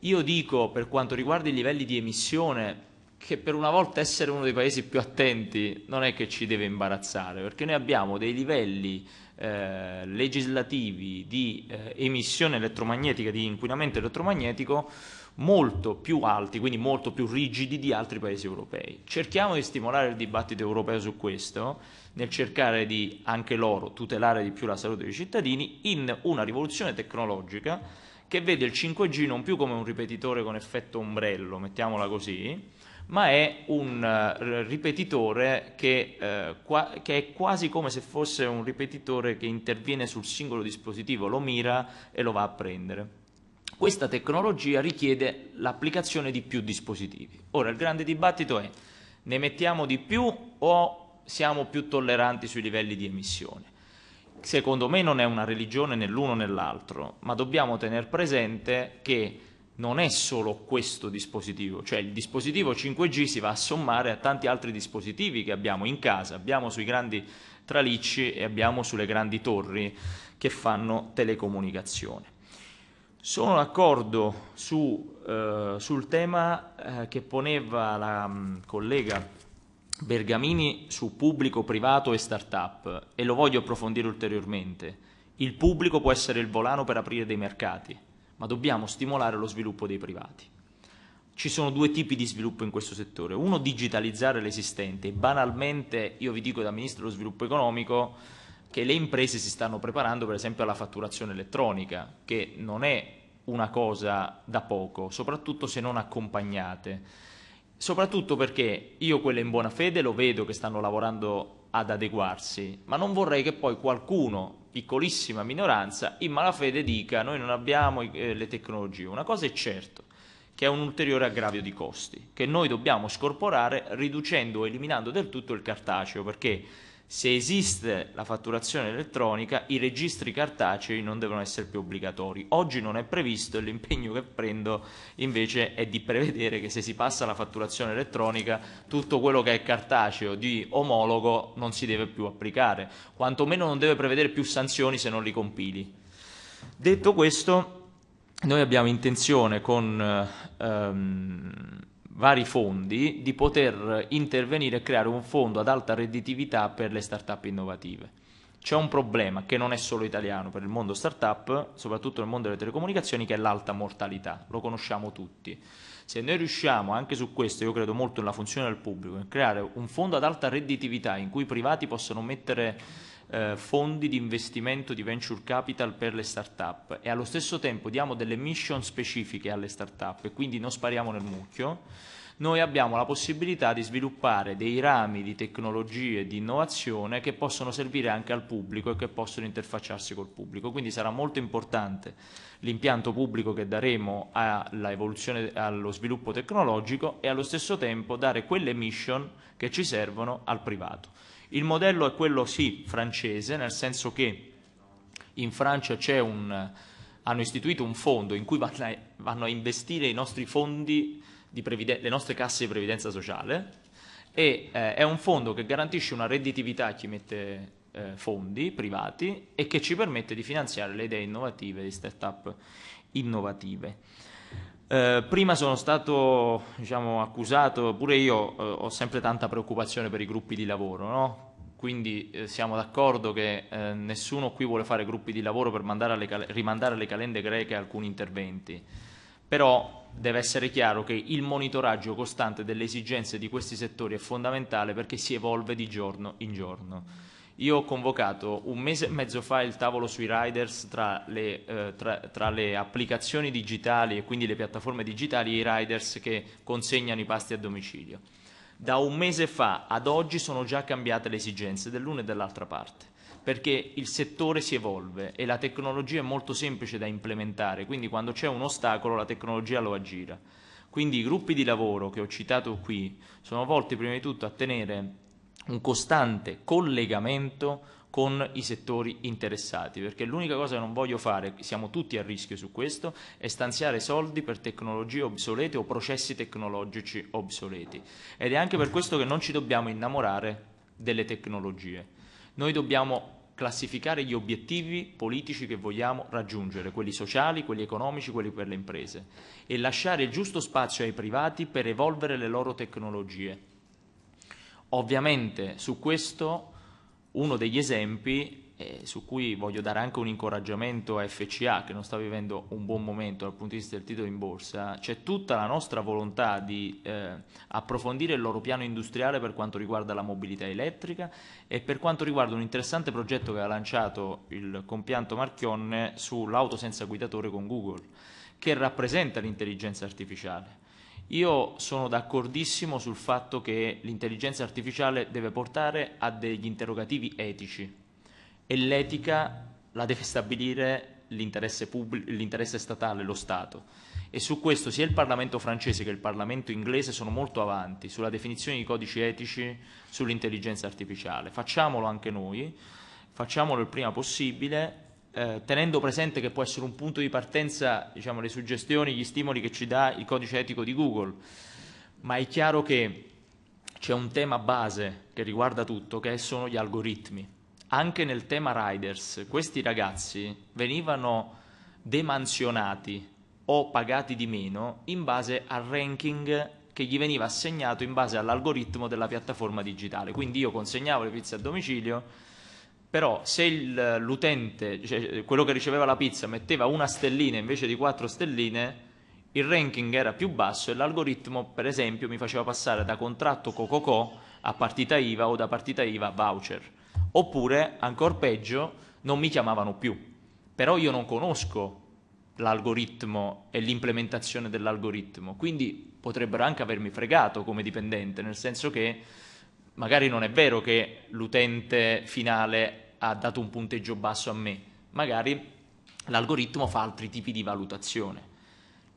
Speaker 2: Io dico per quanto riguarda i livelli di emissione che per una volta essere uno dei paesi più attenti non è che ci deve imbarazzare, perché noi abbiamo dei livelli eh, legislativi di eh, emissione elettromagnetica, di inquinamento elettromagnetico molto più alti, quindi molto più rigidi di altri paesi europei. Cerchiamo di stimolare il dibattito europeo su questo, nel cercare di anche loro tutelare di più la salute dei cittadini in una rivoluzione tecnologica che vede il 5G non più come un ripetitore con effetto ombrello, mettiamola così, ma è un eh, ripetitore che, eh, qua, che, è quasi come se fosse un ripetitore che interviene sul singolo dispositivo, lo mira e lo va a prendere. Questa tecnologia richiede l'applicazione di più dispositivi. Ora, il grande dibattito è ne mettiamo di più o siamo più tolleranti sui livelli di emissione? Secondo me non è una religione né l'uno né l'altro, ma dobbiamo tener presente che non è solo questo dispositivo, cioè il dispositivo 5G si va a sommare a tanti altri dispositivi che abbiamo in casa, abbiamo sui grandi tralicci e abbiamo sulle grandi torri che fanno telecomunicazione. Sono d'accordo su, eh, sul tema eh, che poneva la mh, mm, collega Bergamini su pubblico, privato e start-up e lo voglio approfondire ulteriormente. Il pubblico può essere il volano per aprire dei mercati, ma dobbiamo stimolare lo sviluppo dei privati. Ci sono due tipi di sviluppo in questo settore. Uno, digitalizzare l'esistente. Banalmente, io vi dico da Ministro dello Sviluppo Economico, che le imprese si stanno preparando per esempio alla fatturazione elettronica, che non è una cosa da poco, soprattutto se non accompagnate. Soprattutto perché io quelle in buona fede lo vedo che stanno lavorando ad adeguarsi, ma non vorrei che poi qualcuno piccolissima minoranza in malafede dica noi non abbiamo eh, le tecnologie. Una cosa è certa, che è un ulteriore aggravio di costi, che noi dobbiamo scorporare riducendo o eliminando del tutto il cartaceo, perché se esiste la fatturazione elettronica, i registri cartacei non devono essere più obbligatori. Oggi non è previsto e l'impegno che prendo invece è di prevedere che se si passa alla fatturazione elettronica, tutto quello che è cartaceo di omologo non si deve più applicare, quantomeno non deve prevedere più sanzioni se non li compili. Detto questo, noi abbiamo intenzione con... Ehm, vari fondi di poter intervenire e creare un fondo ad alta redditività per le start-up innovative. C'è un problema che non è solo italiano per il mondo startup, soprattutto nel mondo delle telecomunicazioni, che è l'alta mortalità, lo conosciamo tutti. Se noi riusciamo anche su questo, io credo molto nella funzione del pubblico, in creare un fondo ad alta redditività in cui i privati possano mettere eh, fondi di investimento di venture capital per le start-up e allo stesso tempo diamo delle mission specifiche alle start-up e quindi non spariamo nel mucchio, noi abbiamo la possibilità di sviluppare dei rami di tecnologie e di innovazione che possono servire anche al pubblico e che possono interfacciarsi col pubblico. Quindi sarà molto importante l'impianto pubblico che daremo allo sviluppo tecnologico e allo stesso tempo dare quelle mission che ci servono al privato. Il modello è quello sì francese, nel senso che in Francia un, hanno istituito un fondo in cui vanno a, vanno a investire i nostri fondi, le nostre casse di previdenza sociale e eh, è un fondo che garantisce una redditività a chi mette eh, fondi privati e che ci permette di finanziare le idee innovative, le start-up innovative. Eh, prima sono stato diciamo, accusato, pure io eh, ho sempre tanta preoccupazione per i gruppi di lavoro, no? quindi eh, siamo d'accordo che eh, nessuno qui vuole fare gruppi di lavoro per alle rimandare alle calende greche alcuni interventi, però deve essere chiaro che il monitoraggio costante delle esigenze di questi settori è fondamentale perché si evolve di giorno in giorno. Io ho convocato un mese e mezzo fa il tavolo sui riders tra le, eh, tra, tra le, applicazioni digitali e quindi le piattaforme digitali e i riders che consegnano i pasti a domicilio. Da un mese fa ad oggi sono già cambiate le esigenze dell'una e dell'altra parte perché il settore si evolve e la tecnologia è molto semplice da implementare, quindi quando c'è un ostacolo la tecnologia lo aggira. Quindi i gruppi di lavoro che ho citato qui sono volti prima di tutto a tenere un costante collegamento con i settori interessati, perché l'unica cosa che non voglio fare, siamo tutti a rischio su questo, è stanziare soldi per tecnologie obsolete o processi tecnologici obsoleti. Ed è anche per questo che non ci dobbiamo innamorare delle tecnologie. Noi dobbiamo classificare gli obiettivi politici che vogliamo raggiungere, quelli sociali, quelli economici, quelli per le imprese, e lasciare il giusto spazio ai privati per evolvere le loro tecnologie Ovviamente su questo uno degli esempi eh, su cui voglio dare anche un incoraggiamento a FCA che non sta vivendo un buon momento dal punto di vista del titolo in borsa, c'è tutta la nostra volontà di eh, approfondire il loro piano industriale per quanto riguarda la mobilità elettrica e per quanto riguarda un interessante progetto che ha lanciato il compianto Marchionne sull'auto senza guidatore con Google, che rappresenta l'intelligenza artificiale. Io sono d'accordissimo sul fatto che l'intelligenza artificiale deve portare a degli interrogativi etici e l'etica la deve stabilire l'interesse, pubblic- l'interesse statale, lo Stato. E su questo sia il Parlamento francese che il Parlamento inglese sono molto avanti sulla definizione di codici etici sull'intelligenza artificiale. Facciamolo anche noi, facciamolo il prima possibile eh, tenendo presente che può essere un punto di partenza, diciamo, le suggestioni, gli stimoli che ci dà il codice etico di Google, ma è chiaro che c'è un tema base che riguarda tutto, che sono gli algoritmi. Anche nel tema Riders, questi ragazzi venivano demansionati o pagati di meno in base al ranking che gli veniva assegnato in base all'algoritmo della piattaforma digitale. Quindi io consegnavo le pizze a domicilio però se il, l'utente, cioè, quello che riceveva la pizza, metteva una stellina invece di quattro stelline, il ranking era più basso e l'algoritmo, per esempio, mi faceva passare da contratto Cococò a partita IVA o da partita IVA a voucher. Oppure, ancora peggio, non mi chiamavano più. Però io non conosco l'algoritmo e l'implementazione dell'algoritmo, quindi potrebbero anche avermi fregato come dipendente, nel senso che magari non è vero che l'utente finale ha dato un punteggio basso a me, magari l'algoritmo fa altri tipi di valutazione.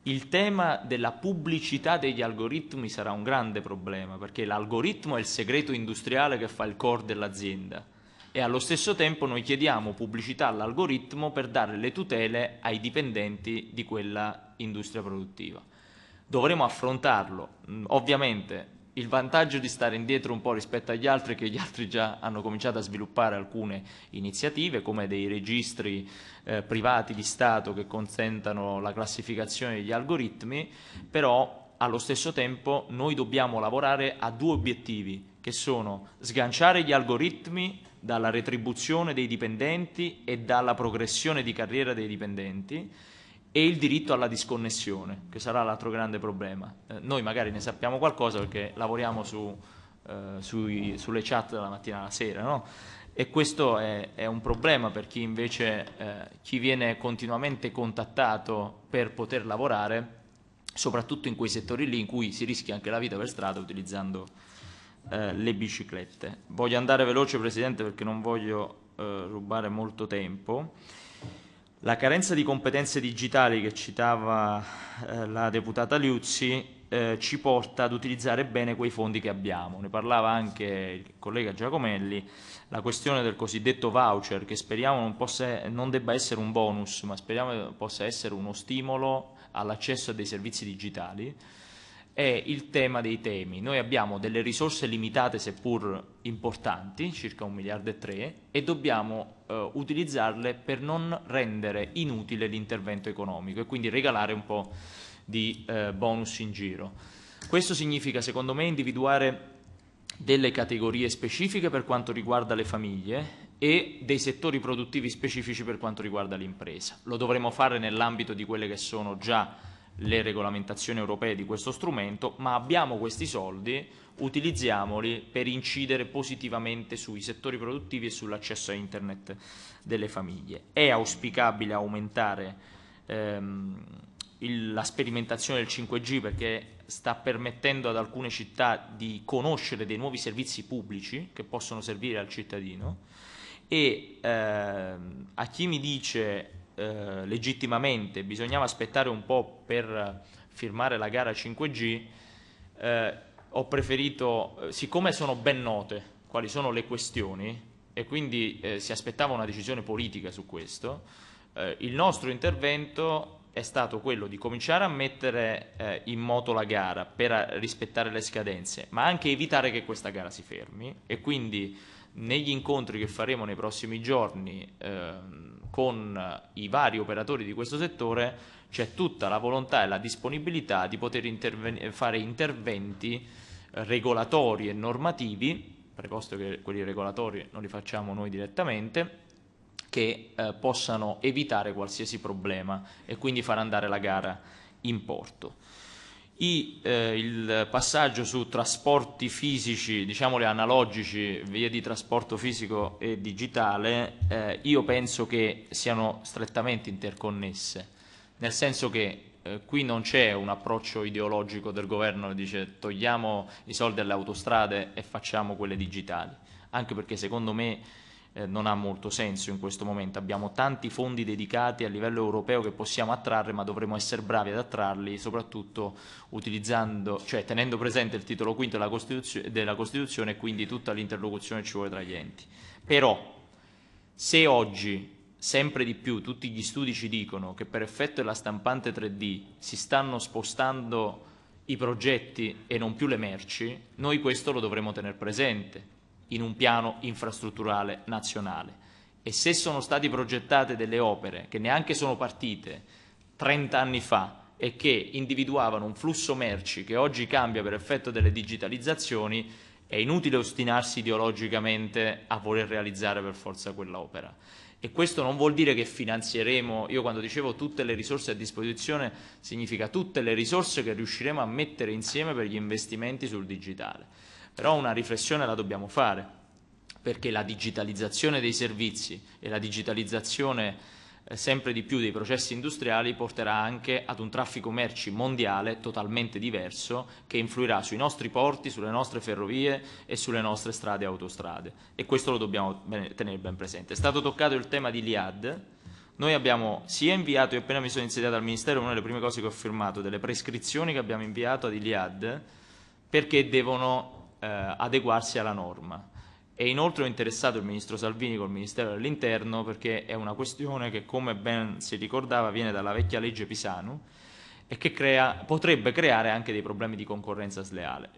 Speaker 2: Il tema della pubblicità degli algoritmi sarà un grande problema perché l'algoritmo è il segreto industriale che fa il core dell'azienda e allo stesso tempo noi chiediamo pubblicità all'algoritmo per dare le tutele ai dipendenti di quella industria produttiva. Dovremo affrontarlo. Ovviamente il vantaggio di stare indietro un po' rispetto agli altri è che gli altri già hanno cominciato a sviluppare alcune iniziative come dei registri eh, privati di Stato che consentano la classificazione degli algoritmi, però allo stesso tempo noi dobbiamo lavorare a due obiettivi che sono sganciare gli algoritmi dalla retribuzione dei dipendenti e dalla progressione di carriera dei dipendenti e il diritto alla disconnessione, che sarà l'altro grande problema. Eh, noi magari ne sappiamo qualcosa perché lavoriamo su, eh, sui, sulle chat dalla mattina alla sera, no? E questo è, è, un problema per chi invece eh, chi viene continuamente contattato per poter lavorare, soprattutto in quei settori lì in cui si rischia anche la vita per strada utilizzando eh, le biciclette. Voglio andare veloce Presidente perché non voglio eh, rubare molto tempo. La carenza di competenze digitali che citava eh, la deputata Liuzzi eh, ci porta ad utilizzare bene quei fondi che abbiamo. Ne parlava anche il collega Giacomelli, la questione del cosiddetto voucher che speriamo non, possa, non debba essere un bonus, ma speriamo possa essere uno stimolo all'accesso a dei servizi digitali è il tema dei temi. Noi abbiamo delle risorse limitate seppur importanti, circa un miliardo e tre, e dobbiamo eh, utilizzarle per non rendere inutile l'intervento economico e quindi regalare un po' di eh, bonus in giro. Questo significa, secondo me, individuare delle categorie specifiche per quanto riguarda le famiglie e dei settori produttivi specifici per quanto riguarda l'impresa. Lo dovremo fare nell'ambito di quelle che sono già le regolamentazioni europee di questo strumento, ma abbiamo questi soldi, utilizziamoli per incidere positivamente sui settori produttivi e sull'accesso a internet delle famiglie. È auspicabile aumentare ehm, il, la sperimentazione del 5G perché sta permettendo ad alcune città di conoscere dei nuovi servizi pubblici che possono servire al cittadino e ehm, a chi mi dice eh, legittimamente bisognava aspettare un po' per firmare la gara 5G, eh, ho preferito, eh, siccome sono ben note quali sono le questioni e quindi eh, si aspettava una decisione politica su questo, eh, il nostro intervento è stato quello di cominciare a mettere in moto la gara per rispettare le scadenze, ma anche evitare che questa gara si fermi e quindi negli incontri che faremo nei prossimi giorni ehm, con i vari operatori di questo settore c'è tutta la volontà e la disponibilità di poter interven fare interventi eh, regolatori e normativi, preposto che quelli regolatori non li facciamo noi direttamente, che eh, possano evitare qualsiasi problema e quindi far andare la gara in porto. I, eh, il passaggio su trasporti fisici, diciamole analogici, via di trasporto fisico e digitale, eh, io penso che siano strettamente interconnesse, nel senso che eh, qui non c'è un approccio ideologico del governo che dice togliamo i soldi alle autostrade e facciamo quelle digitali, anche perché secondo me eh, non ha molto senso in questo momento. Abbiamo tanti fondi dedicati a livello europeo che possiamo attrarre, ma dovremo essere bravi ad attrarli, soprattutto cioè, tenendo presente il titolo quinto della, Costituzio della Costituzione e quindi tutta l'interlocuzione che ci vuole tra gli enti. Però, se oggi sempre di più tutti gli studi ci dicono che per effetto della stampante 3D si stanno spostando i progetti e non più le merci, noi questo lo dovremo tenere presente in un piano infrastrutturale nazionale. E se sono state progettate delle opere che neanche sono partite 30 anni fa e che individuavano un flusso merci che oggi cambia per effetto delle digitalizzazioni, è inutile ostinarsi ideologicamente a voler realizzare per forza quell'opera. E questo non vuol dire che finanzieremo, io quando dicevo tutte le risorse a disposizione, significa tutte le risorse che riusciremo a mettere insieme per gli investimenti sul digitale però una riflessione la dobbiamo fare, perché la digitalizzazione dei servizi e la digitalizzazione eh, sempre di più dei processi industriali porterà anche ad un traffico merci mondiale totalmente diverso che influirà sui nostri porti, sulle nostre ferrovie e sulle nostre strade e autostrade e questo lo dobbiamo tenere ben presente. È stato toccato il tema di Liad, noi abbiamo sia inviato, io appena mi sono insediato al Ministero, una delle prime cose che ho firmato, delle prescrizioni che abbiamo inviato ad Iliad perché devono eh, adeguarsi alla norma. E inoltre ho interessato il ministro Salvini col Ministero dell'Interno perché è una questione che, come ben si ricordava, viene dalla vecchia legge Pisanu e che crea, potrebbe creare anche dei problemi di concorrenza sleale.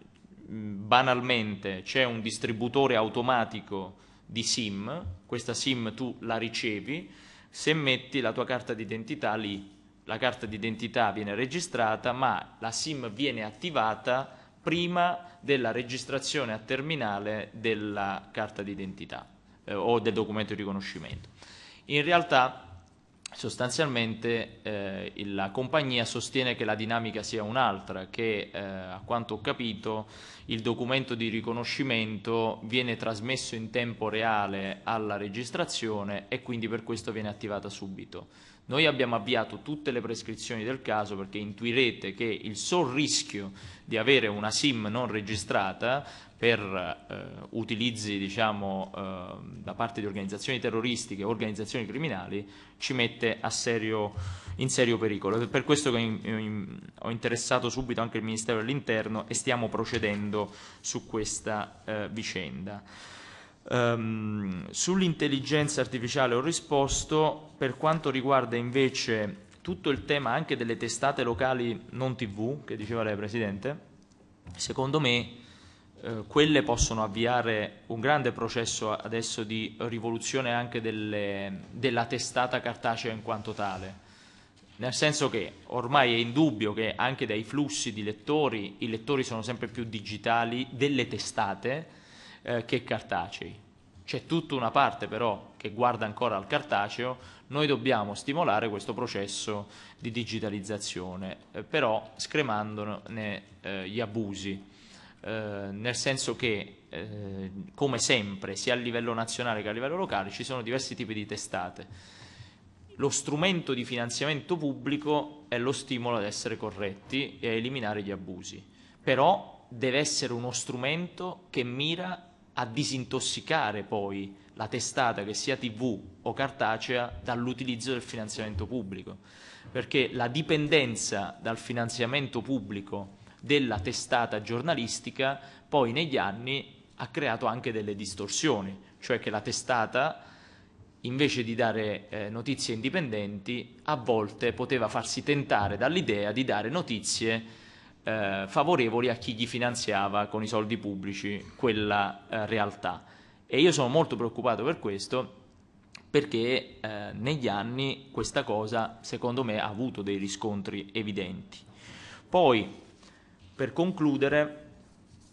Speaker 2: Mm, banalmente c'è un distributore automatico di SIM, questa SIM tu la ricevi, se metti la tua carta d'identità lì, la carta d'identità viene registrata, ma la SIM viene attivata prima della registrazione a terminale della carta d'identità eh, o del documento di riconoscimento. In realtà sostanzialmente eh, la compagnia sostiene che la dinamica sia un'altra, che eh, a quanto ho capito il documento di riconoscimento viene trasmesso in tempo reale alla registrazione e quindi per questo viene attivata subito noi abbiamo avviato tutte le prescrizioni del caso perché intuirete che il sol rischio di avere una SIM non registrata per eh, utilizzi diciamo, eh, da parte di organizzazioni terroristiche o organizzazioni criminali ci mette serio, in serio pericolo. per questo che in, in, ho interessato subito anche il Ministero dell'Interno e stiamo procedendo su questa eh, vicenda. Um, Sull'intelligenza artificiale ho risposto, per quanto riguarda invece tutto il tema anche delle testate locali non tv, che diceva lei Presidente, secondo me eh, quelle possono avviare un grande processo adesso di rivoluzione anche delle, della testata cartacea in quanto tale. Nel senso che ormai è indubbio che anche dai flussi di lettori, i lettori sono sempre più digitali delle testate, eh, che cartacei. C'è tutta una parte però che guarda ancora al cartaceo, noi dobbiamo stimolare questo processo di digitalizzazione, eh, però scremandone eh, gli abusi, eh, nel senso che eh, come sempre sia a livello nazionale che a livello locale ci sono diversi tipi di testate lo strumento di finanziamento pubblico è lo stimolo ad essere corretti e a eliminare gli abusi, però deve essere uno strumento che mira a disintossicare poi la testata che sia tv o cartacea dall'utilizzo del finanziamento pubblico, perché la dipendenza dal finanziamento pubblico della testata giornalistica poi negli anni ha creato anche delle distorsioni, cioè che la testata invece di dare eh, notizie indipendenti a volte poteva farsi tentare dall'idea di dare notizie eh, favorevoli a chi gli finanziava con i soldi pubblici quella eh, realtà. E io sono molto preoccupato per questo perché eh, negli anni questa cosa secondo me ha avuto dei riscontri evidenti. Poi, per concludere,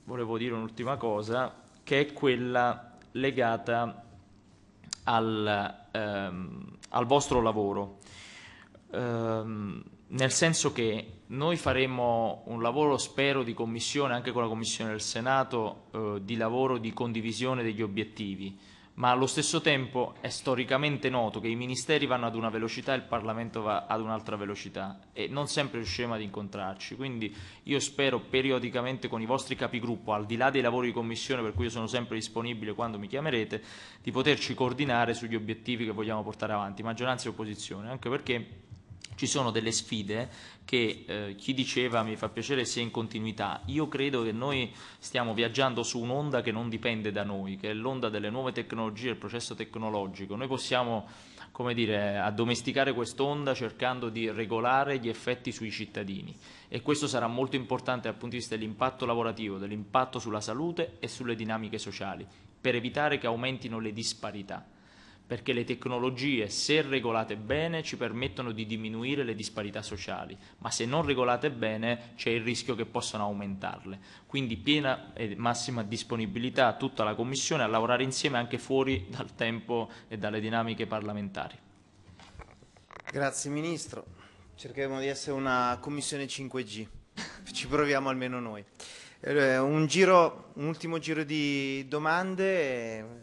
Speaker 2: volevo dire un'ultima cosa, che è quella legata al, ehm, al vostro lavoro. Ehm, nel senso che noi faremo un lavoro, spero, di commissione, anche con la commissione del Senato, eh, di lavoro di condivisione degli obiettivi, ma allo stesso tempo è storicamente noto che i ministeri vanno ad una velocità e il Parlamento va ad un'altra velocità e non sempre riusciamo ad incontrarci. Quindi io spero periodicamente con i vostri capigruppo, al di là dei lavori di commissione per cui io sono sempre disponibile quando mi chiamerete, di poterci coordinare sugli obiettivi che vogliamo portare avanti, maggioranza e opposizione, anche perché ci sono delle sfide che eh, chi diceva mi fa piacere sia in continuità. Io credo che noi stiamo viaggiando su un'onda che non dipende da noi, che è l'onda delle nuove tecnologie, il processo tecnologico. Noi possiamo come dire, addomesticare quest'onda cercando di regolare gli effetti sui cittadini e questo sarà molto importante dal punto di vista dell'impatto lavorativo, dell'impatto sulla salute e sulle dinamiche sociali per evitare che aumentino le disparità perché le tecnologie, se regolate bene, ci permettono di diminuire le disparità sociali, ma se non regolate bene c'è il rischio che possano aumentarle. Quindi piena e massima disponibilità a tutta la Commissione a lavorare insieme anche fuori dal tempo e dalle dinamiche parlamentari.
Speaker 1: Grazie Ministro, cercheremo di essere una Commissione 5G, ci proviamo almeno noi. Eh, un, giro, un ultimo giro di domande.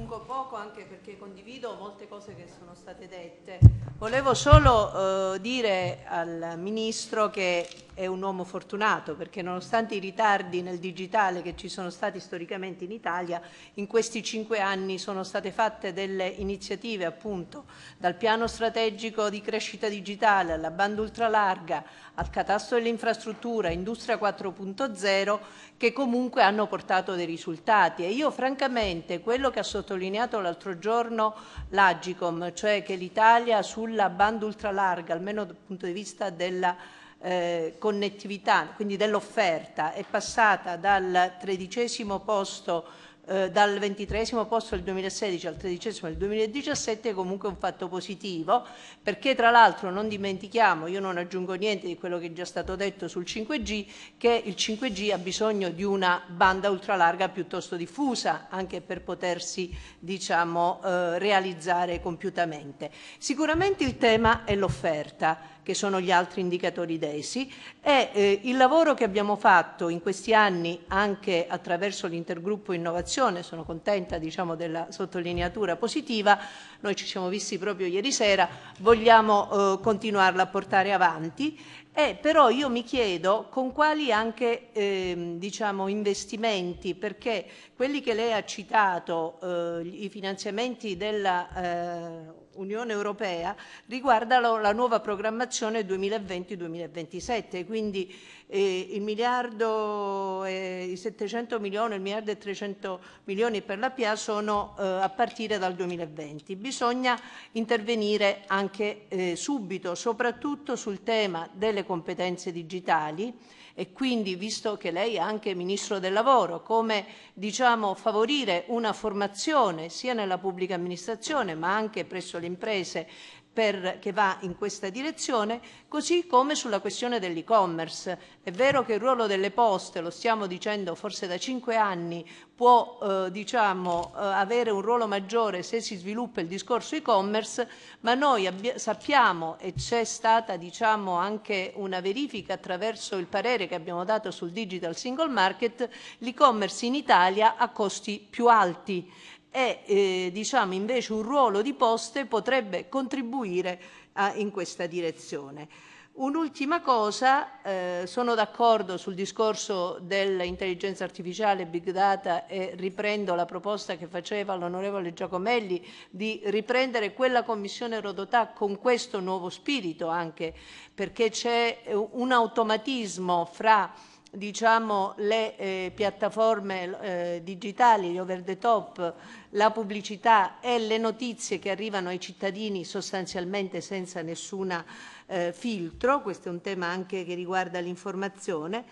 Speaker 7: aggiungo poco anche perché condivido molte cose che sono state dette. Volevo solo eh, dire al Ministro che è un uomo fortunato perché nonostante i ritardi nel digitale che ci sono stati storicamente in Italia, in questi cinque anni sono state fatte delle iniziative appunto dal piano strategico di crescita digitale alla banda ultralarga, al catasto dell'infrastruttura, industria 4.0 che comunque hanno portato dei risultati e io francamente quello che ha sottolineato sottolineato l'altro giorno l'Agicom, cioè che l'Italia sulla banda ultralarga, almeno dal punto di vista della eh, connettività, quindi dell'offerta, è passata dal tredicesimo posto eh, dal ventitresimo posto del 2016 al tredicesimo del 2017 è comunque un fatto positivo perché tra l'altro non dimentichiamo, io non aggiungo niente di quello che è già stato detto sul 5G, che il 5G ha bisogno di una banda ultralarga piuttosto diffusa anche per potersi diciamo, eh, realizzare compiutamente. Sicuramente il tema è l'offerta che sono gli altri indicatori DESI e eh, il lavoro che abbiamo fatto in questi anni anche attraverso l'intergruppo innovazione, sono contenta diciamo, della sottolineatura positiva, noi ci siamo visti proprio ieri sera, vogliamo eh, continuarla a portare avanti eh, però io mi chiedo con quali anche ehm, diciamo, investimenti, perché quelli che lei ha citato, eh, i finanziamenti della eh, Unione Europea riguarda la nuova programmazione 2020-2027, quindi eh, il miliardo e i 700 milioni, il miliardo e 300 milioni per la PIA sono eh, a partire dal 2020. Bisogna intervenire anche eh, subito, soprattutto sul tema delle competenze digitali e quindi, visto che lei è anche Ministro del Lavoro, come diciamo, favorire una formazione sia nella pubblica amministrazione ma anche presso le imprese per, che va in questa direzione, così come sulla questione dell'e-commerce. È vero che il ruolo delle poste, lo stiamo dicendo forse da cinque anni, può eh, diciamo, eh, avere un ruolo maggiore se si sviluppa il discorso e-commerce, ma noi sappiamo e c'è stata diciamo, anche una verifica attraverso il parere che abbiamo dato sul Digital Single Market, l'e-commerce in Italia ha costi più alti e eh, diciamo invece un ruolo di poste potrebbe contribuire a, in questa direzione. Un'ultima cosa, eh, sono d'accordo sul discorso dell'intelligenza artificiale, big data e riprendo la proposta che faceva l'onorevole Giacomelli di riprendere quella commissione Rodotà con questo nuovo spirito anche perché c'è eh, un automatismo fra diciamo, le eh, piattaforme eh, digitali, gli over the top, la pubblicità e le notizie che arrivano ai cittadini sostanzialmente senza nessun eh, filtro, questo è un tema anche che riguarda l'informazione,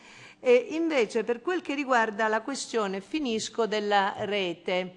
Speaker 7: e invece per quel che riguarda la questione, finisco, della rete.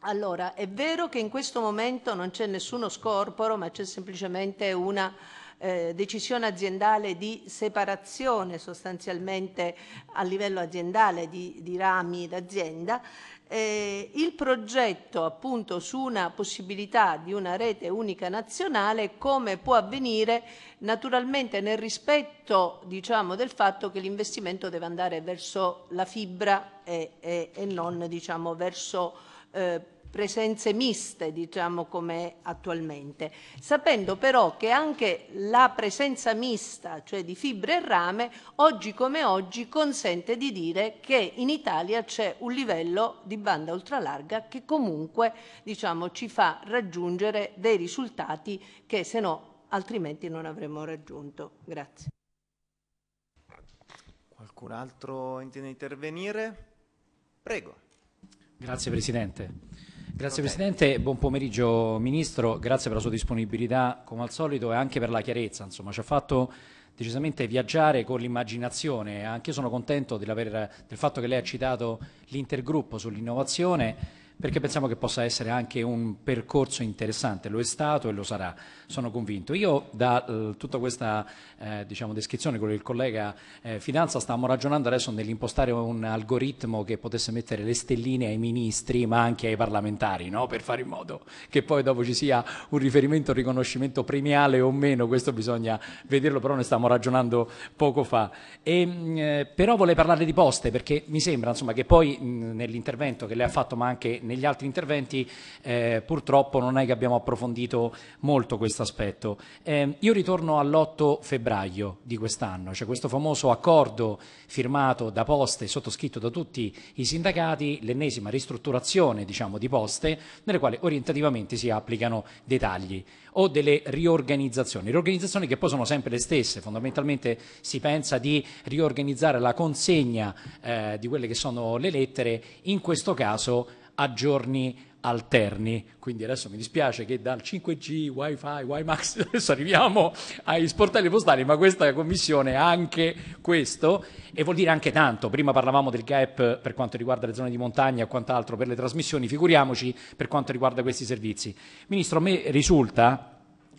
Speaker 7: Allora, è vero che in questo momento non c'è nessuno scorporo, ma c'è semplicemente una eh, decisione aziendale di separazione sostanzialmente a livello aziendale di, di rami d'azienda, eh, il progetto appunto su una possibilità di una rete unica nazionale come può avvenire naturalmente nel rispetto diciamo, del fatto che l'investimento deve andare verso la fibra e, e, e non diciamo, verso eh, presenze miste, diciamo come attualmente, sapendo però che anche la presenza mista, cioè di fibre e rame, oggi come oggi consente di dire che in Italia c'è un livello di banda ultralarga che comunque diciamo, ci fa raggiungere dei risultati che se no altrimenti non avremmo raggiunto. Grazie.
Speaker 1: Qualcun altro intende intervenire? Prego.
Speaker 8: Grazie Presidente. Grazie Presidente, buon pomeriggio Ministro, grazie per la sua disponibilità come al solito e anche per la chiarezza, insomma ci ha fatto decisamente viaggiare con l'immaginazione, anche io sono contento del fatto che lei ha citato l'intergruppo sull'innovazione perché pensiamo che possa essere anche un percorso interessante, lo è stato e lo sarà, sono convinto. Io da eh, tutta questa eh, diciamo, descrizione con il collega eh, Fidanza stavamo ragionando adesso nell'impostare un algoritmo che potesse mettere le stelline ai ministri ma anche ai parlamentari, no? per fare in modo che poi dopo ci sia un riferimento, un riconoscimento premiale o meno, questo bisogna vederlo, però ne stavamo ragionando poco fa. E, mm, eh, però vorrei parlare di poste perché mi sembra insomma, che poi mm, nell'intervento che lei ha fatto ma anche nel negli altri interventi eh, purtroppo non è che abbiamo approfondito molto questo aspetto. Eh, io ritorno all'8 febbraio di quest'anno, cioè questo famoso accordo firmato da Poste sottoscritto da tutti i sindacati, l'ennesima ristrutturazione diciamo, di Poste, nelle quali orientativamente si applicano dei tagli o delle riorganizzazioni, riorganizzazioni che poi sono sempre le stesse, fondamentalmente si pensa di riorganizzare la consegna eh, di quelle che sono le lettere, in questo caso a giorni alterni. Quindi adesso mi dispiace che dal 5G, Wi-Fi, WiMAX, (laughs) adesso arriviamo ai sportelli postali, ma questa commissione ha anche questo e vuol dire anche tanto. Prima parlavamo del gap per quanto riguarda le zone di montagna e quant'altro per le trasmissioni, figuriamoci per quanto riguarda questi servizi. Ministro, a me risulta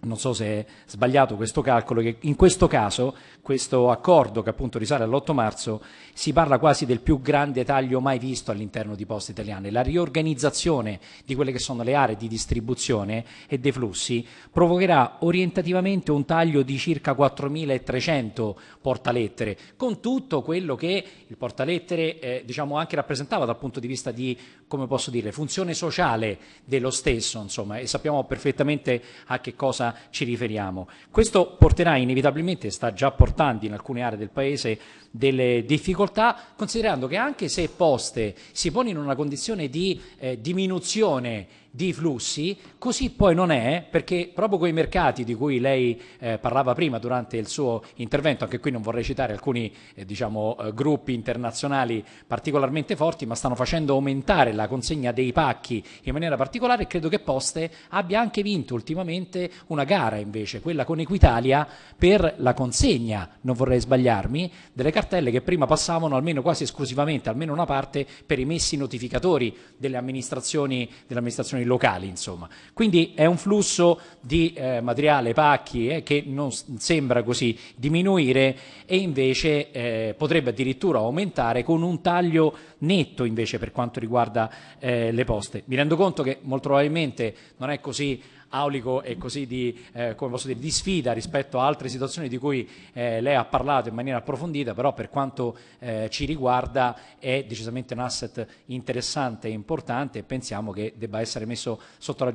Speaker 8: non so se è sbagliato questo calcolo, che in questo caso questo accordo che appunto risale all'8 marzo si parla quasi del più grande taglio mai visto all'interno di Poste Italiane. La riorganizzazione di quelle che sono le aree di distribuzione e dei flussi provocherà orientativamente un taglio di circa 4.300 portalettere, con tutto quello che il portalettere eh, diciamo anche rappresentava dal punto di vista di, come posso dire, funzione sociale dello stesso, insomma, e sappiamo perfettamente a che cosa ci riferiamo. Questo porterà inevitabilmente, sta già portando in alcune aree del Paese, delle difficoltà facoltà, considerando che anche se Poste si pone in una condizione di eh, diminuzione di flussi, così poi non è, perché proprio quei mercati di cui lei eh, parlava prima durante il suo intervento, anche qui non vorrei citare alcuni eh, diciamo, eh, gruppi internazionali particolarmente forti, ma stanno facendo aumentare la consegna dei pacchi in maniera particolare credo che Poste abbia anche vinto ultimamente una gara invece, quella con Equitalia, per la consegna, non vorrei sbagliarmi, delle cartelle che prima passavano almeno quasi esclusivamente, almeno una parte, per i messi notificatori delle amministrazioni, delle amministrazioni produzioni locali, insomma. Quindi è un flusso di eh, materiale, pacchi, eh, che non sembra così diminuire e invece eh, potrebbe addirittura aumentare con un taglio netto invece per quanto riguarda eh, le poste. Mi rendo conto che molto probabilmente non è così aulico e così di, eh, dire, di sfida rispetto a altre situazioni di cui eh, lei ha parlato in maniera approfondita, però per quanto eh, ci riguarda è decisamente un asset interessante e importante e pensiamo che debba essere messo sotto la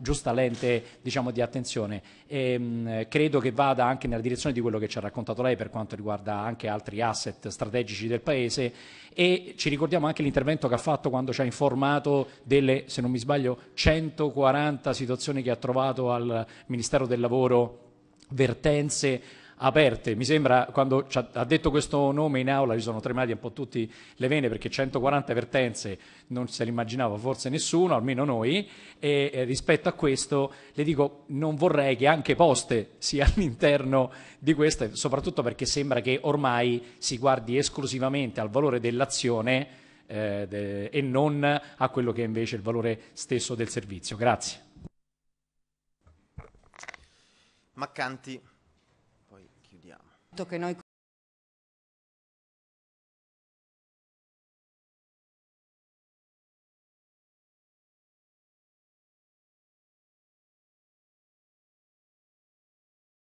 Speaker 8: giusta lente diciamo, di attenzione. E, ehm, mh, credo che vada anche nella direzione di quello che ci ha raccontato lei per quanto riguarda anche altri asset strategici del Paese e ci ricordiamo anche l'intervento che ha fatto quando ci ha informato delle, se non mi sbaglio, 140 situazioni che ha trovato al Ministero del Lavoro vertenze aperte. Mi sembra, quando ha detto questo nome in aula, ci sono tremati un po' tutti le vene perché 140 vertenze non se le immaginava forse nessuno, almeno noi, e eh, rispetto a questo le dico non vorrei che anche Poste sia (laughs) all'interno di questa, soprattutto perché sembra che ormai si guardi esclusivamente al valore dell'azione eh, de, e non a quello che è invece il valore stesso del servizio. Grazie.
Speaker 9: Maccanti
Speaker 2: concetto che noi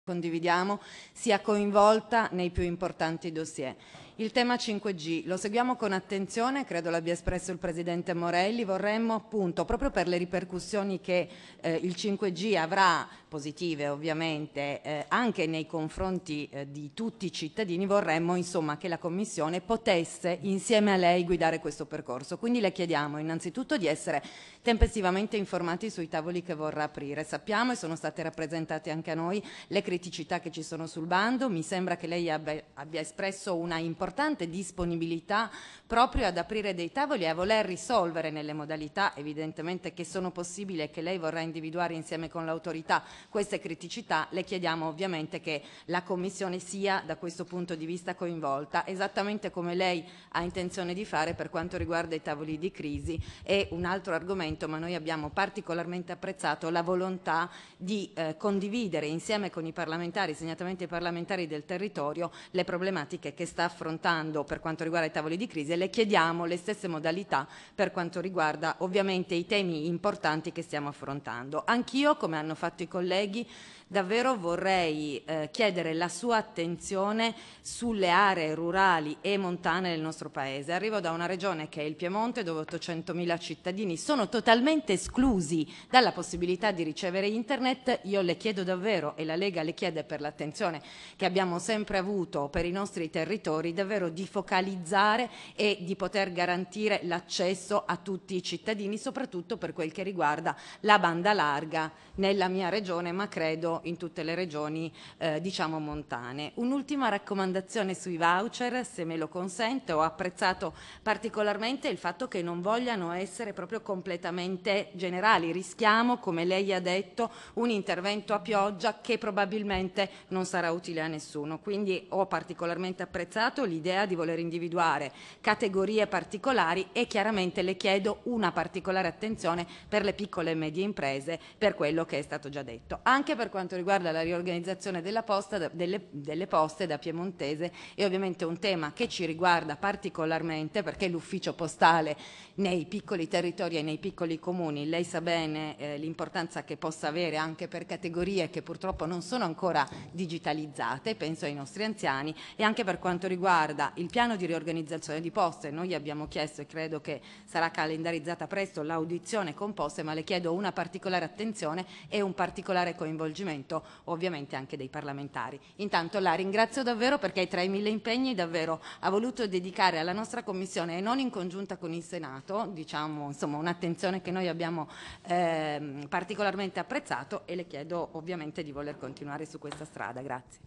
Speaker 5: condividiamo, sia coinvolta nei più
Speaker 9: importanti dossier. Il tema 5G lo seguiamo con attenzione, credo l'abbia espresso il Presidente Morelli, vorremmo appunto, proprio per le ripercussioni che eh, il 5G avrà, positive ovviamente, eh, anche nei confronti eh, di tutti i cittadini, vorremmo insomma che la Commissione potesse insieme a lei guidare questo percorso. Quindi le chiediamo innanzitutto di essere tempestivamente informati sui tavoli che vorrà aprire. Sappiamo e sono state rappresentate anche a noi le criticità che ci sono sul bando, mi sembra che lei abbia, abbia espresso una importante importante disponibilità proprio ad aprire dei tavoli e a voler risolvere nelle modalità evidentemente che sono possibili e che lei vorrà individuare insieme con l'autorità queste criticità, le chiediamo ovviamente che la Commissione sia da questo punto di vista coinvolta, esattamente come lei ha intenzione di fare per quanto riguarda i tavoli di crisi e un altro argomento, ma noi abbiamo particolarmente apprezzato la volontà di eh, condividere insieme con i parlamentari, segnatamente i parlamentari del territorio, le problematiche che sta affrontando affrontando per quanto riguarda i tavoli di crisi e le chiediamo le stesse modalità per quanto riguarda ovviamente i temi importanti che stiamo affrontando. Anch'io, come hanno fatto i colleghi, davvero vorrei eh, chiedere la sua attenzione sulle aree rurali e montane del nostro Paese. Arrivo da una regione che è il Piemonte dove 800.000 cittadini sono totalmente esclusi dalla possibilità di ricevere internet. Io le chiedo davvero e la Lega le chiede per l'attenzione che abbiamo sempre avuto per i nostri territori davvero di focalizzare e di poter garantire l'accesso a tutti i cittadini soprattutto per quel che riguarda la banda larga nella mia regione ma credo in tutte le regioni eh, diciamo montane. Un'ultima raccomandazione sui voucher, se me lo consente, ho apprezzato particolarmente il fatto che non vogliano essere proprio completamente generali, rischiamo, come lei ha detto, un intervento a pioggia che probabilmente non sarà utile a nessuno, quindi ho particolarmente apprezzato l'idea di voler individuare categorie particolari e chiaramente le chiedo una particolare attenzione per le piccole e medie imprese per quello che è stato già detto. Anche per quanto quanto riguarda la riorganizzazione posta, delle, delle poste da Piemontese è ovviamente un tema che ci riguarda particolarmente perché l'ufficio postale nei piccoli territori e nei piccoli comuni, lei sa bene eh, l'importanza che possa avere anche per categorie che purtroppo non sono ancora digitalizzate, penso ai nostri anziani e anche per quanto riguarda il piano di riorganizzazione di poste, noi abbiamo chiesto e credo che sarà calendarizzata presto l'audizione con poste, ma le chiedo una particolare attenzione e un particolare coinvolgimento coinvolgimento ovviamente anche dei parlamentari. Intanto la ringrazio davvero perché tra i mille impegni davvero ha voluto dedicare alla nostra Commissione e non in congiunta con il Senato, diciamo insomma un'attenzione che noi abbiamo eh, particolarmente apprezzato e le chiedo ovviamente di voler continuare su questa strada. Grazie.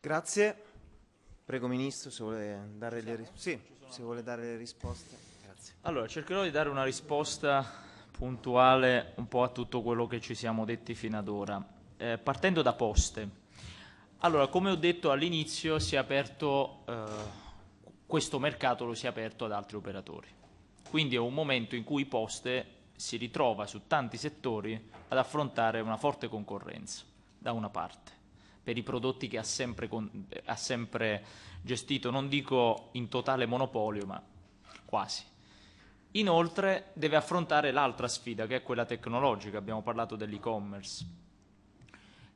Speaker 1: Grazie. Prego Ministro se vuole dare le, ris sì, se vuole dare le risposte.
Speaker 2: Allora cercherò di dare una risposta puntuale un po' a tutto quello che ci siamo detti fino ad ora. Eh, partendo da poste. Allora, come ho detto all'inizio, si è aperto, eh, questo mercato lo si è aperto ad altri operatori. Quindi è un momento in cui poste si ritrova su tanti settori ad affrontare una forte concorrenza, da una parte, per i prodotti che ha sempre, ha sempre gestito, non dico in totale monopolio, ma quasi Inoltre deve affrontare l'altra sfida, che è quella tecnologica, abbiamo parlato dell'e-commerce,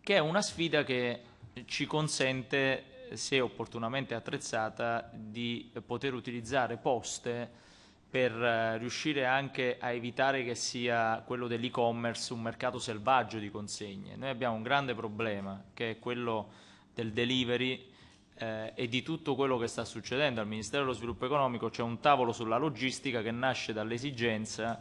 Speaker 2: che è una sfida che ci consente, se opportunamente attrezzata, di poter utilizzare poste per eh, riuscire anche a evitare che sia quello dell'e-commerce un mercato selvaggio di consegne. Noi abbiamo un grande problema, che è quello del delivery, eh, e di tutto quello che sta succedendo al Ministero dello Sviluppo Economico c'è un tavolo sulla logistica che nasce dall'esigenza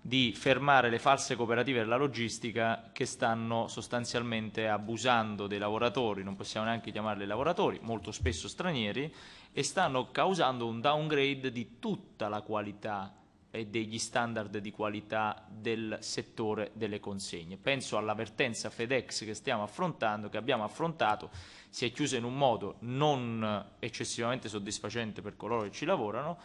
Speaker 2: di fermare le false cooperative della logistica che stanno sostanzialmente abusando dei lavoratori, non possiamo neanche chiamarli lavoratori, molto spesso stranieri, e stanno causando un downgrade di tutta la qualità e degli standard di qualità del settore delle consegne. Penso all'avvertenza FedEx che stiamo affrontando, che abbiamo affrontato, si è chiusa in un modo non eccessivamente soddisfacente per coloro che ci lavorano,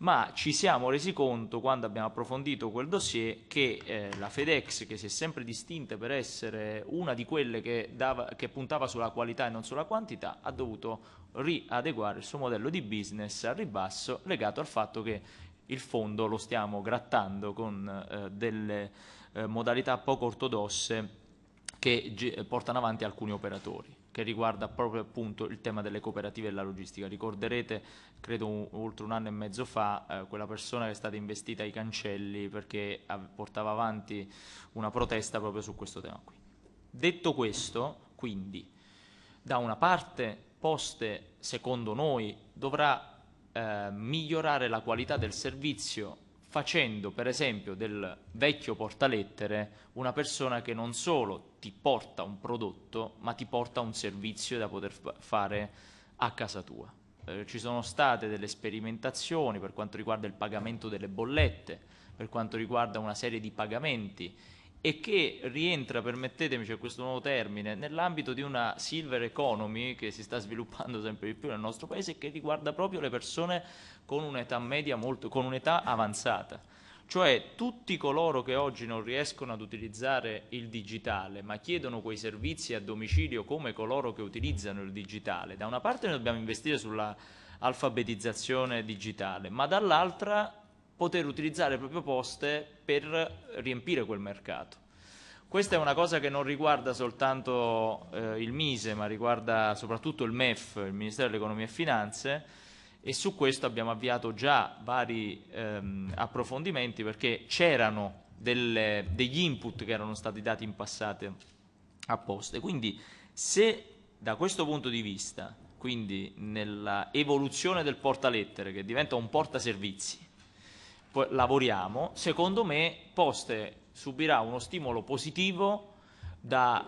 Speaker 2: ma ci siamo resi conto quando abbiamo approfondito quel dossier che eh, la FedEx, che si è sempre distinta per essere una di quelle che, dava, che puntava sulla qualità e non sulla quantità, ha dovuto riadeguare il suo modello di business al ribasso legato al fatto che il fondo lo stiamo grattando con eh, delle eh, modalità poco ortodosse che eh, portano avanti alcuni operatori che riguarda proprio appunto il tema delle cooperative e la logistica. Ricorderete, credo un, oltre un anno e mezzo fa, eh, quella persona che è stata investita ai cancelli perché portava avanti una protesta proprio su questo tema qui. Detto questo, quindi, da una parte Poste, secondo noi, dovrà eh, migliorare la qualità del servizio facendo per esempio del vecchio portalettere una persona che non solo ti porta un prodotto ma ti porta un servizio da poter fare a casa tua. Eh, ci sono state delle sperimentazioni per quanto riguarda il pagamento delle bollette, per quanto riguarda una serie di pagamenti e che rientra, permettetemi, c'è cioè questo nuovo termine, nell'ambito di una silver economy che si sta sviluppando sempre di più nel nostro paese e che riguarda proprio le persone con un'età media molto, con un'età avanzata. Cioè tutti coloro che oggi non riescono ad utilizzare il digitale ma chiedono quei servizi a domicilio come coloro che utilizzano il digitale, da una parte noi dobbiamo investire sulla alfabetizzazione digitale, ma dall'altra poter utilizzare le proprie poste per riempire quel mercato. Questa è una cosa che non riguarda soltanto eh, il Mise, ma riguarda soprattutto il MEF, il Ministero dell'Economia e Finanze, e su questo abbiamo avviato già vari ehm, approfondimenti perché c'erano delle, degli input che erano stati dati in passato a poste. Quindi se da questo punto di vista, quindi nella evoluzione del portalettere che diventa un portaservizi, lavoriamo, secondo me Poste subirà uno stimolo positivo dal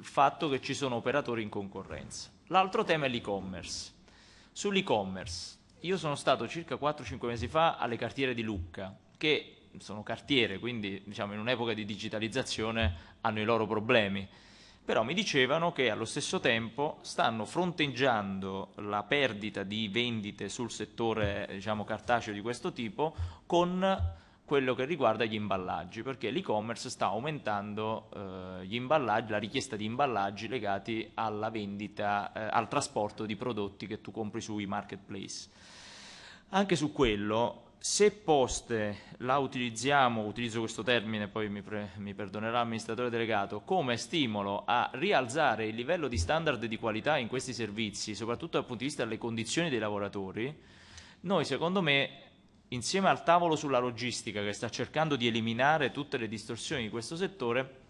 Speaker 2: fatto che ci sono operatori in concorrenza. L'altro tema è l'e-commerce. Sull'e-commerce, io sono stato circa 4-5 mesi fa alle cartiere di Lucca, che sono cartiere, quindi diciamo, in un'epoca di digitalizzazione hanno i loro problemi però mi dicevano che allo stesso tempo stanno fronteggiando la perdita di vendite sul settore diciamo, cartaceo di questo tipo con quello che riguarda gli imballaggi, perché l'e-commerce sta aumentando eh, la richiesta di imballaggi legati alla vendita, eh, al trasporto di prodotti che tu compri sui marketplace. Anche su quello se Poste la utilizziamo, utilizzo questo termine, poi mi, pre, mi perdonerà l'amministratore delegato, come stimolo a rialzare il livello di standard di qualità in questi servizi, soprattutto dal punto di vista delle condizioni dei lavoratori, noi secondo me insieme al tavolo sulla logistica che sta cercando di eliminare tutte le distorsioni di questo settore,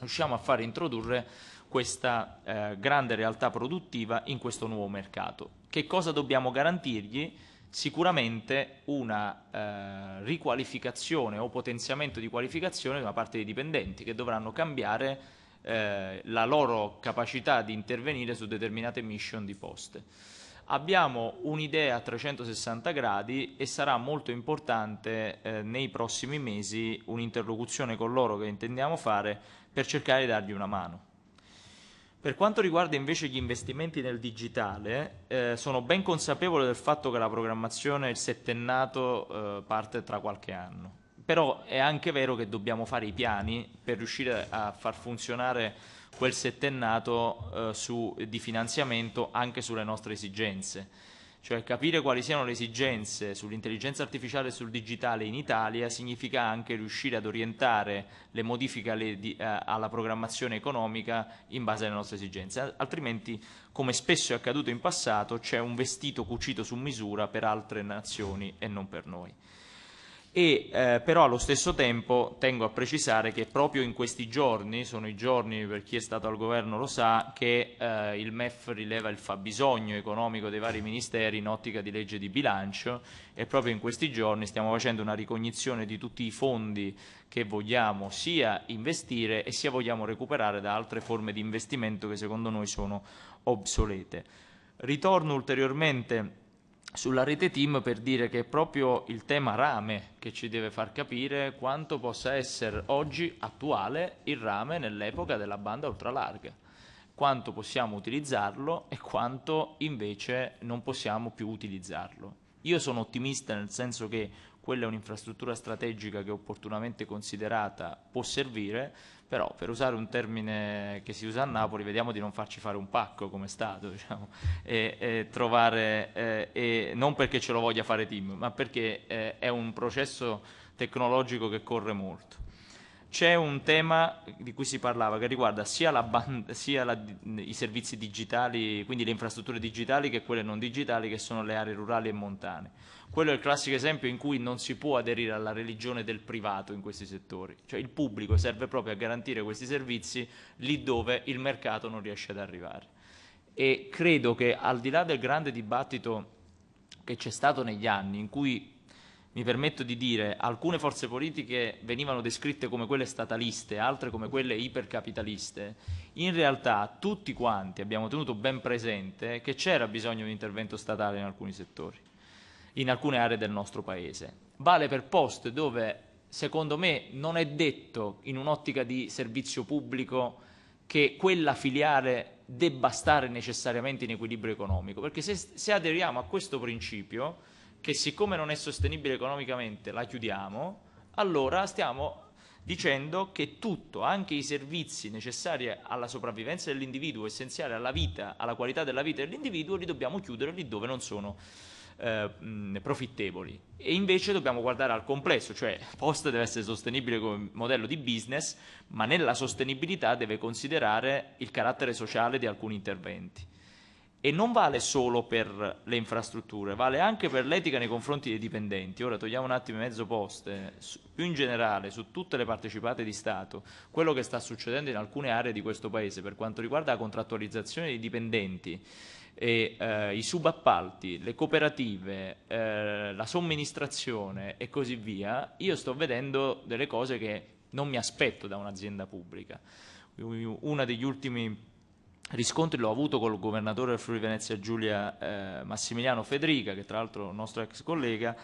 Speaker 2: riusciamo a far introdurre questa eh, grande realtà produttiva in questo nuovo mercato. Che cosa dobbiamo garantirgli? sicuramente una eh, riqualificazione o potenziamento di qualificazione da parte dei dipendenti che dovranno cambiare eh, la loro capacità di intervenire su determinate mission di poste. Abbiamo un'idea a 360 gradi e sarà molto importante eh, nei prossimi mesi un'interlocuzione con loro che intendiamo fare per cercare di dargli una mano. Per quanto riguarda invece gli investimenti nel digitale, eh, sono ben consapevole del fatto che la programmazione, il settennato, eh, parte tra qualche anno. Però è anche vero che dobbiamo fare i piani per riuscire a far funzionare quel settennato eh, su, di finanziamento anche sulle nostre esigenze cioè capire quali siano le esigenze sull'intelligenza artificiale e sul digitale in Italia significa anche riuscire ad orientare le modifiche alle, di, eh, alla programmazione economica in base alle nostre esigenze, altrimenti come spesso è accaduto in passato c'è un vestito cucito su misura per altre nazioni e non per noi e eh, però allo stesso tempo tengo a precisare che proprio in questi giorni, sono i giorni per chi è stato al governo lo sa, che eh, il MEF rileva il fabbisogno economico dei vari ministeri in ottica di legge di bilancio e proprio in questi giorni stiamo facendo una ricognizione di tutti i fondi che vogliamo sia investire e sia vogliamo recuperare da altre forme di investimento che secondo noi sono obsolete. Ritorno ulteriormente sulla rete team per dire che è proprio il tema rame che ci deve far capire quanto possa essere oggi attuale il rame nell'epoca della banda ultralarga, quanto possiamo utilizzarlo e quanto invece non possiamo più utilizzarlo. Io sono ottimista nel senso che quella è un'infrastruttura strategica che opportunamente considerata può servire, però per usare un termine che si usa a Napoli vediamo di non farci fare un pacco come Stato (laughs) diciamo, e, e, trovare, eh, e non perché ce lo voglia fare Tim ma perché eh, è un processo tecnologico che corre molto c'è un tema di cui si parlava che riguarda sia, la band, sia la, i servizi digitali, quindi le infrastrutture digitali che quelle non digitali che sono le aree rurali e montane quello è il classico esempio in cui non si può aderire alla religione del privato in questi settori, cioè il pubblico serve proprio a garantire questi servizi lì dove il mercato non riesce ad arrivare. E credo che al di là del grande dibattito che c'è stato negli anni, in cui mi permetto di dire, alcune forze politiche venivano descritte come quelle stataliste, altre come quelle ipercapitaliste, in realtà tutti quanti abbiamo tenuto ben presente che c'era bisogno di un intervento statale in alcuni settori in alcune aree del nostro paese. Vale per post dove secondo me non è detto in un'ottica di servizio pubblico che quella filiale debba stare necessariamente in equilibrio economico, perché se, se aderiamo a questo principio, che siccome non è sostenibile economicamente la chiudiamo, allora stiamo dicendo che tutto, anche i servizi necessari alla sopravvivenza dell'individuo, essenziali alla vita, alla qualità della vita dell'individuo, li dobbiamo chiudere lì dove non sono eh, profittevoli. E invece dobbiamo guardare al complesso, cioè Post deve essere sostenibile come modello di business, ma nella sostenibilità deve considerare il carattere sociale di alcuni interventi. E non vale solo per le infrastrutture, vale anche per l'etica nei confronti dei dipendenti. Ora togliamo un attimo e mezzo poste, eh, più in generale su tutte le partecipate di Stato, quello che sta succedendo in alcune aree di questo Paese per quanto riguarda la contrattualizzazione dei dipendenti e eh, i subappalti, le cooperative, eh, la somministrazione e così via, io sto vedendo delle cose che non mi aspetto da un'azienda pubblica. Uno degli ultimi riscontri l'ho avuto col governatore del Friuli Venezia Giulia eh, Massimiliano Federica, che tra l'altro è un nostro ex collega,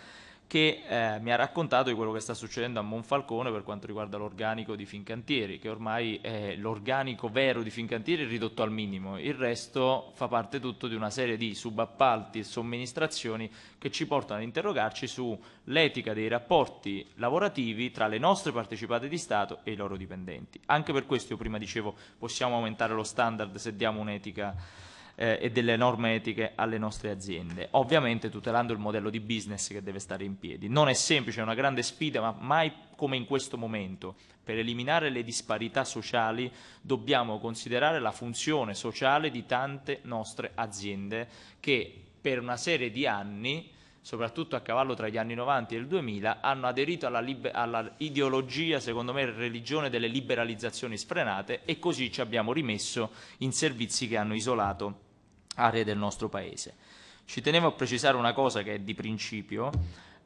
Speaker 2: che eh, mi ha raccontato di quello che sta succedendo a Monfalcone per quanto riguarda l'organico di Fincantieri, che ormai è l'organico vero di Fincantieri ridotto al minimo, il resto fa parte tutto di una serie di subappalti e somministrazioni che ci portano ad interrogarci sull'etica dei rapporti lavorativi tra le nostre partecipate di Stato e i loro dipendenti. Anche per questo io prima dicevo possiamo aumentare lo standard se diamo un'etica eh, e delle norme etiche alle nostre aziende, ovviamente tutelando il modello di business che deve stare in piedi. Non è semplice, è una grande sfida, ma mai come in questo momento. Per eliminare le disparità sociali dobbiamo considerare la funzione sociale di tante nostre aziende che per una serie di anni soprattutto a cavallo tra gli anni 90 e il 2000, hanno aderito alla, liber- alla, ideologia, secondo me, religione delle liberalizzazioni sfrenate e così ci abbiamo rimesso in servizi che hanno isolato aree del nostro paese. Ci tenevo a precisare una cosa che è di principio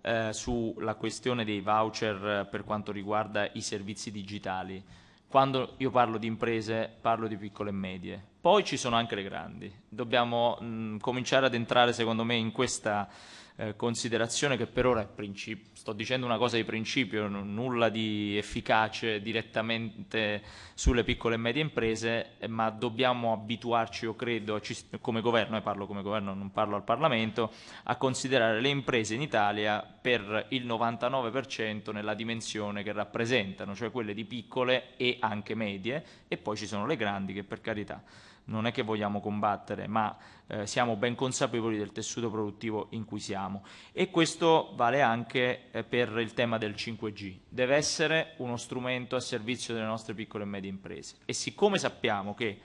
Speaker 2: eh, sulla questione dei voucher eh, per quanto riguarda i servizi digitali. Quando io parlo di imprese parlo di piccole e medie, poi ci sono anche le grandi. Dobbiamo mh, mm, cominciare ad entrare secondo me in questa eh, considerazione che per ora è principio, sto dicendo una cosa di principio, nulla di efficace direttamente sulle piccole e medie imprese, eh, ma dobbiamo abituarci, io credo, come governo, e parlo come governo, non parlo al Parlamento, a considerare le imprese in Italia per il 99% nella dimensione che rappresentano, cioè quelle di piccole e anche medie, e poi ci sono le grandi che per carità non è che vogliamo combattere, ma eh, siamo ben consapevoli del tessuto produttivo in cui siamo. E questo vale anche eh, per il tema del 5G. Deve essere uno strumento a servizio delle nostre piccole e medie imprese. E siccome sappiamo che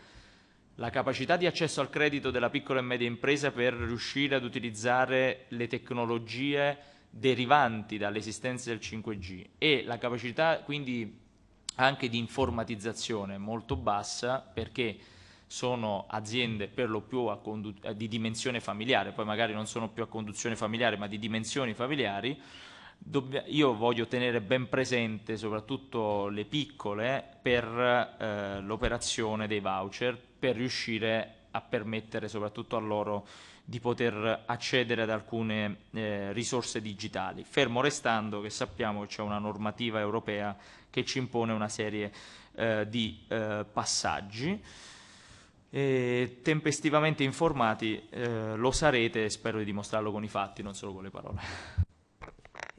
Speaker 2: la capacità di accesso al credito della piccola e media impresa per riuscire ad utilizzare le tecnologie derivanti dall'esistenza del 5G e la capacità quindi anche di informatizzazione molto bassa perché sono aziende per lo più eh, di dimensione familiare, poi magari non sono più a conduzione familiare ma di dimensioni familiari, io voglio tenere ben presente soprattutto le piccole per eh, l'operazione dei voucher per riuscire a permettere soprattutto a loro di poter accedere ad alcune eh, risorse digitali, fermo restando che sappiamo che c'è una normativa europea che ci impone una serie eh, di eh, passaggi e tempestivamente informati eh, lo sarete e spero di dimostrarlo con i fatti, non solo con le parole.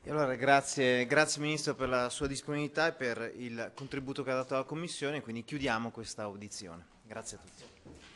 Speaker 1: E allora grazie, grazie Ministro per la sua disponibilità e per il contributo che ha dato alla Commissione, quindi chiudiamo questa audizione. Grazie a tutti.